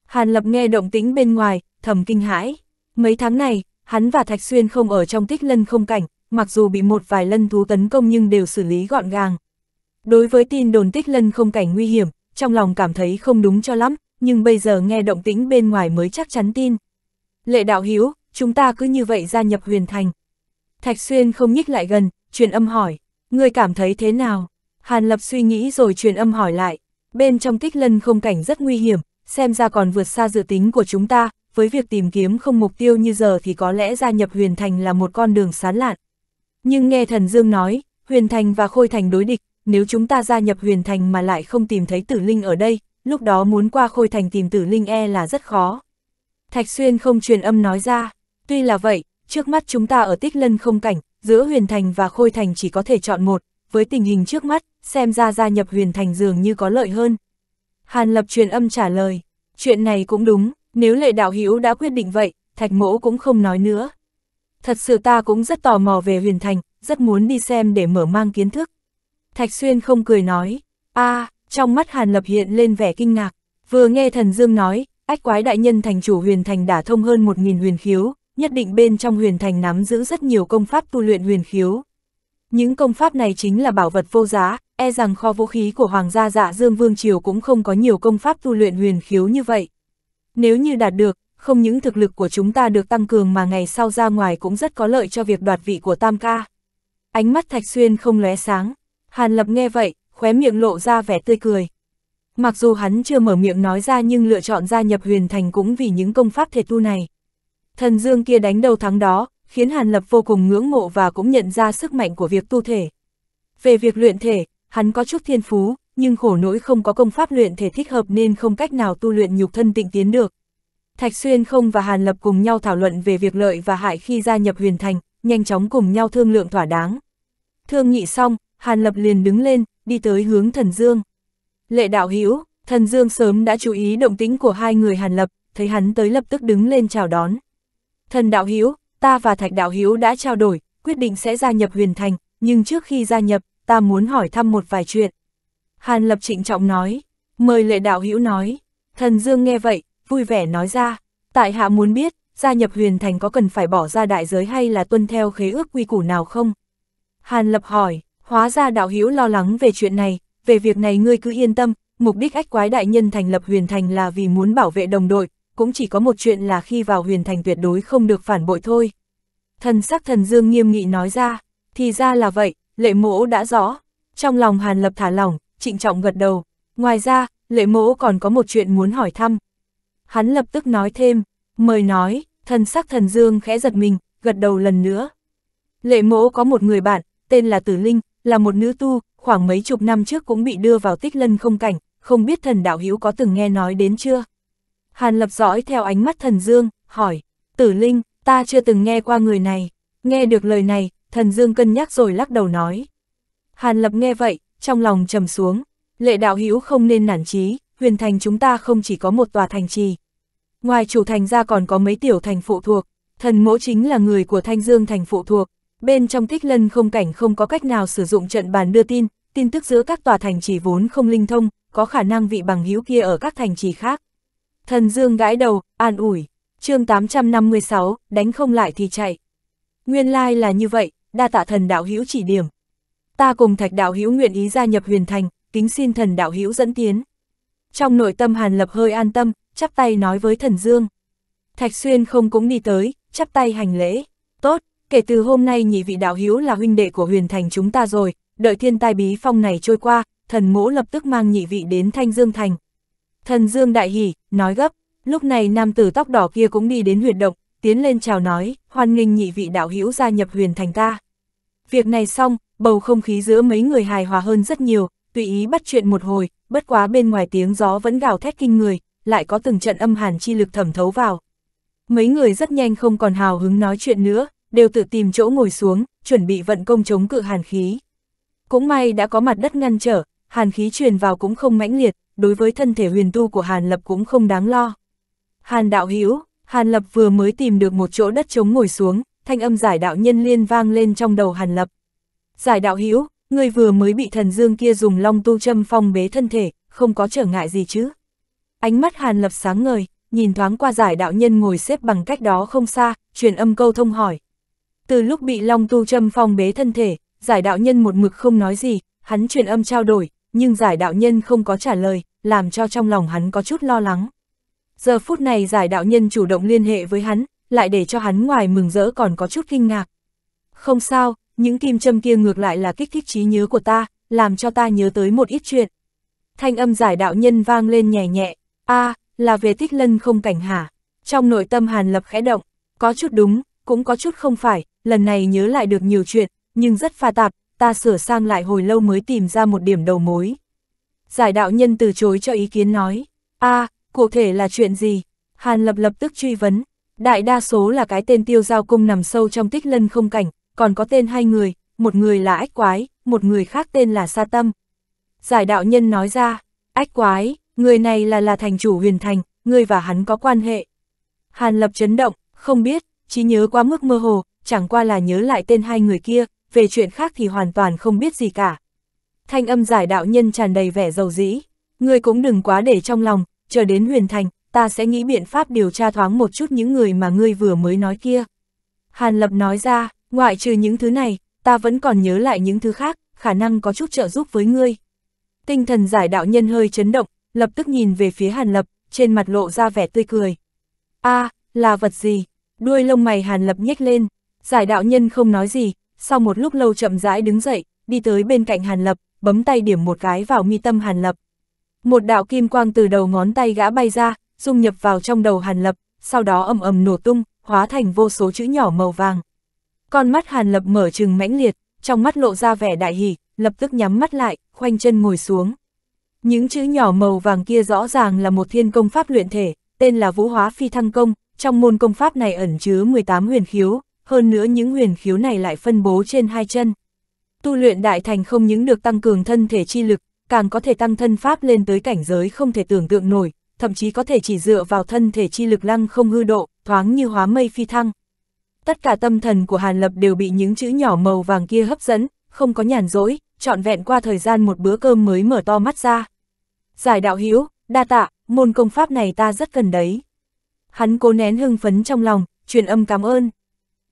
Speaker 1: Hàn Lập nghe động tĩnh bên ngoài, thầm kinh hãi. Mấy tháng này, hắn và Thạch Xuyên không ở trong tích lân không cảnh, mặc dù bị một vài lân thú tấn công nhưng đều xử lý gọn gàng. Đối với tin đồn tích lân không cảnh nguy hiểm, trong lòng cảm thấy không đúng cho lắm, nhưng bây giờ nghe động tĩnh bên ngoài mới chắc chắn tin. Lệ đạo hiếu, chúng ta cứ như vậy gia nhập huyền thành. Thạch Xuyên không nhích lại gần, truyền âm hỏi, người cảm thấy thế nào? Hàn Lập suy nghĩ rồi truyền âm hỏi lại, bên trong tích lân không cảnh rất nguy hiểm, xem ra còn vượt xa dự tính của chúng ta, với việc tìm kiếm không mục tiêu như giờ thì có lẽ gia nhập huyền thành là một con đường sán lạn. Nhưng nghe thần Dương nói, huyền thành và khôi thành đối địch, nếu chúng ta gia nhập huyền thành mà lại không tìm thấy tử linh ở đây, lúc đó muốn qua khôi thành tìm tử linh e là rất khó. Thạch Xuyên không truyền âm nói ra, tuy là vậy, trước mắt chúng ta ở tích lân không cảnh, giữa huyền thành và khôi thành chỉ có thể chọn một, với tình hình trước mắt, xem ra gia nhập huyền thành dường như có lợi hơn. Hàn Lập truyền âm trả lời, chuyện này cũng đúng, nếu lệ đạo hữu đã quyết định vậy, thạch mỗ cũng không nói nữa. Thật sự ta cũng rất tò mò về huyền thành, rất muốn đi xem để mở mang kiến thức. Thạch xuyên không cười nói, a à, trong mắt Hàn Lập hiện lên vẻ kinh ngạc, vừa nghe thần Dương nói, ách quái đại nhân thành chủ huyền thành đã thông hơn một nghìn huyền khiếu, nhất định bên trong huyền thành nắm giữ rất nhiều công pháp tu luyện huyền khiếu. Những công pháp này chính là bảo vật vô giá, e rằng kho vũ khí của Hoàng gia dạ Dương Vương Triều cũng không có nhiều công pháp tu luyện huyền khiếu như vậy. Nếu như đạt được, không những thực lực của chúng ta được tăng cường mà ngày sau ra ngoài cũng rất có lợi cho việc đoạt vị của Tam Ca. Ánh mắt Thạch Xuyên không lóe sáng, Hàn Lập nghe vậy, khóe miệng lộ ra vẻ tươi cười. Mặc dù hắn chưa mở miệng nói ra nhưng lựa chọn gia nhập huyền thành cũng vì những công pháp thể tu này. Thần Dương kia đánh đầu thắng đó, khiến Hàn Lập vô cùng ngưỡng mộ và cũng nhận ra sức mạnh của việc tu thể. Về việc luyện thể, hắn có chút thiên phú, nhưng khổ nỗi không có công pháp luyện thể thích hợp nên không cách nào tu luyện nhục thân tịnh tiến được. Thạch Xuyên không và Hàn Lập cùng nhau thảo luận về việc lợi và hại khi gia nhập huyền thành, nhanh chóng cùng nhau thương lượng thỏa đáng. Thương nghị xong, Hàn Lập liền đứng lên, đi tới hướng Thần Dương. Lệ đạo Hữu Thần Dương sớm đã chú ý động tĩnh của hai người Hàn Lập, thấy hắn tới lập tức đứng lên chào đón. Thần đạo Hữu ta và Thạch đạo Hữu đã trao đổi, quyết định sẽ gia nhập huyền thành, nhưng trước khi gia nhập, ta muốn hỏi thăm một vài chuyện. Hàn Lập trịnh trọng nói, mời lệ đạo hữu nói. Thần Dương nghe vậy, vui vẻ nói ra, tại hạ muốn biết, gia nhập huyền thành có cần phải bỏ ra đại giới hay là tuân theo khế ước quy củ nào không? Hàn Lập hỏi, hóa ra đạo hữu lo lắng về chuyện này, về việc này ngươi cứ yên tâm, mục đích ách quái đại nhân thành lập huyền thành là vì muốn bảo vệ đồng đội, cũng chỉ có một chuyện là khi vào huyền thành tuyệt đối không được phản bội thôi. Thần sắc thần dương nghiêm nghị nói ra, thì ra là vậy, lệ mỗ đã rõ, trong lòng Hàn Lập thả lỏng, trịnh trọng gật đầu. Ngoài ra, lệ mỗ còn có một chuyện muốn hỏi thăm. Hắn lập tức nói thêm, mời nói, thần sắc thần dương khẽ giật mình, gật đầu lần nữa. Lệ mỗ có một người bạn, tên là Tử Linh, là một nữ tu, khoảng mấy chục năm trước cũng bị đưa vào tích lân không cảnh, không biết thần đạo hữu có từng nghe nói đến chưa? Hàn lập dõi theo ánh mắt thần dương, hỏi, Tử Linh, ta chưa từng nghe qua người này. Nghe được lời này, thần dương cân nhắc rồi lắc đầu nói. Hàn lập nghe vậy, trong lòng trầm xuống, lệ đạo hữu không nên nản chí, huyền thành chúng ta không chỉ có một tòa thành trì. Ngoài chủ thành ra còn có mấy tiểu thành phụ thuộc, thần mỗ chính là người của Thanh Dương thành phụ thuộc, bên trong tích lân không cảnh không có cách nào sử dụng trận bàn đưa tin, tin tức giữa các tòa thành trì vốn không linh thông, có khả năng vị bằng hữu kia ở các thành trì khác. Thần Dương gãi đầu, an ủi, chương 856, đánh không lại thì chạy. Nguyên lai like là như vậy, đa tạ thần đạo hữu chỉ điểm ta cùng thạch đạo hữu nguyện ý gia nhập huyền thành, kính xin thần đạo hữu dẫn tiến. Trong nội tâm Hàn Lập hơi an tâm, chắp tay nói với thần Dương. Thạch Xuyên không cũng đi tới, chắp tay hành lễ. Tốt, kể từ hôm nay nhị vị đạo hữu là huynh đệ của huyền thành chúng ta rồi, đợi thiên tai bí phong này trôi qua, thần mỗ lập tức mang nhị vị đến Thanh Dương Thành. Thần Dương đại hỉ, nói gấp, lúc này nam tử tóc đỏ kia cũng đi đến huyệt động, tiến lên chào nói, hoan nghênh nhị vị đạo hữu gia nhập huyền thành ta. Việc này xong, bầu không khí giữa mấy người hài hòa hơn rất nhiều, tùy ý bắt chuyện một hồi, bất quá bên ngoài tiếng gió vẫn gào thét kinh người, lại có từng trận âm hàn chi lực thẩm thấu vào. Mấy người rất nhanh không còn hào hứng nói chuyện nữa, đều tự tìm chỗ ngồi xuống, chuẩn bị vận công chống cự hàn khí. Cũng may đã có mặt đất ngăn trở, hàn khí truyền vào cũng không mãnh liệt, đối với thân thể huyền tu của Hàn Lập cũng không đáng lo. Hàn đạo hữu Hàn Lập vừa mới tìm được một chỗ đất chống ngồi xuống, thanh âm giải đạo nhân liên vang lên trong đầu Hàn Lập. Giải đạo hữu người vừa mới bị thần dương kia dùng long tu châm phong bế thân thể, không có trở ngại gì chứ. Ánh mắt Hàn Lập sáng ngời, nhìn thoáng qua giải đạo nhân ngồi xếp bằng cách đó không xa, truyền âm câu thông hỏi. Từ lúc bị long tu châm phong bế thân thể, giải đạo nhân một mực không nói gì, hắn truyền âm trao đổi, nhưng giải đạo nhân không có trả lời, làm cho trong lòng hắn có chút lo lắng. Giờ phút này giải đạo nhân chủ động liên hệ với hắn, lại để cho hắn ngoài mừng rỡ còn có chút kinh ngạc. Không sao, những kim châm kia ngược lại là kích thích trí nhớ của ta, làm cho ta nhớ tới một ít chuyện. Thanh âm giải đạo nhân vang lên nhẹ nhẹ, a à, là về thích lân không cảnh hả? Trong nội tâm Hàn Lập khẽ động, có chút đúng, cũng có chút không phải, lần này nhớ lại được nhiều chuyện, nhưng rất pha tạp, ta sửa sang lại hồi lâu mới tìm ra một điểm đầu mối. Giải đạo nhân từ chối cho ý kiến nói, a à, cụ thể là chuyện gì? Hàn Lập lập tức truy vấn, Đại đa số là cái tên tiêu giao cung nằm sâu trong tích lân không cảnh, còn có tên hai người, một người là ách quái, một người khác tên là sa tâm. Giải đạo nhân nói ra, ách quái, người này là là thành chủ huyền thành, người và hắn có quan hệ. Hàn lập chấn động, không biết, chỉ nhớ quá mức mơ hồ, chẳng qua là nhớ lại tên hai người kia, về chuyện khác thì hoàn toàn không biết gì cả. Thanh âm giải đạo nhân tràn đầy vẻ giàu dĩ, người cũng đừng quá để trong lòng, chờ đến huyền thành, ta sẽ nghĩ biện pháp điều tra thoáng một chút những người mà ngươi vừa mới nói kia. Hàn Lập nói ra, ngoại trừ những thứ này, ta vẫn còn nhớ lại những thứ khác, khả năng có chút trợ giúp với ngươi. Tinh thần giải đạo nhân hơi chấn động, lập tức nhìn về phía Hàn Lập, trên mặt lộ ra vẻ tươi cười. a à, là vật gì? Đuôi lông mày Hàn Lập nhếch lên, giải đạo nhân không nói gì, sau một lúc lâu chậm rãi đứng dậy, đi tới bên cạnh Hàn Lập, bấm tay điểm một cái vào mi tâm Hàn Lập. Một đạo kim quang từ đầu ngón tay gã bay ra, dung nhập vào trong đầu Hàn Lập, sau đó ầm ầm nổ tung, hóa thành vô số chữ nhỏ màu vàng. Con mắt Hàn Lập mở trừng mãnh liệt, trong mắt lộ ra vẻ đại hỉ, lập tức nhắm mắt lại, khoanh chân ngồi xuống. Những chữ nhỏ màu vàng kia rõ ràng là một thiên công pháp luyện thể, tên là Vũ Hóa Phi Thăng Công, trong môn công pháp này ẩn chứa 18 huyền khiếu, hơn nữa những huyền khiếu này lại phân bố trên hai chân. Tu luyện đại thành không những được tăng cường thân thể chi lực, càng có thể tăng thân pháp lên tới cảnh giới không thể tưởng tượng nổi, thậm chí có thể chỉ dựa vào thân thể chi lực lăng không hư độ, thoáng như hóa mây phi thăng. Tất cả tâm thần của Hàn Lập đều bị những chữ nhỏ màu vàng kia hấp dẫn, không có nhàn rỗi, trọn vẹn qua thời gian một bữa cơm mới mở to mắt ra. Giải đạo hiếu đa tạ, môn công pháp này ta rất cần đấy. Hắn cố nén hưng phấn trong lòng, truyền âm cảm ơn.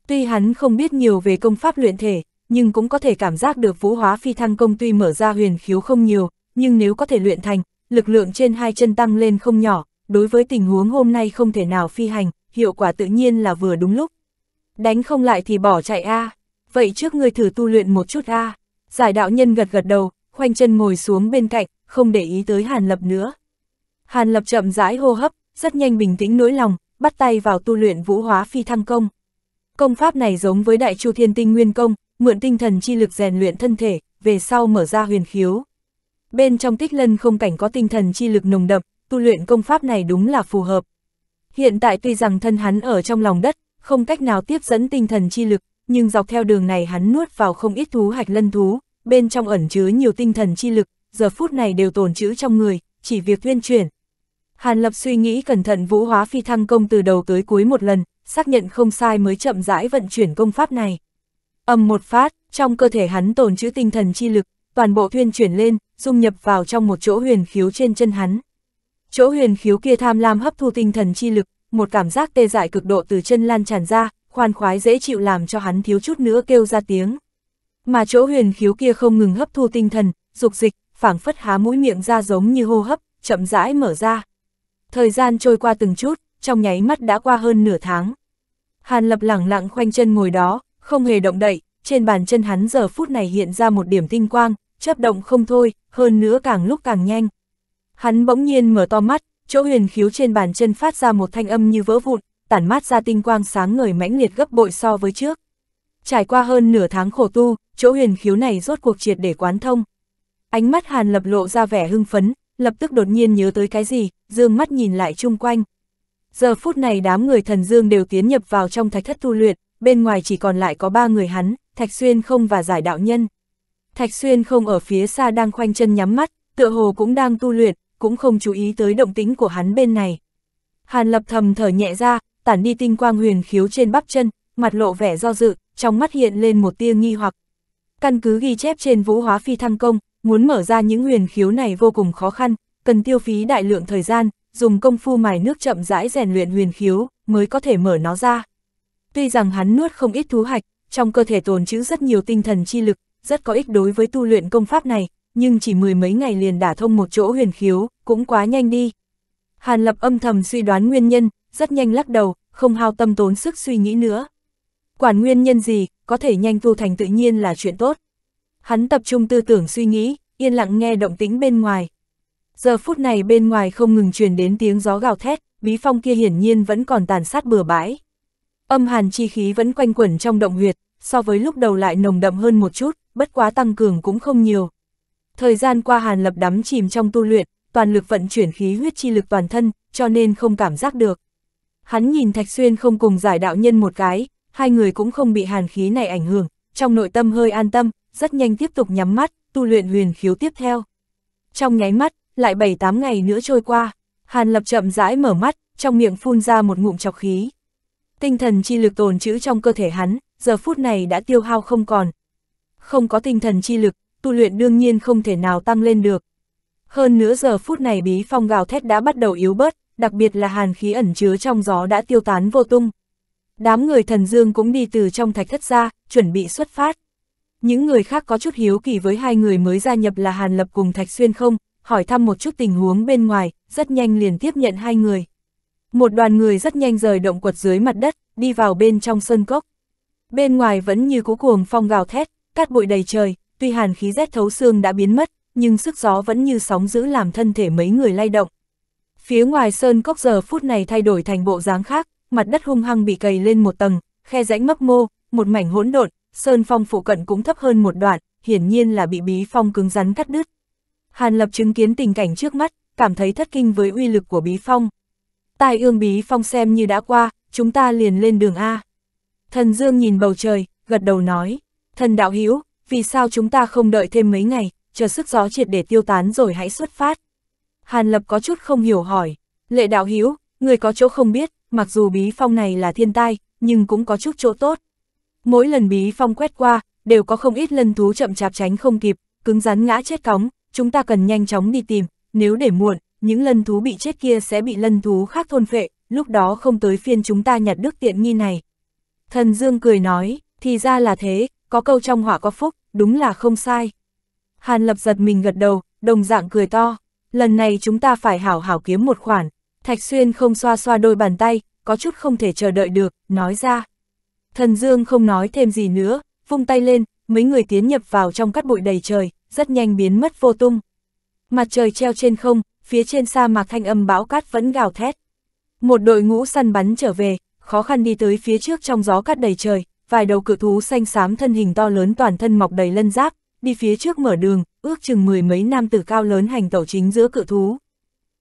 Speaker 1: Tuy hắn không biết nhiều về công pháp luyện thể, nhưng cũng có thể cảm giác được vũ hóa phi thăng công tuy mở ra huyền khiếu không nhiều, nhưng nếu có thể luyện thành, lực lượng trên hai chân tăng lên không nhỏ, đối với tình huống hôm nay không thể nào phi hành, hiệu quả tự nhiên là vừa đúng lúc. Đánh không lại thì bỏ chạy a vậy trước ngươi thử tu luyện một chút a giải đạo nhân gật gật đầu, khoanh chân ngồi xuống bên cạnh, không để ý tới Hàn Lập nữa. Hàn Lập chậm rãi hô hấp, rất nhanh bình tĩnh nỗi lòng, bắt tay vào tu luyện vũ hóa phi thăng công. Công pháp này giống với đại chu thiên tinh nguyên công, mượn tinh thần chi lực rèn luyện thân thể, về sau mở ra huyền khiếu. Bên trong tích lân không cảnh có tinh thần chi lực nồng đậm, tu luyện công pháp này đúng là phù hợp. Hiện tại tuy rằng thân hắn ở trong lòng đất, không cách nào tiếp dẫn tinh thần chi lực, nhưng dọc theo đường này hắn nuốt vào không ít thú hạch lân thú, bên trong ẩn chứa nhiều tinh thần chi lực, giờ phút này đều tồn trữ trong người, chỉ việc tuyên chuyển. Hàn Lập suy nghĩ cẩn thận vũ hóa phi thăng công từ đầu tới cuối một lần, xác nhận không sai mới chậm rãi vận chuyển công pháp này. Âm một phát, trong cơ thể hắn tồn trữ tinh thần chi lực, toàn bộ thuyên chuyển lên, dung nhập vào trong một chỗ huyền khiếu trên chân hắn. Chỗ huyền khiếu kia tham lam hấp thu tinh thần chi lực, một cảm giác tê dại cực độ từ chân lan tràn ra, khoan khoái dễ chịu làm cho hắn thiếu chút nữa kêu ra tiếng. Mà chỗ huyền khiếu kia không ngừng hấp thu tinh thần, dục dịch, phảng phất há mũi miệng ra giống như hô hấp, chậm rãi mở ra. Thời gian trôi qua từng chút, trong nháy mắt đã qua hơn nửa tháng. Hàn lập lẳng lặng khoanh chân ngồi đó, không hề động đậy, trên bàn chân hắn giờ phút này hiện ra một điểm tinh quang, chấp động không thôi, hơn nữa càng lúc càng nhanh. Hắn bỗng nhiên mở to mắt, chỗ huyền khiếu trên bàn chân phát ra một thanh âm như vỡ vụn, tản mát ra tinh quang sáng ngời mãnh liệt gấp bội so với trước. Trải qua hơn nửa tháng khổ tu, chỗ huyền khiếu này rốt cuộc triệt để quán thông. Ánh mắt Hàn Lập lộ ra vẻ hưng phấn, lập tức đột nhiên nhớ tới cái gì, dương mắt nhìn lại chung quanh. Giờ phút này đám người thần dương đều tiến nhập vào trong thạch thất tu luyện, bên ngoài chỉ còn lại có ba người hắn, Thạch Xuyên không và giải đạo nhân. Thạch Xuyên không ở phía xa đang khoanh chân nhắm mắt, tựa hồ cũng đang tu luyện, cũng không chú ý tới động tĩnh của hắn bên này. Hàn lập thầm thở nhẹ ra, tản đi tinh quang huyền khiếu trên bắp chân, mặt lộ vẻ do dự, trong mắt hiện lên một tia nghi hoặc. Căn cứ ghi chép trên vũ hóa phi thăng công, muốn mở ra những huyền khiếu này vô cùng khó khăn, cần tiêu phí đại lượng thời gian, dùng công phu mài nước chậm rãi rèn luyện huyền khiếu, mới có thể mở nó ra. Tuy rằng hắn nuốt không ít thú hạch, trong cơ thể tồn trữ rất nhiều tinh thần chi lực, rất có ích đối với tu luyện công pháp này, nhưng chỉ mười mấy ngày liền đả thông một chỗ huyền khiếu, cũng quá nhanh đi. Hàn Lập âm thầm suy đoán nguyên nhân, rất nhanh lắc đầu, không hao tâm tốn sức suy nghĩ nữa. Quản nguyên nhân gì, có thể nhanh tu thành tự nhiên là chuyện tốt. Hắn tập trung tư tưởng suy nghĩ, yên lặng nghe động tĩnh bên ngoài. Giờ phút này bên ngoài không ngừng truyền đến tiếng gió gào thét, bí phong kia hiển nhiên vẫn còn tàn sát bừa bãi. Âm hàn chi khí vẫn quanh quẩn trong động huyệt, so với lúc đầu lại nồng đậm hơn một chút, bất quá tăng cường cũng không nhiều. Thời gian qua Hàn Lập đắm chìm trong tu luyện, toàn lực vận chuyển khí huyết chi lực toàn thân, cho nên không cảm giác được. Hắn nhìn Thạch Xuyên không cùng giải đạo nhân một cái, hai người cũng không bị hàn khí này ảnh hưởng, trong nội tâm hơi an tâm, rất nhanh tiếp tục nhắm mắt, tu luyện huyền khiếu tiếp theo. Trong nháy mắt, lại 7-8 ngày nữa trôi qua, Hàn Lập chậm rãi mở mắt, trong miệng phun ra một ngụm chọc khí. Tinh thần chi lực tồn trữ trong cơ thể hắn, giờ phút này đã tiêu hao không còn, không có tinh thần chi lực, tu luyện đương nhiên không thể nào tăng lên được. Hơn nửa giờ phút này bí phong gào thét đã bắt đầu yếu bớt, đặc biệt là hàn khí ẩn chứa trong gió đã tiêu tán vô tung. Đám người thần dương cũng đi từ trong thạch thất ra, chuẩn bị xuất phát. Những người khác có chút hiếu kỳ với hai người mới gia nhập là Hàn Lập cùng Thạch Xuyên không, hỏi thăm một chút tình huống bên ngoài, rất nhanh liền tiếp nhận hai người. Một đoàn người rất nhanh rời động quật dưới mặt đất, đi vào bên trong sân cốc. Bên ngoài vẫn như cú cuồng phong gào thét, cát bụi đầy trời, tuy hàn khí rét thấu xương đã biến mất, nhưng sức gió vẫn như sóng giữ làm thân thể mấy người lay động. Phía ngoài sơn cốc giờ phút này thay đổi thành bộ dáng khác, mặt đất hung hăng bị cầy lên một tầng, khe rãnh mấp mô, một mảnh hỗn độn, sơn phong phụ cận cũng thấp hơn một đoạn, hiển nhiên là bị bí phong cứng rắn cắt đứt. Hàn Lập chứng kiến tình cảnh trước mắt, cảm thấy thất kinh với uy lực của bí phong. Tai ương bí phong xem như đã qua, chúng ta liền lên đường A. Thần Dương nhìn bầu trời, gật đầu nói. Thần đạo hữu vì sao chúng ta không đợi thêm mấy ngày, chờ sức gió triệt để tiêu tán rồi hãy xuất phát. Hàn Lập có chút không hiểu hỏi, lệ đạo hữu người có chỗ không biết, mặc dù bí phong này là thiên tai, nhưng cũng có chút chỗ tốt. Mỗi lần bí phong quét qua, đều có không ít lân thú chậm chạp tránh không kịp, cứng rắn ngã chết cóng, chúng ta cần nhanh chóng đi tìm, nếu để muộn, những lân thú bị chết kia sẽ bị lân thú khác thôn phệ, lúc đó không tới phiên chúng ta nhặt đức tiện nghi này. Thần Dương cười nói, thì ra là thế, có câu trong hỏa có phúc, đúng là không sai. Hàn lập giật mình gật đầu, đồng dạng cười to, lần này chúng ta phải hảo hảo kiếm một khoản, thạch xuyên không xoa xoa đôi bàn tay, có chút không thể chờ đợi được, nói ra. Thần Dương không nói thêm gì nữa, vung tay lên, mấy người tiến nhập vào trong cát bụi đầy trời, rất nhanh biến mất vô tung. Mặt trời treo trên không, phía trên sa mạc thanh âm bão cát vẫn gào thét. Một đội ngũ săn bắn trở về, khó khăn đi tới phía trước trong gió cát đầy trời, vài đầu cự thú xanh xám thân hình to lớn toàn thân mọc đầy lân giáp, đi phía trước mở đường, ước chừng mười mấy nam tử cao lớn hành tẩu chính giữa cự thú.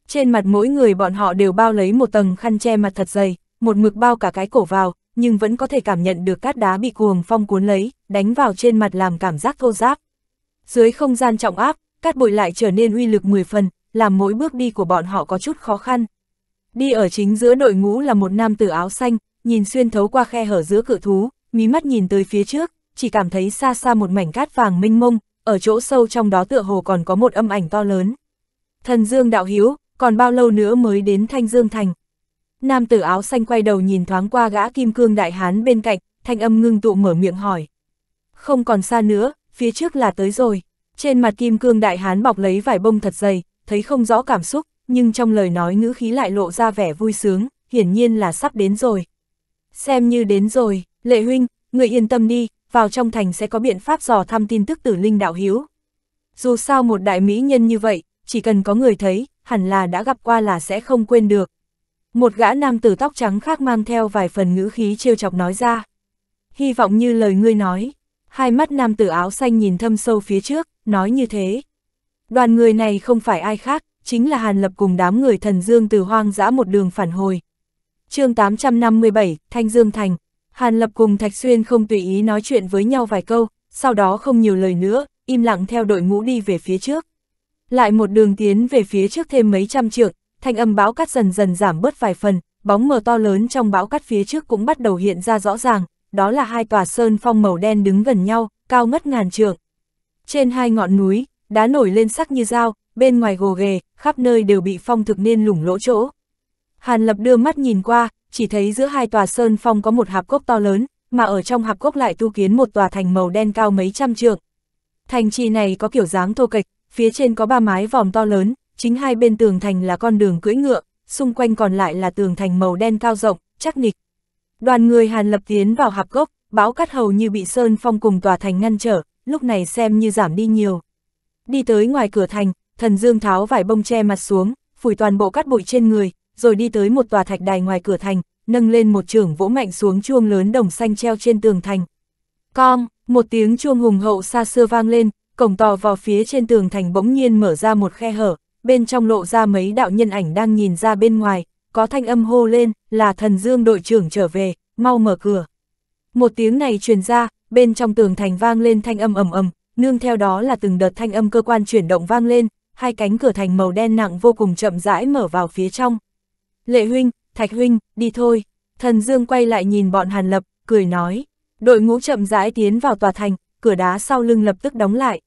Speaker 1: Trên mặt mỗi người bọn họ đều bao lấy một tầng khăn che mặt thật dày, một mực bao cả cái cổ vào, nhưng vẫn có thể cảm nhận được cát đá bị cuồng phong cuốn lấy, đánh vào trên mặt làm cảm giác thô giáp. Dưới không gian trọng áp, cát bụi lại trở nên uy lực 10 phần, làm mỗi bước đi của bọn họ có chút khó khăn. Đi ở chính giữa đội ngũ là một nam tử áo xanh, nhìn xuyên thấu qua khe hở giữa cự thú, mí mắt nhìn tới phía trước, chỉ cảm thấy xa xa một mảnh cát vàng minh mông, ở chỗ sâu trong đó tựa hồ còn có một âm ảnh to lớn. Thần Dương đạo hiếu, còn bao lâu nữa mới đến Thanh Dương Thành? Nam tử áo xanh quay đầu nhìn thoáng qua gã kim cương đại hán bên cạnh, thanh âm ngưng tụ mở miệng hỏi. Không còn xa nữa, phía trước là tới rồi. Trên mặt kim cương đại hán bọc lấy vải bông thật dày, thấy không rõ cảm xúc, nhưng trong lời nói ngữ khí lại lộ ra vẻ vui sướng, hiển nhiên là sắp đến rồi. Xem như đến rồi, Lệ huynh, người yên tâm đi, vào trong thành sẽ có biện pháp dò thăm tin tức tử linh đạo hiếu. Dù sao một đại mỹ nhân như vậy, chỉ cần có người thấy, hẳn là đã gặp qua là sẽ không quên được. Một gã nam tử tóc trắng khác mang theo vài phần ngữ khí trêu chọc nói ra. Hy vọng như lời ngươi nói, hai mắt nam tử áo xanh nhìn thâm sâu phía trước, nói như thế. Đoàn người này không phải ai khác, chính là Hàn Lập cùng đám người thần dương từ hoang dã một đường phản hồi. chương 857, Thanh Dương Thành Hàn Lập cùng Thạch Xuyên không tùy ý nói chuyện với nhau vài câu, sau đó không nhiều lời nữa, im lặng theo đội ngũ đi về phía trước. Lại một đường tiến về phía trước thêm mấy trăm trượng, thanh âm bão cắt dần dần giảm bớt vài phần, bóng mờ to lớn trong bão cắt phía trước cũng bắt đầu hiện ra rõ ràng, đó là hai tòa sơn phong màu đen đứng gần nhau, cao ngất ngàn trượng. Trên hai ngọn núi, đá nổi lên sắc như dao, bên ngoài gồ ghề, khắp nơi đều bị phong thực nên lủng lỗ chỗ. Hàn Lập đưa mắt nhìn qua, chỉ thấy giữa hai tòa sơn phong có một hạp cốc to lớn, mà ở trong hạp cốc lại tu kiến một tòa thành màu đen cao mấy trăm trượng. Thành trì này có kiểu dáng thô kịch, phía trên có ba mái vòm to lớn, chính hai bên tường thành là con đường cưỡi ngựa, xung quanh còn lại là tường thành màu đen cao rộng, chắc nịch. Đoàn người Hàn Lập tiến vào hạp cốc, bão cắt hầu như bị sơn phong cùng tòa thành ngăn trở, lúc này xem như giảm đi nhiều. Đi tới ngoài cửa thành, thần dương tháo vải bông che mặt xuống, phủi toàn bộ cát bụi trên người, rồi đi tới một tòa thạch đài ngoài cửa thành, nâng lên một trường vỗ mạnh xuống chuông lớn đồng xanh treo trên tường thành. Com một tiếng chuông hùng hậu xa xưa vang lên, cổng to vào phía trên tường thành bỗng nhiên mở ra một khe hở, bên trong lộ ra mấy đạo nhân ảnh đang nhìn ra bên ngoài, có thanh âm hô lên, là thần dương đội trưởng trở về, mau mở cửa. Một tiếng này truyền ra, bên trong tường thành vang lên thanh âm ầm ầm, nương theo đó là từng đợt thanh âm cơ quan chuyển động vang lên, hai cánh cửa thành màu đen nặng vô cùng chậm rãi mở vào phía trong, Lệ huynh, Thạch huynh, đi thôi. Thần Dương quay lại nhìn bọn Hàn Lập, cười nói. Đội ngũ chậm rãi tiến vào tòa thành, cửa đá sau lưng lập tức đóng lại.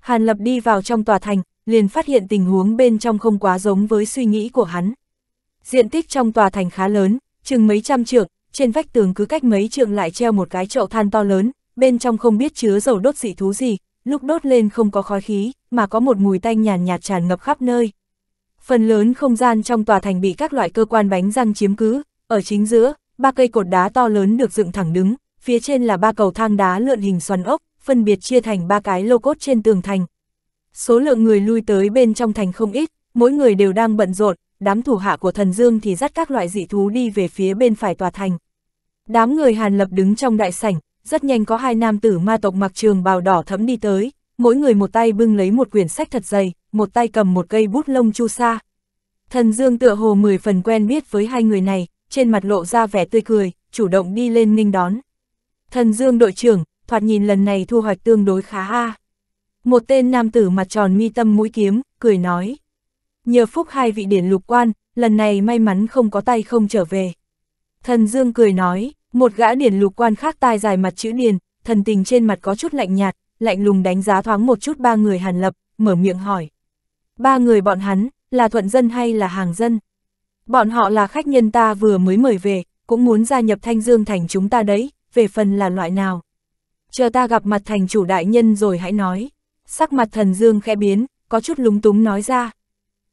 Speaker 1: Hàn Lập đi vào trong tòa thành, liền phát hiện tình huống bên trong không quá giống với suy nghĩ của hắn. Diện tích trong tòa thành khá lớn, chừng mấy trăm trượng, trên vách tường cứ cách mấy trượng lại treo một cái chậu than to lớn, bên trong không biết chứa dầu đốt dị thú gì, lúc đốt lên không có khói khí, mà có một mùi tanh nhàn nhạt tràn ngập khắp nơi, Phần lớn không gian trong tòa thành bị các loại cơ quan bánh răng chiếm cứ, ở chính giữa, ba cây cột đá to lớn được dựng thẳng đứng, phía trên là ba cầu thang đá lượn hình xoắn ốc, phân biệt chia thành ba cái lô cốt trên tường thành. Số lượng người lui tới bên trong thành không ít, mỗi người đều đang bận rộn, đám thủ hạ của thần Dương thì dắt các loại dị thú đi về phía bên phải tòa thành. Đám người Hàn Lập đứng trong đại sảnh, rất nhanh có hai nam tử ma tộc mặc trường bào đỏ thẫm đi tới, mỗi người một tay bưng lấy một quyển sách thật dày, một tay cầm một cây bút lông chu sa. Thần Dương tựa hồ mười phần quen biết với hai người này, trên mặt lộ ra vẻ tươi cười, chủ động đi lên nghênh đón. Thần Dương đội trưởng, thoạt nhìn lần này thu hoạch tương đối khá ha. Một tên nam tử mặt tròn mi tâm mũi kiếm, cười nói. Nhờ phúc hai vị điển lục quan, lần này may mắn không có tay không trở về. Thần Dương cười nói, một gã điển lục quan khác tai dài mặt chữ điền, thần tình trên mặt có chút lạnh nhạt, lạnh lùng đánh giá thoáng một chút ba người hàn lập, mở miệng hỏi. Ba người bọn hắn, là thuận dân hay là hàng dân? Bọn họ là khách nhân ta vừa mới mời về, cũng muốn gia nhập Thanh Dương thành chúng ta đấy, về phần là loại nào? Chờ ta gặp mặt thành chủ đại nhân rồi hãy nói. Sắc mặt thần Dương khẽ biến, có chút lúng túng nói ra.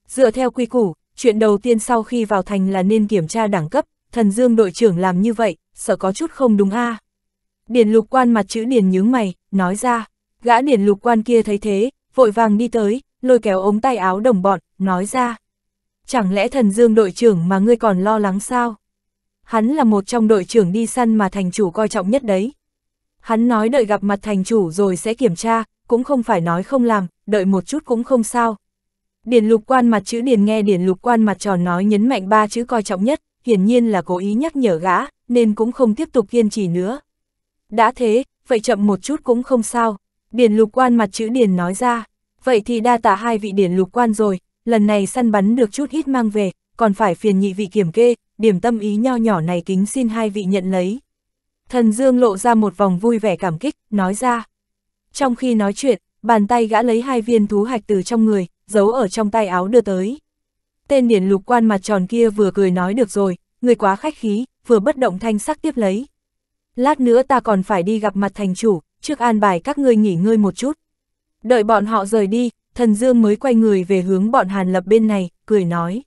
Speaker 1: Dựa theo quy củ, chuyện đầu tiên sau khi vào thành là nên kiểm tra đẳng cấp, thần Dương đội trưởng làm như vậy, sợ có chút không đúng a à. Điển lục quan mặt chữ điển nhướng mày, nói ra, gã điển lục quan kia thấy thế, vội vàng đi tới, lôi kéo ống tay áo đồng bọn, nói ra. Chẳng lẽ thần dương đội trưởng mà ngươi còn lo lắng sao? Hắn là một trong đội trưởng đi săn mà thành chủ coi trọng nhất đấy. Hắn nói đợi gặp mặt thành chủ rồi sẽ kiểm tra, cũng không phải nói không làm, đợi một chút cũng không sao. Điển lục quan mặt chữ điền nghe điển lục quan mặt tròn nói nhấn mạnh ba chữ coi trọng nhất, hiển nhiên là cố ý nhắc nhở gã, nên cũng không tiếp tục kiên trì nữa. Đã thế, vậy chậm một chút cũng không sao. Điền lục quan mặt chữ điền nói ra vậy thì đa tạ hai vị điển lục quan rồi, lần này săn bắn được chút ít mang về, còn phải phiền nhị vị kiểm kê, điểm tâm ý nho nhỏ này kính xin hai vị nhận lấy. Thần Dương lộ ra một vòng vui vẻ cảm kích, nói ra. Trong khi nói chuyện, bàn tay gã lấy hai viên thú hạch từ trong người, giấu ở trong tay áo đưa tới. Tên điển lục quan mặt tròn kia vừa cười nói được rồi, người quá khách khí, vừa bất động thanh sắc tiếp lấy. Lát nữa ta còn phải đi gặp mặt thành chủ, trước an bài các ngươi nghỉ ngơi một chút, Đợi bọn họ rời đi, thần dương mới quay người về hướng bọn Hàn Lập bên này, cười nói.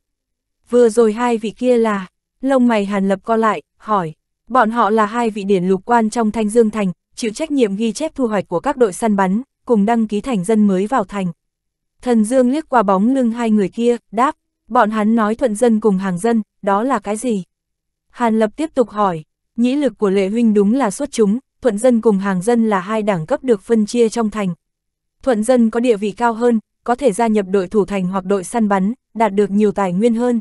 Speaker 1: Vừa rồi hai vị kia là, lông mày Hàn Lập co lại, hỏi, bọn họ là hai vị điển lục quan trong Thanh Dương Thành, chịu trách nhiệm ghi chép thu hoạch của các đội săn bắn, cùng đăng ký thành dân mới vào thành. Thần Dương liếc qua bóng lưng hai người kia, đáp, bọn hắn nói thuận dân cùng hàng dân, đó là cái gì? Hàn Lập tiếp tục hỏi, nhĩ lực của lệ huynh đúng là xuất chúng, thuận dân cùng hàng dân là hai đẳng cấp được phân chia trong thành, Thuận dân có địa vị cao hơn, có thể gia nhập đội thủ thành hoặc đội săn bắn, đạt được nhiều tài nguyên hơn.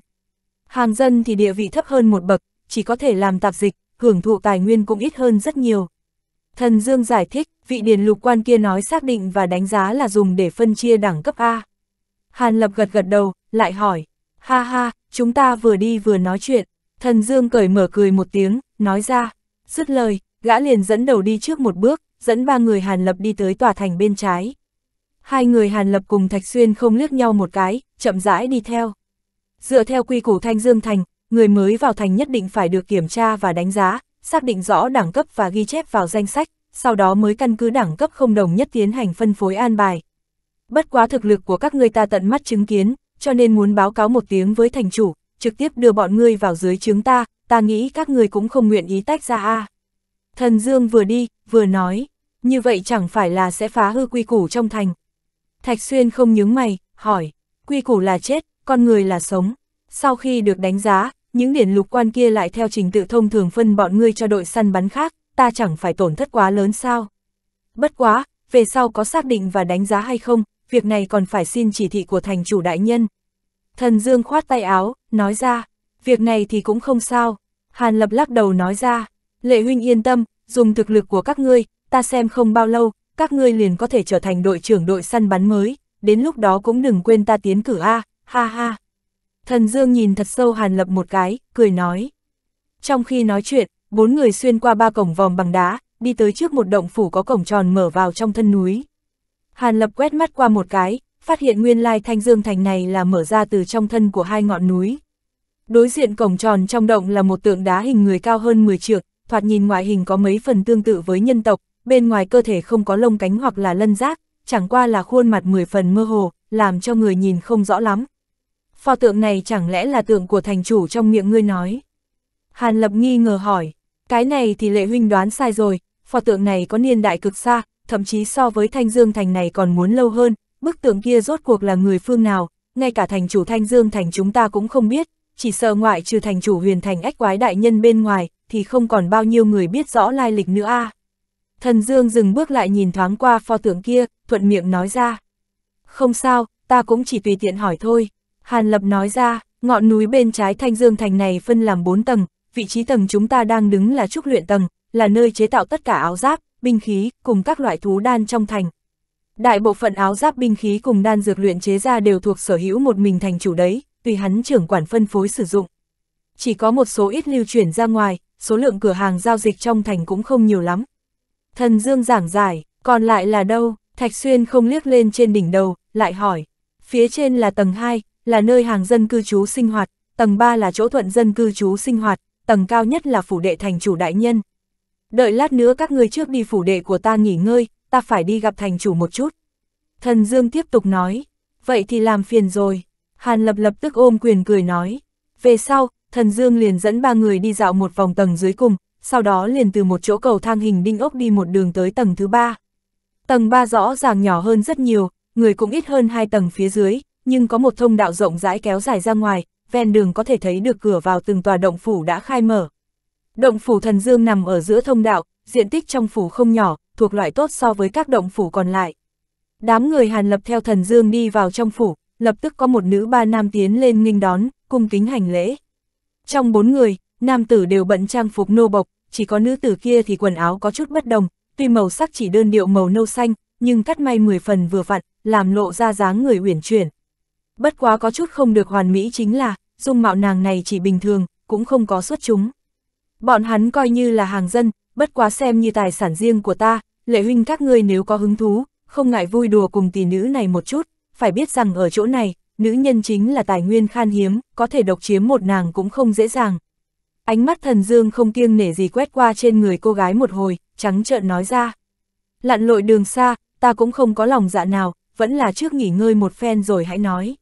Speaker 1: Hàng dân thì địa vị thấp hơn một bậc, chỉ có thể làm tạp dịch, hưởng thụ tài nguyên cũng ít hơn rất nhiều. Thần Dương giải thích, vị điền lục quan kia nói xác định và đánh giá là dùng để phân chia đẳng cấp A. Hàn Lập gật gật đầu, lại hỏi, ha ha, chúng ta vừa đi vừa nói chuyện, thần Dương cởi mở cười một tiếng, nói ra, dứt lời, gã liền dẫn đầu đi trước một bước, dẫn ba người Hàn Lập đi tới tòa thành bên trái hai người Hàn Lập cùng Thạch Xuyên không liếc nhau một cái, chậm rãi đi theo. Dựa theo quy củ Thanh Dương Thành, người mới vào thành nhất định phải được kiểm tra và đánh giá, xác định rõ đẳng cấp và ghi chép vào danh sách, sau đó mới căn cứ đẳng cấp không đồng nhất tiến hành phân phối an bài. Bất quá thực lực của các ngươi ta tận mắt chứng kiến, cho nên muốn báo cáo một tiếng với thành chủ, trực tiếp đưa bọn ngươi vào dưới chướng ta, ta nghĩ các ngươi cũng không nguyện ý tách ra a. Thần Dương vừa đi, vừa nói, như vậy chẳng phải là sẽ phá hư quy củ trong thành. Thạch Xuyên không nhướng mày, hỏi, quy củ là chết, con người là sống. Sau khi được đánh giá, những điển lục quan kia lại theo trình tự thông thường phân bọn ngươi cho đội săn bắn khác, ta chẳng phải tổn thất quá lớn sao. Bất quá, về sau có xác định và đánh giá hay không, việc này còn phải xin chỉ thị của thành chủ đại nhân. Thần Dương khoát tay áo, nói ra, việc này thì cũng không sao. Hàn Lập lắc đầu nói ra, Lệ Huynh yên tâm, dùng thực lực của các ngươi, ta xem không bao lâu, các ngươi liền có thể trở thành đội trưởng đội săn bắn mới, đến lúc đó cũng đừng quên ta tiến cử A, ha ha. Thần Dương nhìn thật sâu Hàn Lập một cái, cười nói. Trong khi nói chuyện, bốn người xuyên qua ba cổng vòm bằng đá, đi tới trước một động phủ có cổng tròn mở vào trong thân núi. Hàn Lập quét mắt qua một cái, phát hiện nguyên lai Thanh Dương Thành này là mở ra từ trong thân của hai ngọn núi. Đối diện cổng tròn trong động là một tượng đá hình người cao hơn 10 trượng, thoạt nhìn ngoại hình có mấy phần tương tự với nhân tộc, bên ngoài cơ thể không có lông cánh hoặc là lân giác, chẳng qua là khuôn mặt mười phần mơ hồ, làm cho người nhìn không rõ lắm. Pho tượng này chẳng lẽ là tượng của thành chủ trong miệng ngươi nói? Hàn Lập nghi ngờ hỏi, cái này thì lệ huynh đoán sai rồi, pho tượng này có niên đại cực xa, thậm chí so với Thanh Dương Thành này còn muốn lâu hơn, bức tượng kia rốt cuộc là người phương nào, ngay cả thành chủ Thanh Dương Thành chúng ta cũng không biết, chỉ sợ ngoại trừ thành chủ huyền thành ách quái đại nhân bên ngoài, thì không còn bao nhiêu người biết rõ lai lịch nữa a à. Thần Dương dừng bước lại nhìn thoáng qua pho tượng kia, thuận miệng nói ra. Không sao, ta cũng chỉ tùy tiện hỏi thôi. Hàn Lập nói ra, ngọn núi bên trái Thanh Dương Thành này phân làm 4 tầng, vị trí tầng chúng ta đang đứng là trúc luyện tầng, là nơi chế tạo tất cả áo giáp, binh khí, cùng các loại thú đan trong thành. Đại bộ phận áo giáp binh khí cùng đan dược luyện chế ra đều thuộc sở hữu một mình thành chủ đấy, tùy hắn trưởng quản phân phối sử dụng. Chỉ có một số ít lưu chuyển ra ngoài, số lượng cửa hàng giao dịch trong thành cũng không nhiều lắm. Thần Dương giảng giải, còn lại là đâu? Thạch Xuyên không liếc lên trên đỉnh đầu, lại hỏi. Phía trên là tầng 2, là nơi hàng dân cư trú sinh hoạt, tầng 3 là chỗ thuận dân cư trú sinh hoạt, tầng cao nhất là phủ đệ thành chủ đại nhân. Đợi lát nữa các người trước đi phủ đệ của ta nghỉ ngơi, ta phải đi gặp thành chủ một chút. Thần Dương tiếp tục nói, vậy thì làm phiền rồi. Hàn Lập lập tức ôm quyền cười nói. Về sau, Thần Dương liền dẫn ba người đi dạo một vòng tầng dưới cùng, sau đó liền từ một chỗ cầu thang hình đinh ốc đi một đường tới tầng thứ ba. Tầng ba rõ ràng nhỏ hơn rất nhiều, người cũng ít hơn hai tầng phía dưới, nhưng có một thông đạo rộng rãi kéo dài ra ngoài, ven đường có thể thấy được cửa vào từng tòa động phủ đã khai mở. Động phủ thần dương nằm ở giữa thông đạo, diện tích trong phủ không nhỏ, thuộc loại tốt so với các động phủ còn lại. Đám người Hàn Lập theo thần dương đi vào trong phủ, lập tức có một nữ ba nam tiến lên nghinh đón, cung kính hành lễ. Trong bốn người, nam tử đều bận trang phục nô bộc, chỉ có nữ tử kia thì quần áo có chút bất đồng, tuy màu sắc chỉ đơn điệu màu nâu xanh, nhưng cắt may 10 phần vừa vặn, làm lộ ra dáng người uyển chuyển. Bất quá có chút không được hoàn mỹ chính là, dung mạo nàng này chỉ bình thường, cũng không có xuất chúng. Bọn hắn coi như là hàng dân, bất quá xem như tài sản riêng của ta, lệ huynh các ngươi nếu có hứng thú, không ngại vui đùa cùng tỷ nữ này một chút, phải biết rằng ở chỗ này, nữ nhân chính là tài nguyên khan hiếm, có thể độc chiếm một nàng cũng không dễ dàng, Ánh mắt thần dương không kiêng nể gì quét qua trên người cô gái một hồi, trắng trợn nói ra. Lặn lội đường xa, ta cũng không có lòng dạ nào, vẫn là trước nghỉ ngơi một phen rồi hãy nói.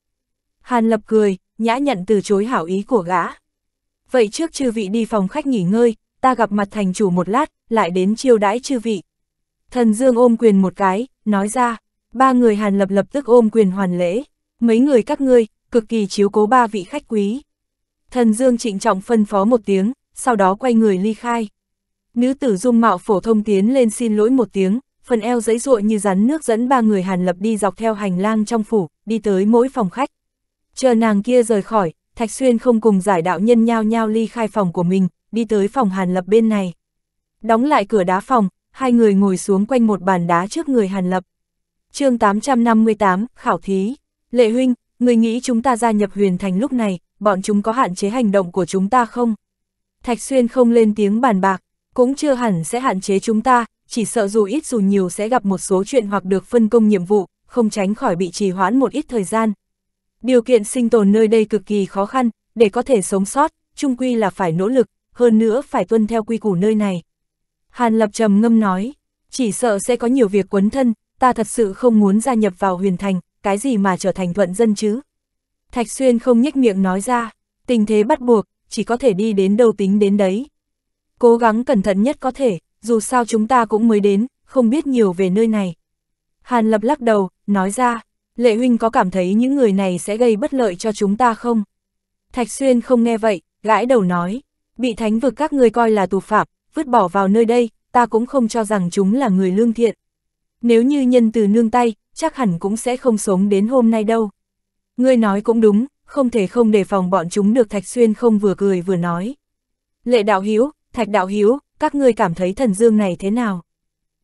Speaker 1: Hàn lập cười, nhã nhận từ chối hảo ý của gã. Vậy trước chư vị đi phòng khách nghỉ ngơi, ta gặp mặt thành chủ một lát, lại đến chiêu đãi chư vị. Thần Dương ôm quyền một cái, nói ra, ba người Hàn Lập lập tức ôm quyền hoàn lễ, mấy người các ngươi, cực kỳ chiếu cố ba vị khách quý. Thần Dương trịnh trọng phân phó một tiếng, sau đó quay người ly khai. Nữ tử dung mạo phổ thông tiến lên xin lỗi một tiếng, phần eo giấy ruộng như rắn nước dẫn ba người Hàn Lập đi dọc theo hành lang trong phủ, đi tới mỗi phòng khách. Chờ nàng kia rời khỏi, Thạch Xuyên không cùng giải đạo nhân nhao nhao ly khai phòng của mình, đi tới phòng Hàn Lập bên này. Đóng lại cửa đá phòng, hai người ngồi xuống quanh một bàn đá trước người Hàn Lập. chương 858, Khảo Thí, Lệ Huynh, người nghĩ chúng ta gia nhập huyền thành lúc này, bọn chúng có hạn chế hành động của chúng ta không? Thạch Xuyên không lên tiếng bàn bạc, cũng chưa hẳn sẽ hạn chế chúng ta, chỉ sợ dù ít dù nhiều sẽ gặp một số chuyện hoặc được phân công nhiệm vụ, không tránh khỏi bị trì hoãn một ít thời gian. Điều kiện sinh tồn nơi đây cực kỳ khó khăn, để có thể sống sót, chung quy là phải nỗ lực, hơn nữa phải tuân theo quy củ nơi này. Hàn Lập trầm ngâm nói, chỉ sợ sẽ có nhiều việc quấn thân, ta thật sự không muốn gia nhập vào huyền thành, cái gì mà trở thành thuận dân chứ. Thạch Xuyên không nhếch miệng nói ra, tình thế bắt buộc, chỉ có thể đi đến đâu tính đến đấy. Cố gắng cẩn thận nhất có thể, dù sao chúng ta cũng mới đến, không biết nhiều về nơi này. Hàn Lập lắc đầu, nói ra, Lệ Huynh có cảm thấy những người này sẽ gây bất lợi cho chúng ta không? Thạch Xuyên không nghe vậy, gãi đầu nói, bị thánh vực các người coi là tù phạm, vứt bỏ vào nơi đây, ta cũng không cho rằng chúng là người lương thiện. Nếu như nhân từ nương tay, chắc hẳn cũng sẽ không sống đến hôm nay đâu. Ngươi nói cũng đúng, không thể không đề phòng bọn chúng được Thạch Xuyên không vừa cười vừa nói. Lệ đạo hiếu, Thạch đạo hiếu, các ngươi cảm thấy thần dương này thế nào?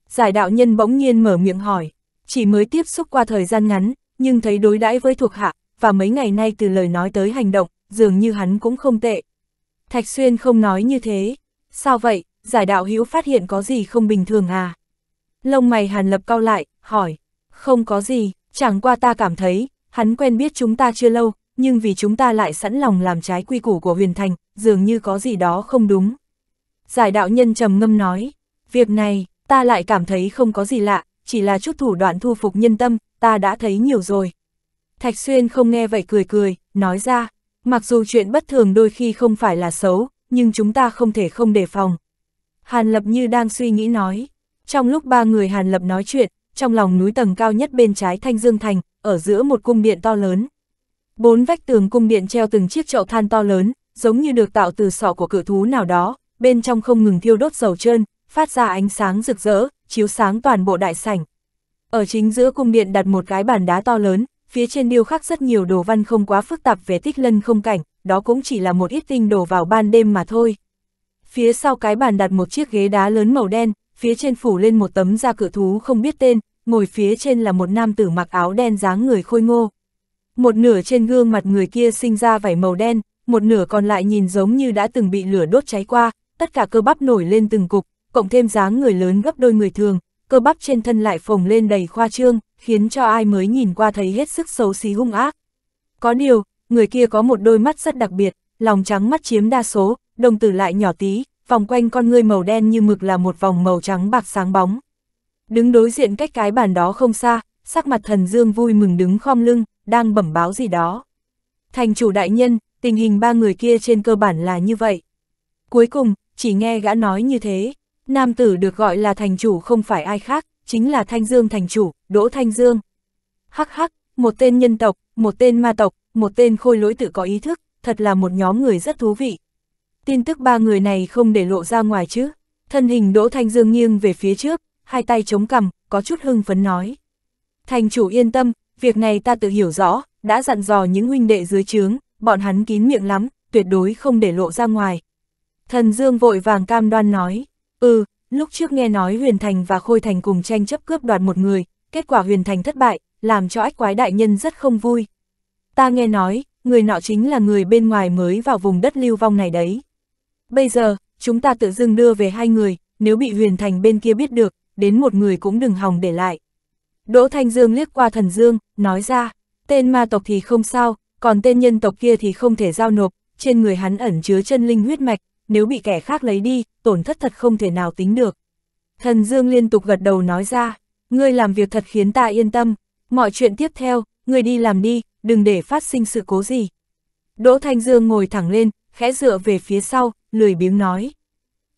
Speaker 1: Giải đạo nhân bỗng nhiên mở miệng hỏi, chỉ mới tiếp xúc qua thời gian ngắn, nhưng thấy đối đãi với thuộc hạ, và mấy ngày nay từ lời nói tới hành động, dường như hắn cũng không tệ. Thạch Xuyên không nói như thế, sao vậy, giải đạo hiếu phát hiện có gì không bình thường à? Lông mày hàn lập cao lại, hỏi, không có gì, chẳng qua ta cảm thấy, hắn quen biết chúng ta chưa lâu, nhưng vì chúng ta lại sẵn lòng làm trái quy củ của huyền thành, dường như có gì đó không đúng. Giải đạo nhân trầm ngâm nói, việc này, ta lại cảm thấy không có gì lạ, chỉ là chút thủ đoạn thu phục nhân tâm, ta đã thấy nhiều rồi. Thạch Xuyên không nghe vậy cười cười, nói ra, mặc dù chuyện bất thường đôi khi không phải là xấu, nhưng chúng ta không thể không đề phòng. Hàn Lập như đang suy nghĩ nói, trong lúc ba người Hàn Lập nói chuyện, trong lòng núi tầng cao nhất bên trái Thanh Dương Thành, ở giữa một cung điện to lớn. Bốn vách tường cung điện treo từng chiếc chậu than to lớn, giống như được tạo từ sọ của cự thú nào đó, bên trong không ngừng thiêu đốt dầu trơn, phát ra ánh sáng rực rỡ, chiếu sáng toàn bộ đại sảnh. Ở chính giữa cung điện đặt một cái bàn đá to lớn, phía trên điêu khắc rất nhiều đồ văn không quá phức tạp về tích lân không cảnh, đó cũng chỉ là một ít tinh đồ vào ban đêm mà thôi. Phía sau cái bàn đặt một chiếc ghế đá lớn màu đen, phía trên phủ lên một tấm da cự thú không biết tên, ngồi phía trên là một nam tử mặc áo đen dáng người khôi ngô. Một nửa trên gương mặt người kia sinh ra vảy màu đen, một nửa còn lại nhìn giống như đã từng bị lửa đốt cháy qua, tất cả cơ bắp nổi lên từng cục, cộng thêm dáng người lớn gấp đôi người thường, cơ bắp trên thân lại phồng lên đầy khoa trương, khiến cho ai mới nhìn qua thấy hết sức xấu xí hung ác. Có điều, người kia có một đôi mắt rất đặc biệt, lòng trắng mắt chiếm đa số, đồng tử lại nhỏ tí, vòng quanh con ngươi màu đen như mực là một vòng màu trắng bạc sáng bóng. Đứng đối diện cách cái bàn đó không xa, sắc mặt thần dương vui mừng đứng khom lưng, đang bẩm báo gì đó. Thành chủ đại nhân, tình hình ba người kia trên cơ bản là như vậy. Cuối cùng, chỉ nghe gã nói như thế, nam tử được gọi là thành chủ không phải ai khác, chính là Thanh Dương thành chủ, Đỗ Thanh Dương. Hắc hắc, một tên nhân tộc, một tên ma tộc, một tên khôi lỗi tự có ý thức, thật là một nhóm người rất thú vị tin tức ba người này không để lộ ra ngoài chứ. Thân hình Đỗ Thanh Dương nghiêng về phía trước, hai tay chống cằm, có chút hưng phấn nói. Thành chủ yên tâm, việc này ta tự hiểu rõ, đã dặn dò những huynh đệ dưới trướng, bọn hắn kín miệng lắm, tuyệt đối không để lộ ra ngoài. Thần Dương vội vàng cam đoan nói, ừ, lúc trước nghe nói Huyền Thành và Khôi Thành cùng tranh chấp cướp đoạt một người, kết quả Huyền Thành thất bại, làm cho ách quái đại nhân rất không vui. Ta nghe nói, người nọ chính là người bên ngoài mới vào vùng đất lưu vong này đấy. Bây giờ, chúng ta tự dưng đưa về hai người, nếu bị huyền thành bên kia biết được, đến một người cũng đừng hòng để lại. Đỗ Thanh Dương liếc qua thần Dương, nói ra, tên ma tộc thì không sao, còn tên nhân tộc kia thì không thể giao nộp, trên người hắn ẩn chứa chân linh huyết mạch, nếu bị kẻ khác lấy đi, tổn thất thật không thể nào tính được. Thần Dương liên tục gật đầu nói ra, ngươi làm việc thật khiến ta yên tâm, mọi chuyện tiếp theo, ngươi đi làm đi, đừng để phát sinh sự cố gì. Đỗ Thanh Dương ngồi thẳng lên, khẽ dựa về phía sau, lười biếng nói.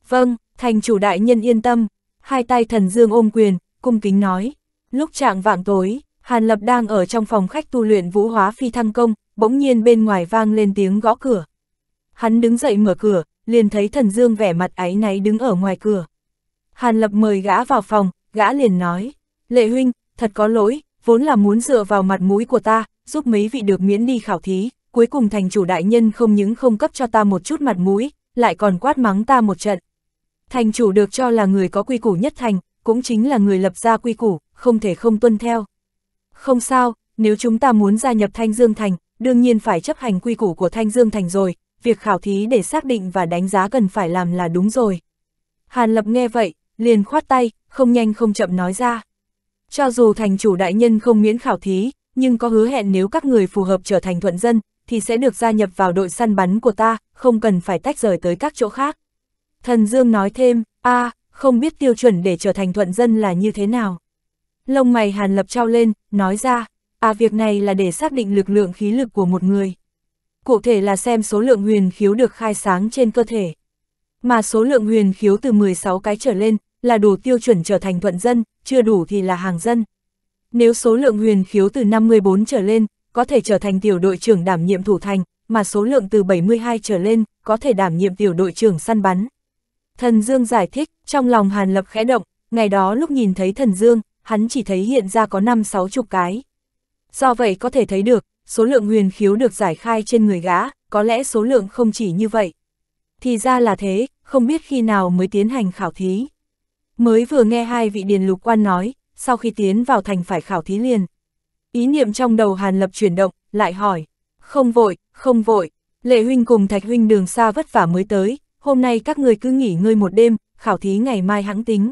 Speaker 1: Vâng, thành chủ đại nhân yên tâm, hai tay thần dương ôm quyền, cung kính nói. Lúc trạng vạng tối, Hàn Lập đang ở trong phòng khách tu luyện vũ hóa phi thăng công, bỗng nhiên bên ngoài vang lên tiếng gõ cửa. Hắn đứng dậy mở cửa, liền thấy thần dương vẻ mặt áy náy đứng ở ngoài cửa. Hàn Lập mời gã vào phòng, gã liền nói, lệ huynh, thật có lỗi, vốn là muốn dựa vào mặt mũi của ta, giúp mấy vị được miễn đi khảo thí, cuối cùng thành chủ đại nhân không những không cấp cho ta một chút mặt mũi, lại còn quát mắng ta một trận. Thành chủ được cho là người có quy củ nhất thành, cũng chính là người lập ra quy củ, không thể không tuân theo. Không sao, nếu chúng ta muốn gia nhập Thanh Dương Thành, đương nhiên phải chấp hành quy củ của Thanh Dương Thành rồi, việc khảo thí để xác định và đánh giá cần phải làm là đúng rồi. Hàn Lập nghe vậy, liền khoát tay, không nhanh không chậm nói ra. Cho dù thành chủ đại nhân không miễn khảo thí, nhưng có hứa hẹn nếu các người phù hợp trở thành thuận dân, thì sẽ được gia nhập vào đội săn bắn của ta, không cần phải tách rời tới các chỗ khác. Thần Dương nói thêm, a à, không biết tiêu chuẩn để trở thành thuận dân là như thế nào. Lông mày Hàn Lập trao lên, nói ra, à việc này là để xác định lực lượng khí lực của một người. Cụ thể là xem số lượng huyền khiếu được khai sáng trên cơ thể. Mà số lượng huyền khiếu từ 16 cái trở lên là đủ tiêu chuẩn trở thành thuận dân, chưa đủ thì là hàng dân. Nếu số lượng huyền khiếu từ 54 trở lên có thể trở thành tiểu đội trưởng đảm nhiệm thủ thành, mà số lượng từ 72 trở lên, có thể đảm nhiệm tiểu đội trưởng săn bắn. Thần Dương giải thích, trong lòng Hàn Lập khẽ động, ngày đó lúc nhìn thấy Thần Dương, hắn chỉ thấy hiện ra có 5-6 chục cái. Do vậy có thể thấy được, số lượng huyền khiếu được giải khai trên người gã, có lẽ số lượng không chỉ như vậy. Thì ra là thế, không biết khi nào mới tiến hành khảo thí. Mới vừa nghe hai vị điền lục quan nói, sau khi tiến vào thành phải khảo thí liền, Ý niệm trong đầu Hàn Lập chuyển động, lại hỏi. Không vội, không vội. Lệ huynh cùng Thạch huynh đường xa vất vả mới tới, hôm nay các người cứ nghỉ ngơi một đêm, khảo thí ngày mai hãng tính.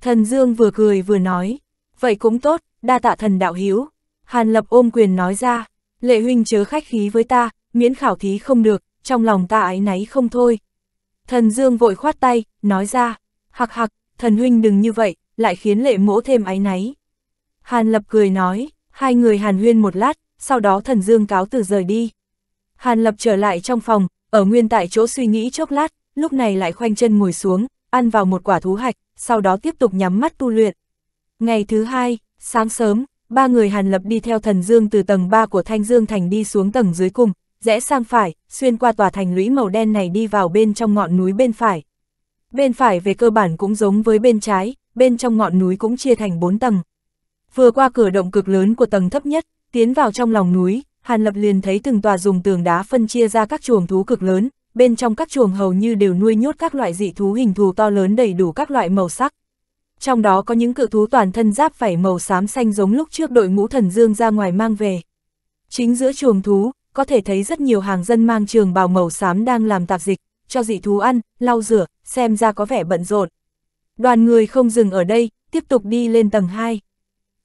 Speaker 1: Thần Dương vừa cười vừa nói, vậy cũng tốt, đa tạ thần đạo hiếu. Hàn Lập ôm quyền nói ra, lệ huynh chớ khách khí với ta, miễn khảo thí không được, trong lòng ta ái náy không thôi. Thần Dương vội khoát tay, nói ra, hạc hạc, thần huynh đừng như vậy, lại khiến lệ mỗ thêm ái náy. Hàn Lập cười nói, Hai người Hàn huyên một lát, sau đó thần dương cáo từ rời đi. Hàn lập trở lại trong phòng, ở nguyên tại chỗ suy nghĩ chốc lát, lúc này lại khoanh chân ngồi xuống, ăn vào một quả thú hạch, sau đó tiếp tục nhắm mắt tu luyện. Ngày thứ hai, sáng sớm, ba người Hàn Lập đi theo thần Dương từ tầng 3 của Thanh Dương Thành đi xuống tầng dưới cùng, rẽ sang phải, xuyên qua tòa thành lũy màu đen này đi vào bên trong ngọn núi bên phải. Bên phải về cơ bản cũng giống với bên trái, bên trong ngọn núi cũng chia thành 4 tầng, vừa qua cửa động cực lớn của tầng thấp nhất, tiến vào trong lòng núi, Hàn Lập liền thấy từng tòa dùng tường đá phân chia ra các chuồng thú cực lớn, bên trong các chuồng hầu như đều nuôi nhốt các loại dị thú hình thù to lớn đầy đủ các loại màu sắc. Trong đó có những cự thú toàn thân giáp vảy màu xám xanh giống lúc trước đội ngũ thần dương ra ngoài mang về. Chính giữa chuồng thú, có thể thấy rất nhiều hàng dân mang trường bào màu xám đang làm tạp dịch, cho dị thú ăn, lau rửa, xem ra có vẻ bận rộn. Đoàn người không dừng ở đây, tiếp tục đi lên tầng 2.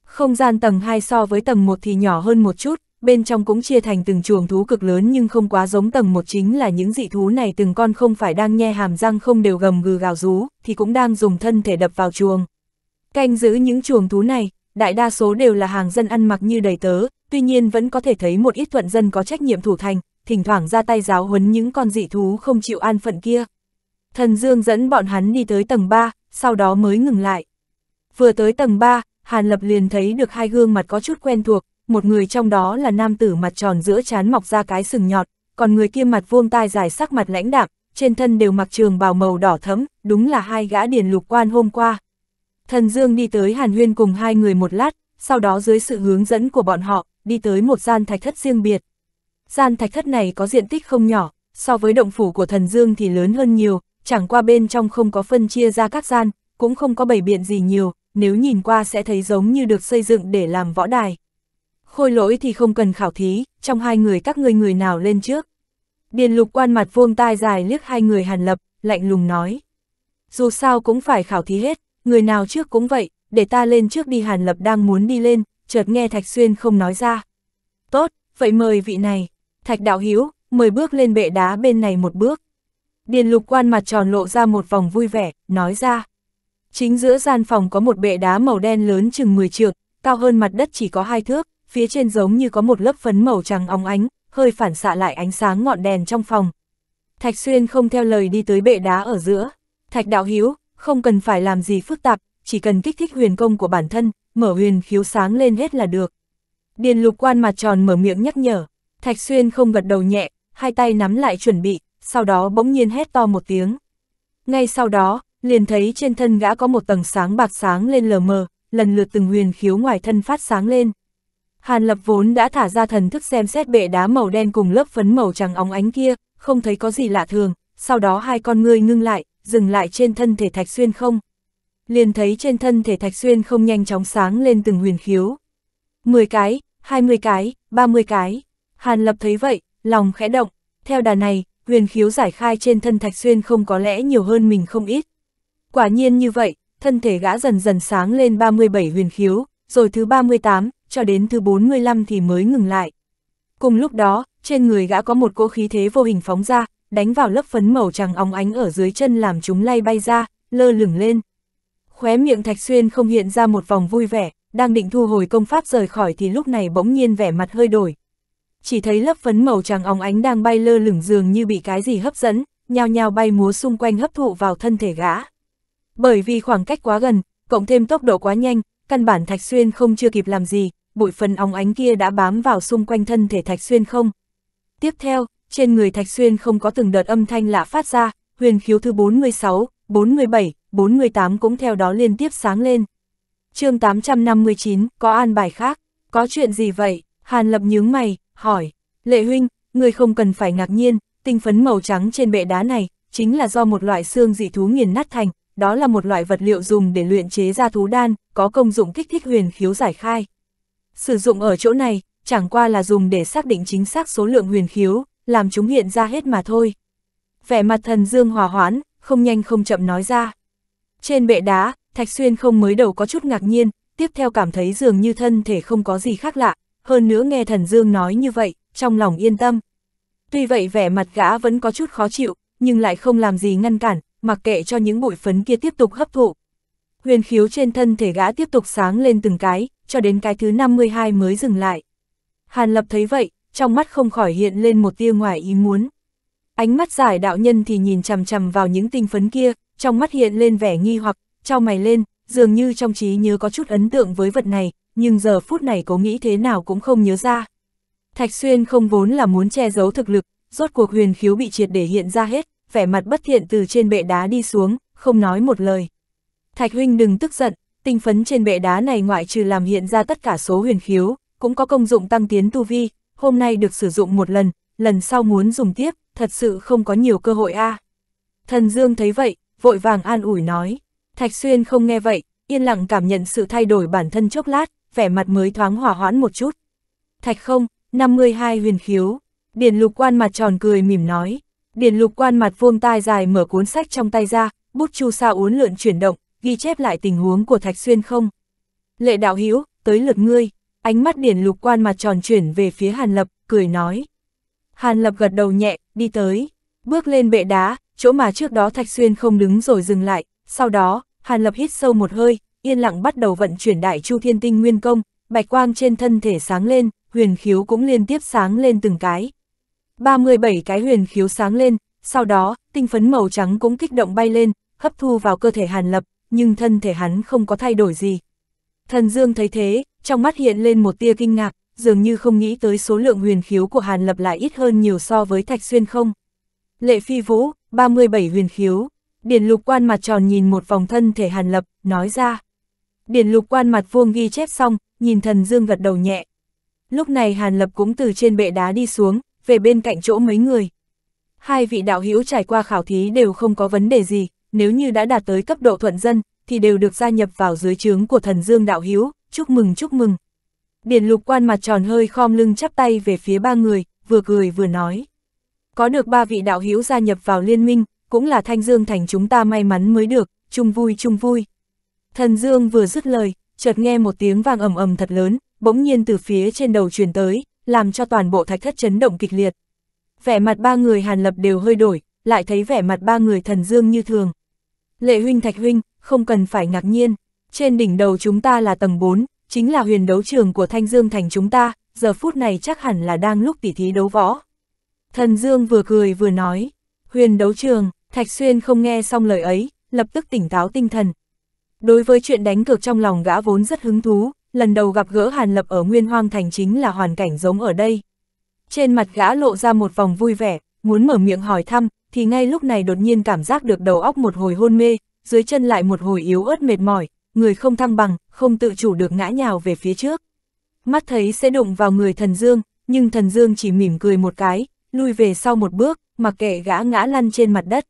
Speaker 1: Không gian tầng 2 so với tầng 1 thì nhỏ hơn một chút, bên trong cũng chia thành từng chuồng thú cực lớn nhưng không quá giống tầng 1 chính là những dị thú này từng con không phải đang nhe hàm răng không đều gầm gừ gào rú, thì cũng đang dùng thân thể đập vào chuồng. Canh giữ những chuồng thú này, đại đa số đều là hàng dân ăn mặc như đầy tớ, tuy nhiên vẫn có thể thấy một ít thuận dân có trách nhiệm thủ thành, thỉnh thoảng ra tay giáo huấn những con dị thú không chịu an phận kia. Thần Dương dẫn bọn hắn đi tới tầng 3, sau đó mới ngừng lại. Vừa tới tầng 3, Hàn Lập liền thấy được hai gương mặt có chút quen thuộc, một người trong đó là nam tử mặt tròn giữa trán mọc ra cái sừng nhọt, còn người kia mặt vuông tai dài sắc mặt lãnh đạm, trên thân đều mặc trường bào màu đỏ thẫm, đúng là hai gã điền lục quan hôm qua. Thần Dương đi tới Hàn Huyên cùng hai người một lát, sau đó dưới sự hướng dẫn của bọn họ, đi tới một gian thạch thất riêng biệt. Gian thạch thất này có diện tích không nhỏ, so với động phủ của Thần Dương thì lớn hơn nhiều, chẳng qua bên trong không có phân chia ra các gian, cũng không có bầy biện gì nhiều, nếu nhìn qua sẽ thấy giống như được xây dựng để làm võ đài. Khôi lỗi thì không cần khảo thí, trong hai người các ngươi người nào lên trước. Điền lục quan mặt vuông tai dài liếc hai người hàn lập, lạnh lùng nói. Dù sao cũng phải khảo thí hết, người nào trước cũng vậy, để ta lên trước đi hàn lập đang muốn đi lên, chợt nghe Thạch Xuyên không nói ra. Tốt, vậy mời vị này, Thạch Đạo Hiếu, mời bước lên bệ đá bên này một bước. Điền lục quan mặt tròn lộ ra một vòng vui vẻ, nói ra. Chính giữa gian phòng có một bệ đá màu đen lớn chừng 10 trượng, cao hơn mặt đất chỉ có hai thước, phía trên giống như có một lớp phấn màu trắng óng ánh, hơi phản xạ lại ánh sáng ngọn đèn trong phòng. Thạch Xuyên không theo lời đi tới bệ đá ở giữa. Thạch Đạo Hiếu, không cần phải làm gì phức tạp, chỉ cần kích thích huyền công của bản thân, mở huyền khiếu sáng lên hết là được. Điền lục quan mặt tròn mở miệng nhắc nhở, Thạch Xuyên không gật đầu nhẹ, hai tay nắm lại chuẩn bị, sau đó bỗng nhiên hét to một tiếng. Ngay sau đó, liền thấy trên thân gã có một tầng sáng bạc sáng lên lờ mờ, lần lượt từng huyền khiếu ngoài thân phát sáng lên. Hàn lập vốn đã thả ra thần thức xem xét bệ đá màu đen cùng lớp phấn màu trắng óng ánh kia, không thấy có gì lạ thường, sau đó hai con ngươi ngưng lại, dừng lại trên thân thể thạch xuyên không. Liền thấy trên thân thể thạch xuyên không nhanh chóng sáng lên từng huyền khiếu. 10 cái, 20 cái, 30 cái. Hàn lập thấy vậy, lòng khẽ động, theo đà này, huyền khiếu giải khai trên thân thạch xuyên không có lẽ nhiều hơn mình không ít. Quả nhiên như vậy, thân thể gã dần dần sáng lên 37 huyền khiếu, rồi thứ 38, cho đến thứ 45 thì mới ngừng lại. Cùng lúc đó, trên người gã có một cỗ khí thế vô hình phóng ra, đánh vào lớp phấn màu trắng óng ánh ở dưới chân làm chúng lay bay ra, lơ lửng lên. Khóe miệng Thạch Xuyên không hiện ra một vòng vui vẻ, đang định thu hồi công pháp rời khỏi thì lúc này bỗng nhiên vẻ mặt hơi đổi. Chỉ thấy lớp phấn màu trắng óng ánh đang bay lơ lửng dường như bị cái gì hấp dẫn, nhao nhao bay múa xung quanh hấp thụ vào thân thể gã. Bởi vì khoảng cách quá gần, cộng thêm tốc độ quá nhanh, căn bản Thạch Xuyên không chưa kịp làm gì, bụi phần óng ánh kia đã bám vào xung quanh thân thể Thạch Xuyên không. Tiếp theo, trên người Thạch Xuyên không có từng đợt âm thanh lạ phát ra, huyền khiếu thứ 46, 47, 48 cũng theo đó liên tiếp sáng lên. chương 859, có an bài khác, có chuyện gì vậy? Hàn Lập nhướng mày, hỏi, Lệ Huynh, người không cần phải ngạc nhiên, tinh phấn màu trắng trên bệ đá này, chính là do một loại xương dị thú nghiền nát thành, đó là một loại vật liệu dùng để luyện chế ra thú đan, có công dụng kích thích huyền khiếu giải khai. Sử dụng ở chỗ này, chẳng qua là dùng để xác định chính xác số lượng huyền khiếu, làm chúng hiện ra hết mà thôi. Vẻ mặt thần dương hòa hoãn, không nhanh không chậm nói ra. Trên bệ đá, Thạch Xuyên không mới đầu có chút ngạc nhiên, tiếp theo cảm thấy dường như thân thể không có gì khác lạ, hơn nữa nghe thần dương nói như vậy, trong lòng yên tâm. Tuy vậy vẻ mặt gã vẫn có chút khó chịu, nhưng lại không làm gì ngăn cản, mặc kệ cho những bụi phấn kia tiếp tục hấp thụ. Huyền khiếu trên thân thể gã tiếp tục sáng lên từng cái, cho đến cái thứ 52 mới dừng lại. Hàn Lập thấy vậy, trong mắt không khỏi hiện lên một tia ngoài ý muốn. Ánh mắt giải đạo nhân thì nhìn chằm chằm vào những tinh phấn kia, trong mắt hiện lên vẻ nghi hoặc, trao mày lên, dường như trong trí nhớ có chút ấn tượng với vật này, nhưng giờ phút này cố nghĩ thế nào cũng không nhớ ra. Thạch Xuyên không vốn là muốn che giấu thực lực, rốt cuộc huyền khiếu bị triệt để hiện ra hết, vẻ mặt bất thiện từ trên bệ đá đi xuống, không nói một lời. Thạch huynh đừng tức giận, tinh phấn trên bệ đá này ngoại trừ làm hiện ra tất cả số huyền khiếu, cũng có công dụng tăng tiến tu vi, hôm nay được sử dụng một lần, lần sau muốn dùng tiếp, thật sự không có nhiều cơ hội a. À. Thần Dương thấy vậy, vội vàng an ủi nói. Thạch Xuyên không nghe vậy, yên lặng cảm nhận sự thay đổi bản thân chốc lát, vẻ mặt mới thoáng hỏa hoãn một chút. Thạch không, 52 huyền khiếu. Điền lục quan mặt tròn cười mỉm nói, Điển lục quan mặt vuông tai dài mở cuốn sách trong tay ra, bút chu sa uốn lượn chuyển động, ghi chép lại tình huống của Thạch Xuyên không. Lệ đạo Hiếu tới lượt ngươi, ánh mắt điển lục quan mặt tròn chuyển về phía Hàn Lập, cười nói. Hàn Lập gật đầu nhẹ, đi tới, bước lên bệ đá, chỗ mà trước đó Thạch Xuyên không đứng rồi dừng lại, sau đó, Hàn Lập hít sâu một hơi, yên lặng bắt đầu vận chuyển đại chu thiên tinh nguyên công, bạch quang trên thân thể sáng lên, huyền khiếu cũng liên tiếp sáng lên từng cái, 37 cái huyền khiếu sáng lên, sau đó, tinh phấn màu trắng cũng kích động bay lên, hấp thu vào cơ thể Hàn Lập, nhưng thân thể hắn không có thay đổi gì. Thần Dương thấy thế, trong mắt hiện lên một tia kinh ngạc, dường như không nghĩ tới số lượng huyền khiếu của Hàn Lập lại ít hơn nhiều so với Thạch Xuyên không. Lệ Phi Vũ, 37 huyền khiếu. Điển lục quan mặt tròn nhìn một vòng thân thể Hàn Lập, nói ra. Điển lục quan mặt vuông ghi chép xong, nhìn thần Dương gật đầu nhẹ. Lúc này Hàn Lập cũng từ trên bệ đá đi xuống, về bên cạnh chỗ mấy người. Hai vị đạo hữu trải qua khảo thí đều không có vấn đề gì, nếu như đã đạt tới cấp độ thuận dân, thì đều được gia nhập vào dưới trướng của thần dương đạo hữu, chúc mừng chúc mừng. Điển lục quan mặt tròn hơi khom lưng chắp tay về phía ba người, vừa cười vừa nói. Có được ba vị đạo hữu gia nhập vào liên minh, cũng là thanh dương thành chúng ta may mắn mới được, chung vui chung vui. Thần dương vừa dứt lời, chợt nghe một tiếng vang ầm ầm thật lớn, bỗng nhiên từ phía trên đầu truyền tới, làm cho toàn bộ thạch thất chấn động kịch liệt. Vẻ mặt ba người Hàn Lập đều hơi đổi, lại thấy vẻ mặt ba người thần dương như thường. Lệ huynh thạch huynh, không cần phải ngạc nhiên, trên đỉnh đầu chúng ta là tầng 4, chính là huyền đấu trường của Thanh Dương thành chúng ta, giờ phút này chắc hẳn là đang lúc tỉ thí đấu võ. Thần Dương vừa cười vừa nói, huyền đấu trường, Thạch Xuyên không nghe xong lời ấy, lập tức tỉnh táo tinh thần. Đối với chuyện đánh cược trong lòng gã vốn rất hứng thú, lần đầu gặp gỡ Hàn Lập ở Nguyên Hoang Thành chính là hoàn cảnh giống ở đây. Trên mặt gã lộ ra một vòng vui vẻ, muốn mở miệng hỏi thăm, thì ngay lúc này đột nhiên cảm giác được đầu óc một hồi hôn mê, dưới chân lại một hồi yếu ớt mệt mỏi, người không thăng bằng, không tự chủ được ngã nhào về phía trước. Mắt thấy sẽ đụng vào người thần dương, nhưng thần dương chỉ mỉm cười một cái, lui về sau một bước, mặc kệ gã ngã lăn trên mặt đất.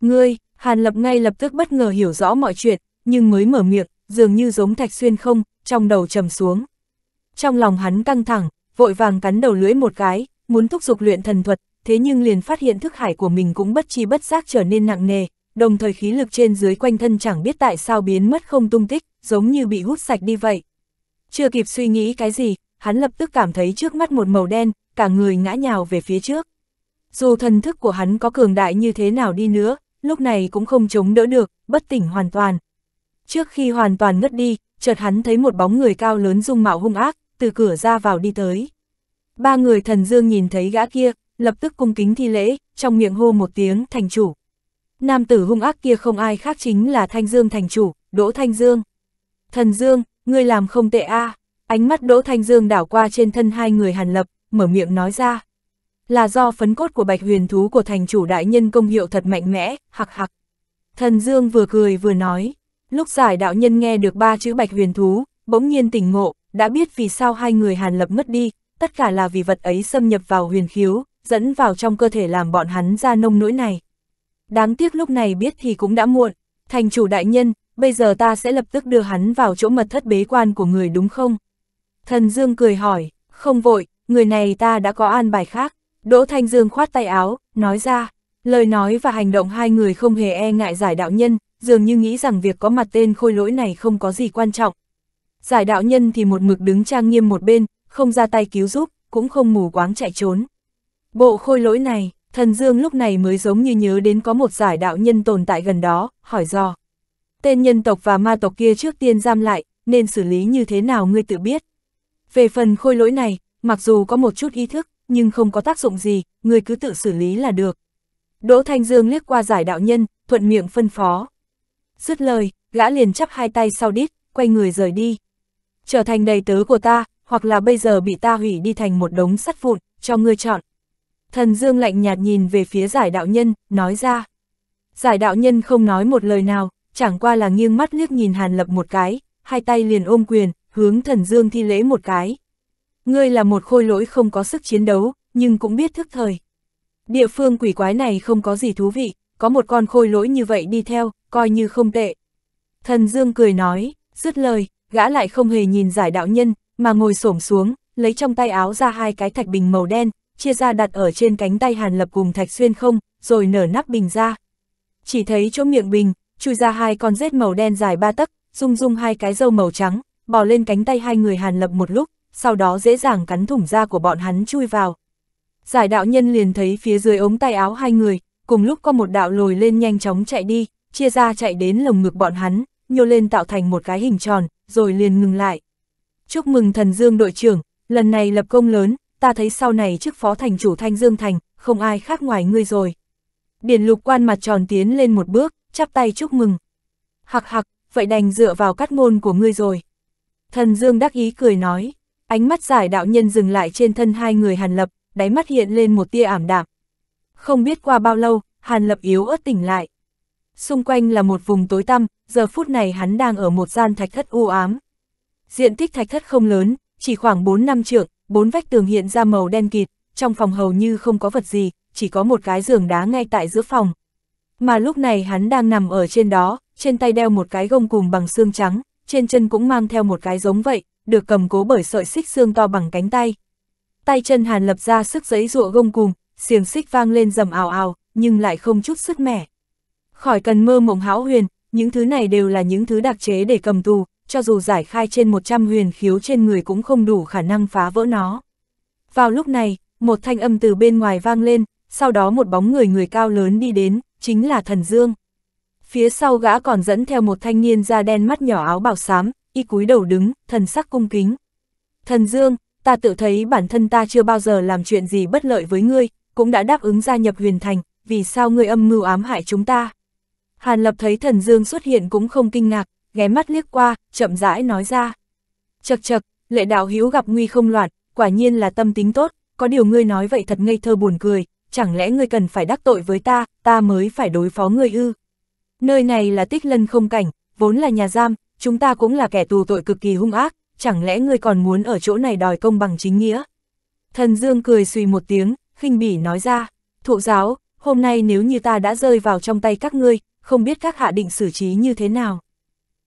Speaker 1: Ngươi, Hàn Lập ngay lập tức bất ngờ hiểu rõ mọi chuyện, nhưng mới mở miệng, dường như giống thạch xuyên không, trong đầu trầm xuống. Trong lòng hắn căng thẳng, vội vàng cắn đầu lưỡi một cái, muốn thúc giục luyện thần thuật, thế nhưng liền phát hiện thức hải của mình cũng bất chi bất giác trở nên nặng nề, đồng thời khí lực trên dưới quanh thân chẳng biết tại sao biến mất không tung tích, giống như bị hút sạch đi vậy. Chưa kịp suy nghĩ cái gì, hắn lập tức cảm thấy trước mắt một màu đen, cả người ngã nhào về phía trước. Dù thần thức của hắn có cường đại như thế nào đi nữa, lúc này cũng không chống đỡ được, bất tỉnh hoàn toàn. Trước khi hoàn toàn ngất đi, chợt hắn thấy một bóng người cao lớn dung mạo hung ác, từ cửa ra vào đi tới. Ba người thần dương nhìn thấy gã kia, lập tức cung kính thi lễ, trong miệng hô một tiếng thành chủ. Nam tử hung ác kia không ai khác chính là Thanh Dương thành chủ, Đỗ Thanh Dương. Thần Dương, ngươi làm không tệ a à. Ánh mắt Đỗ Thanh Dương đảo qua trên thân hai người hàn lập, mở miệng nói ra. Là do phấn cốt của bạch huyền thú của thành chủ đại nhân công hiệu thật mạnh mẽ, hặc hặc. Thần Dương vừa cười vừa nói, Lúc giải đạo nhân nghe được ba chữ bạch huyền thú, bỗng nhiên tỉnh ngộ, đã biết vì sao hai người Hàn Lập mất đi, tất cả là vì vật ấy xâm nhập vào huyền khiếu, dẫn vào trong cơ thể làm bọn hắn ra nông nỗi này. Đáng tiếc lúc này biết thì cũng đã muộn, thành chủ đại nhân, bây giờ ta sẽ lập tức đưa hắn vào chỗ mật thất bế quan của người đúng không? Thần Dương cười hỏi, không vội, người này ta đã có an bài khác. Đỗ Thanh Dương khoát tay áo, nói ra, lời nói và hành động hai người không hề e ngại giải đạo nhân, dường như nghĩ rằng việc có mặt tên khôi lỗi này không có gì quan trọng. Giải đạo nhân thì một mực đứng trang nghiêm một bên, không ra tay cứu giúp, cũng không mù quáng chạy trốn. Bộ khôi lỗi này, thần dương lúc này mới giống như nhớ đến có một giải đạo nhân tồn tại gần đó, hỏi do. Tên nhân tộc và ma tộc kia trước tiên giam lại, nên xử lý như thế nào ngươi tự biết. Về phần khôi lỗi này, mặc dù có một chút ý thức, nhưng không có tác dụng gì, ngươi cứ tự xử lý là được. Đỗ Thanh Dương liếc qua giải đạo nhân, thuận miệng phân phó. Dứt lời, gã liền chắp hai tay sau đít, quay người rời đi. Trở thành đầy tớ của ta, hoặc là bây giờ bị ta hủy đi thành một đống sắt vụn, cho ngươi chọn. Thần Dương lạnh nhạt nhìn về phía giải đạo nhân, nói ra. Giải đạo nhân không nói một lời nào, chẳng qua là nghiêng mắt liếc nhìn Hàn Lập một cái, hai tay liền ôm quyền, hướng Thần Dương thi lễ một cái. Ngươi là một khôi lỗi không có sức chiến đấu, nhưng cũng biết thức thời. Địa phương quỷ quái này không có gì thú vị, có một con khôi lỗi như vậy đi theo, coi như không tệ. Thần Dương cười nói, dứt lời, gã lại không hề nhìn giải đạo nhân, mà ngồi xổm xuống, lấy trong tay áo ra hai cái thạch bình màu đen, chia ra đặt ở trên cánh tay Hàn Lập cùng thạch xuyên không, rồi nở nắp bình ra. Chỉ thấy chỗ miệng bình, chui ra hai con rết màu đen dài ba tấc, rung rung hai cái dâu màu trắng, bò lên cánh tay hai người Hàn Lập một lúc, sau đó dễ dàng cắn thủng da của bọn hắn chui vào. Giải đạo nhân liền thấy phía dưới ống tay áo hai người, cùng lúc có một đạo lồi lên nhanh chóng chạy đi, chia ra chạy đến lồng ngực bọn hắn, nhô lên tạo thành một cái hình tròn, rồi liền ngừng lại. Chúc mừng thần Dương đội trưởng, lần này lập công lớn, ta thấy sau này chức phó thành chủ Thanh Dương Thành, không ai khác ngoài ngươi rồi. Điển lục quan mặt tròn tiến lên một bước, chắp tay chúc mừng. Hặc hặc, vậy đành dựa vào cắt ngôn của ngươi rồi. Thần Dương đắc ý cười nói, ánh mắt giải đạo nhân dừng lại trên thân hai người hàn lập, đáy mắt hiện lên một tia ảm đạm, không biết qua bao lâu, Hàn Lập yếu ớt tỉnh lại. Xung quanh là một vùng tối tăm, giờ phút này hắn đang ở một gian thạch thất u ám. Diện tích thạch thất không lớn, chỉ khoảng 4 năm trượng, bốn vách tường hiện ra màu đen kịt, trong phòng hầu như không có vật gì, chỉ có một cái giường đá ngay tại giữa phòng. Mà lúc này hắn đang nằm ở trên đó, trên tay đeo một cái gông cùm bằng xương trắng, trên chân cũng mang theo một cái giống vậy, được cầm cố bởi sợi xích xương to bằng cánh tay. Tay chân Hàn Lập ra sức giấy rụa gông cùm, xiềng xích vang lên rầm ào ào, nhưng lại không chút sức mẻ. Khỏi cần mơ mộng hão huyền, những thứ này đều là những thứ đặc chế để cầm tù, cho dù giải khai trên 100 huyền khiếu trên người cũng không đủ khả năng phá vỡ nó. Vào lúc này, một thanh âm từ bên ngoài vang lên, sau đó một bóng người người cao lớn đi đến, chính là thần dương. Phía sau gã còn dẫn theo một thanh niên da đen mắt nhỏ áo bảo xám, y cúi đầu đứng, thần sắc cung kính. Thần dương, ta tự thấy bản thân ta chưa bao giờ làm chuyện gì bất lợi với ngươi, cũng đã đáp ứng gia nhập huyền thành, vì sao ngươi âm mưu ám hại chúng ta? Hàn Lập thấy thần dương xuất hiện cũng không kinh ngạc, ghé mắt liếc qua, chậm rãi nói ra. Chật chật, lệ đạo hữu gặp nguy không loạn, quả nhiên là tâm tính tốt, có điều ngươi nói vậy thật ngây thơ buồn cười, chẳng lẽ ngươi cần phải đắc tội với ta, ta mới phải đối phó ngươi ư? Nơi này là tích lân không cảnh, vốn là nhà giam, chúng ta cũng là kẻ tù tội cực kỳ hung ác, chẳng lẽ ngươi còn muốn ở chỗ này đòi công bằng chính nghĩa? Thần Dương cười suy một tiếng, khinh bỉ nói ra, Thụ giáo, hôm nay nếu như ta đã rơi vào trong tay các ngươi, không biết các hạ định xử trí như thế nào.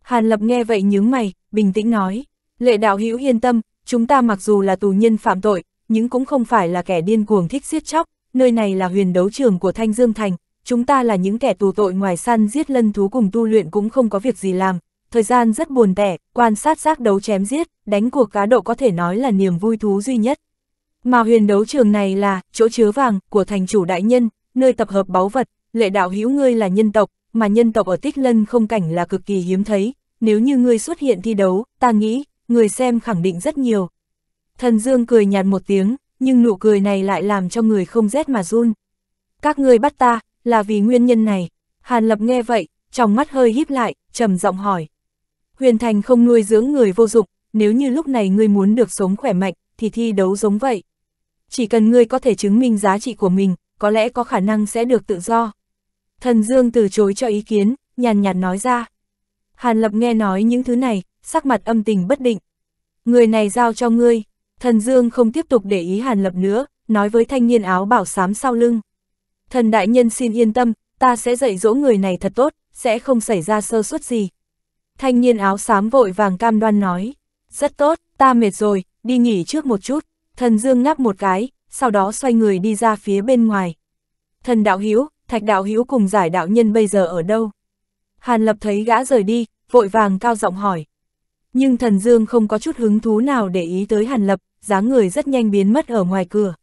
Speaker 1: Hàn Lập nghe vậy nhướng mày, bình tĩnh nói, lệ đạo hữu yên tâm, chúng ta mặc dù là tù nhân phạm tội, nhưng cũng không phải là kẻ điên cuồng thích giết chóc, nơi này là huyền đấu trường của Thanh Dương Thành, chúng ta là những kẻ tù tội ngoài săn giết lân thú cùng tu luyện cũng không có việc gì làm, thời gian rất buồn tẻ, quan sát giác đấu chém giết, đánh cuộc cá độ có thể nói là niềm vui thú duy nhất. Mà huyền đấu trường này là chỗ chứa vàng của thành chủ đại nhân, nơi tập hợp báu vật, lệ đạo hữu ngươi là nhân tộc, mà nhân tộc ở tích lân không cảnh là cực kỳ hiếm thấy, nếu như ngươi xuất hiện thi đấu, ta nghĩ, người xem khẳng định rất nhiều. Thần Dương cười nhạt một tiếng, nhưng nụ cười này lại làm cho người không rét mà run. Các ngươi bắt ta, là vì nguyên nhân này. Hàn Lập nghe vậy, trong mắt hơi híp lại, trầm giọng hỏi. Huyền Thành không nuôi dưỡng người vô dụng, nếu như lúc này ngươi muốn được sống khỏe mạnh, thì thi đấu giống vậy chỉ cần ngươi có thể chứng minh giá trị của mình, có lẽ có khả năng sẽ được tự do. Thần Dương từ chối cho ý kiến, nhàn nhạt nói ra. Hàn Lập nghe nói những thứ này, sắc mặt âm tình bất định. Người này giao cho ngươi, thần Dương không tiếp tục để ý Hàn Lập nữa, nói với thanh niên áo bảo sám sau lưng. Thần đại nhân xin yên tâm, ta sẽ dạy dỗ người này thật tốt, sẽ không xảy ra sơ suất gì. Thanh niên áo sám vội vàng cam đoan nói, rất tốt, ta mệt rồi, đi nghỉ trước một chút. Thần Dương ngáp một cái, sau đó xoay người đi ra phía bên ngoài. Thần đạo Hiếu, Thạch đạo Hiếu cùng giải đạo nhân bây giờ ở đâu? Hàn Lập thấy gã rời đi, vội vàng cao giọng hỏi. Nhưng Thần Dương không có chút hứng thú nào để ý tới Hàn Lập, dáng người rất nhanh biến mất ở ngoài cửa.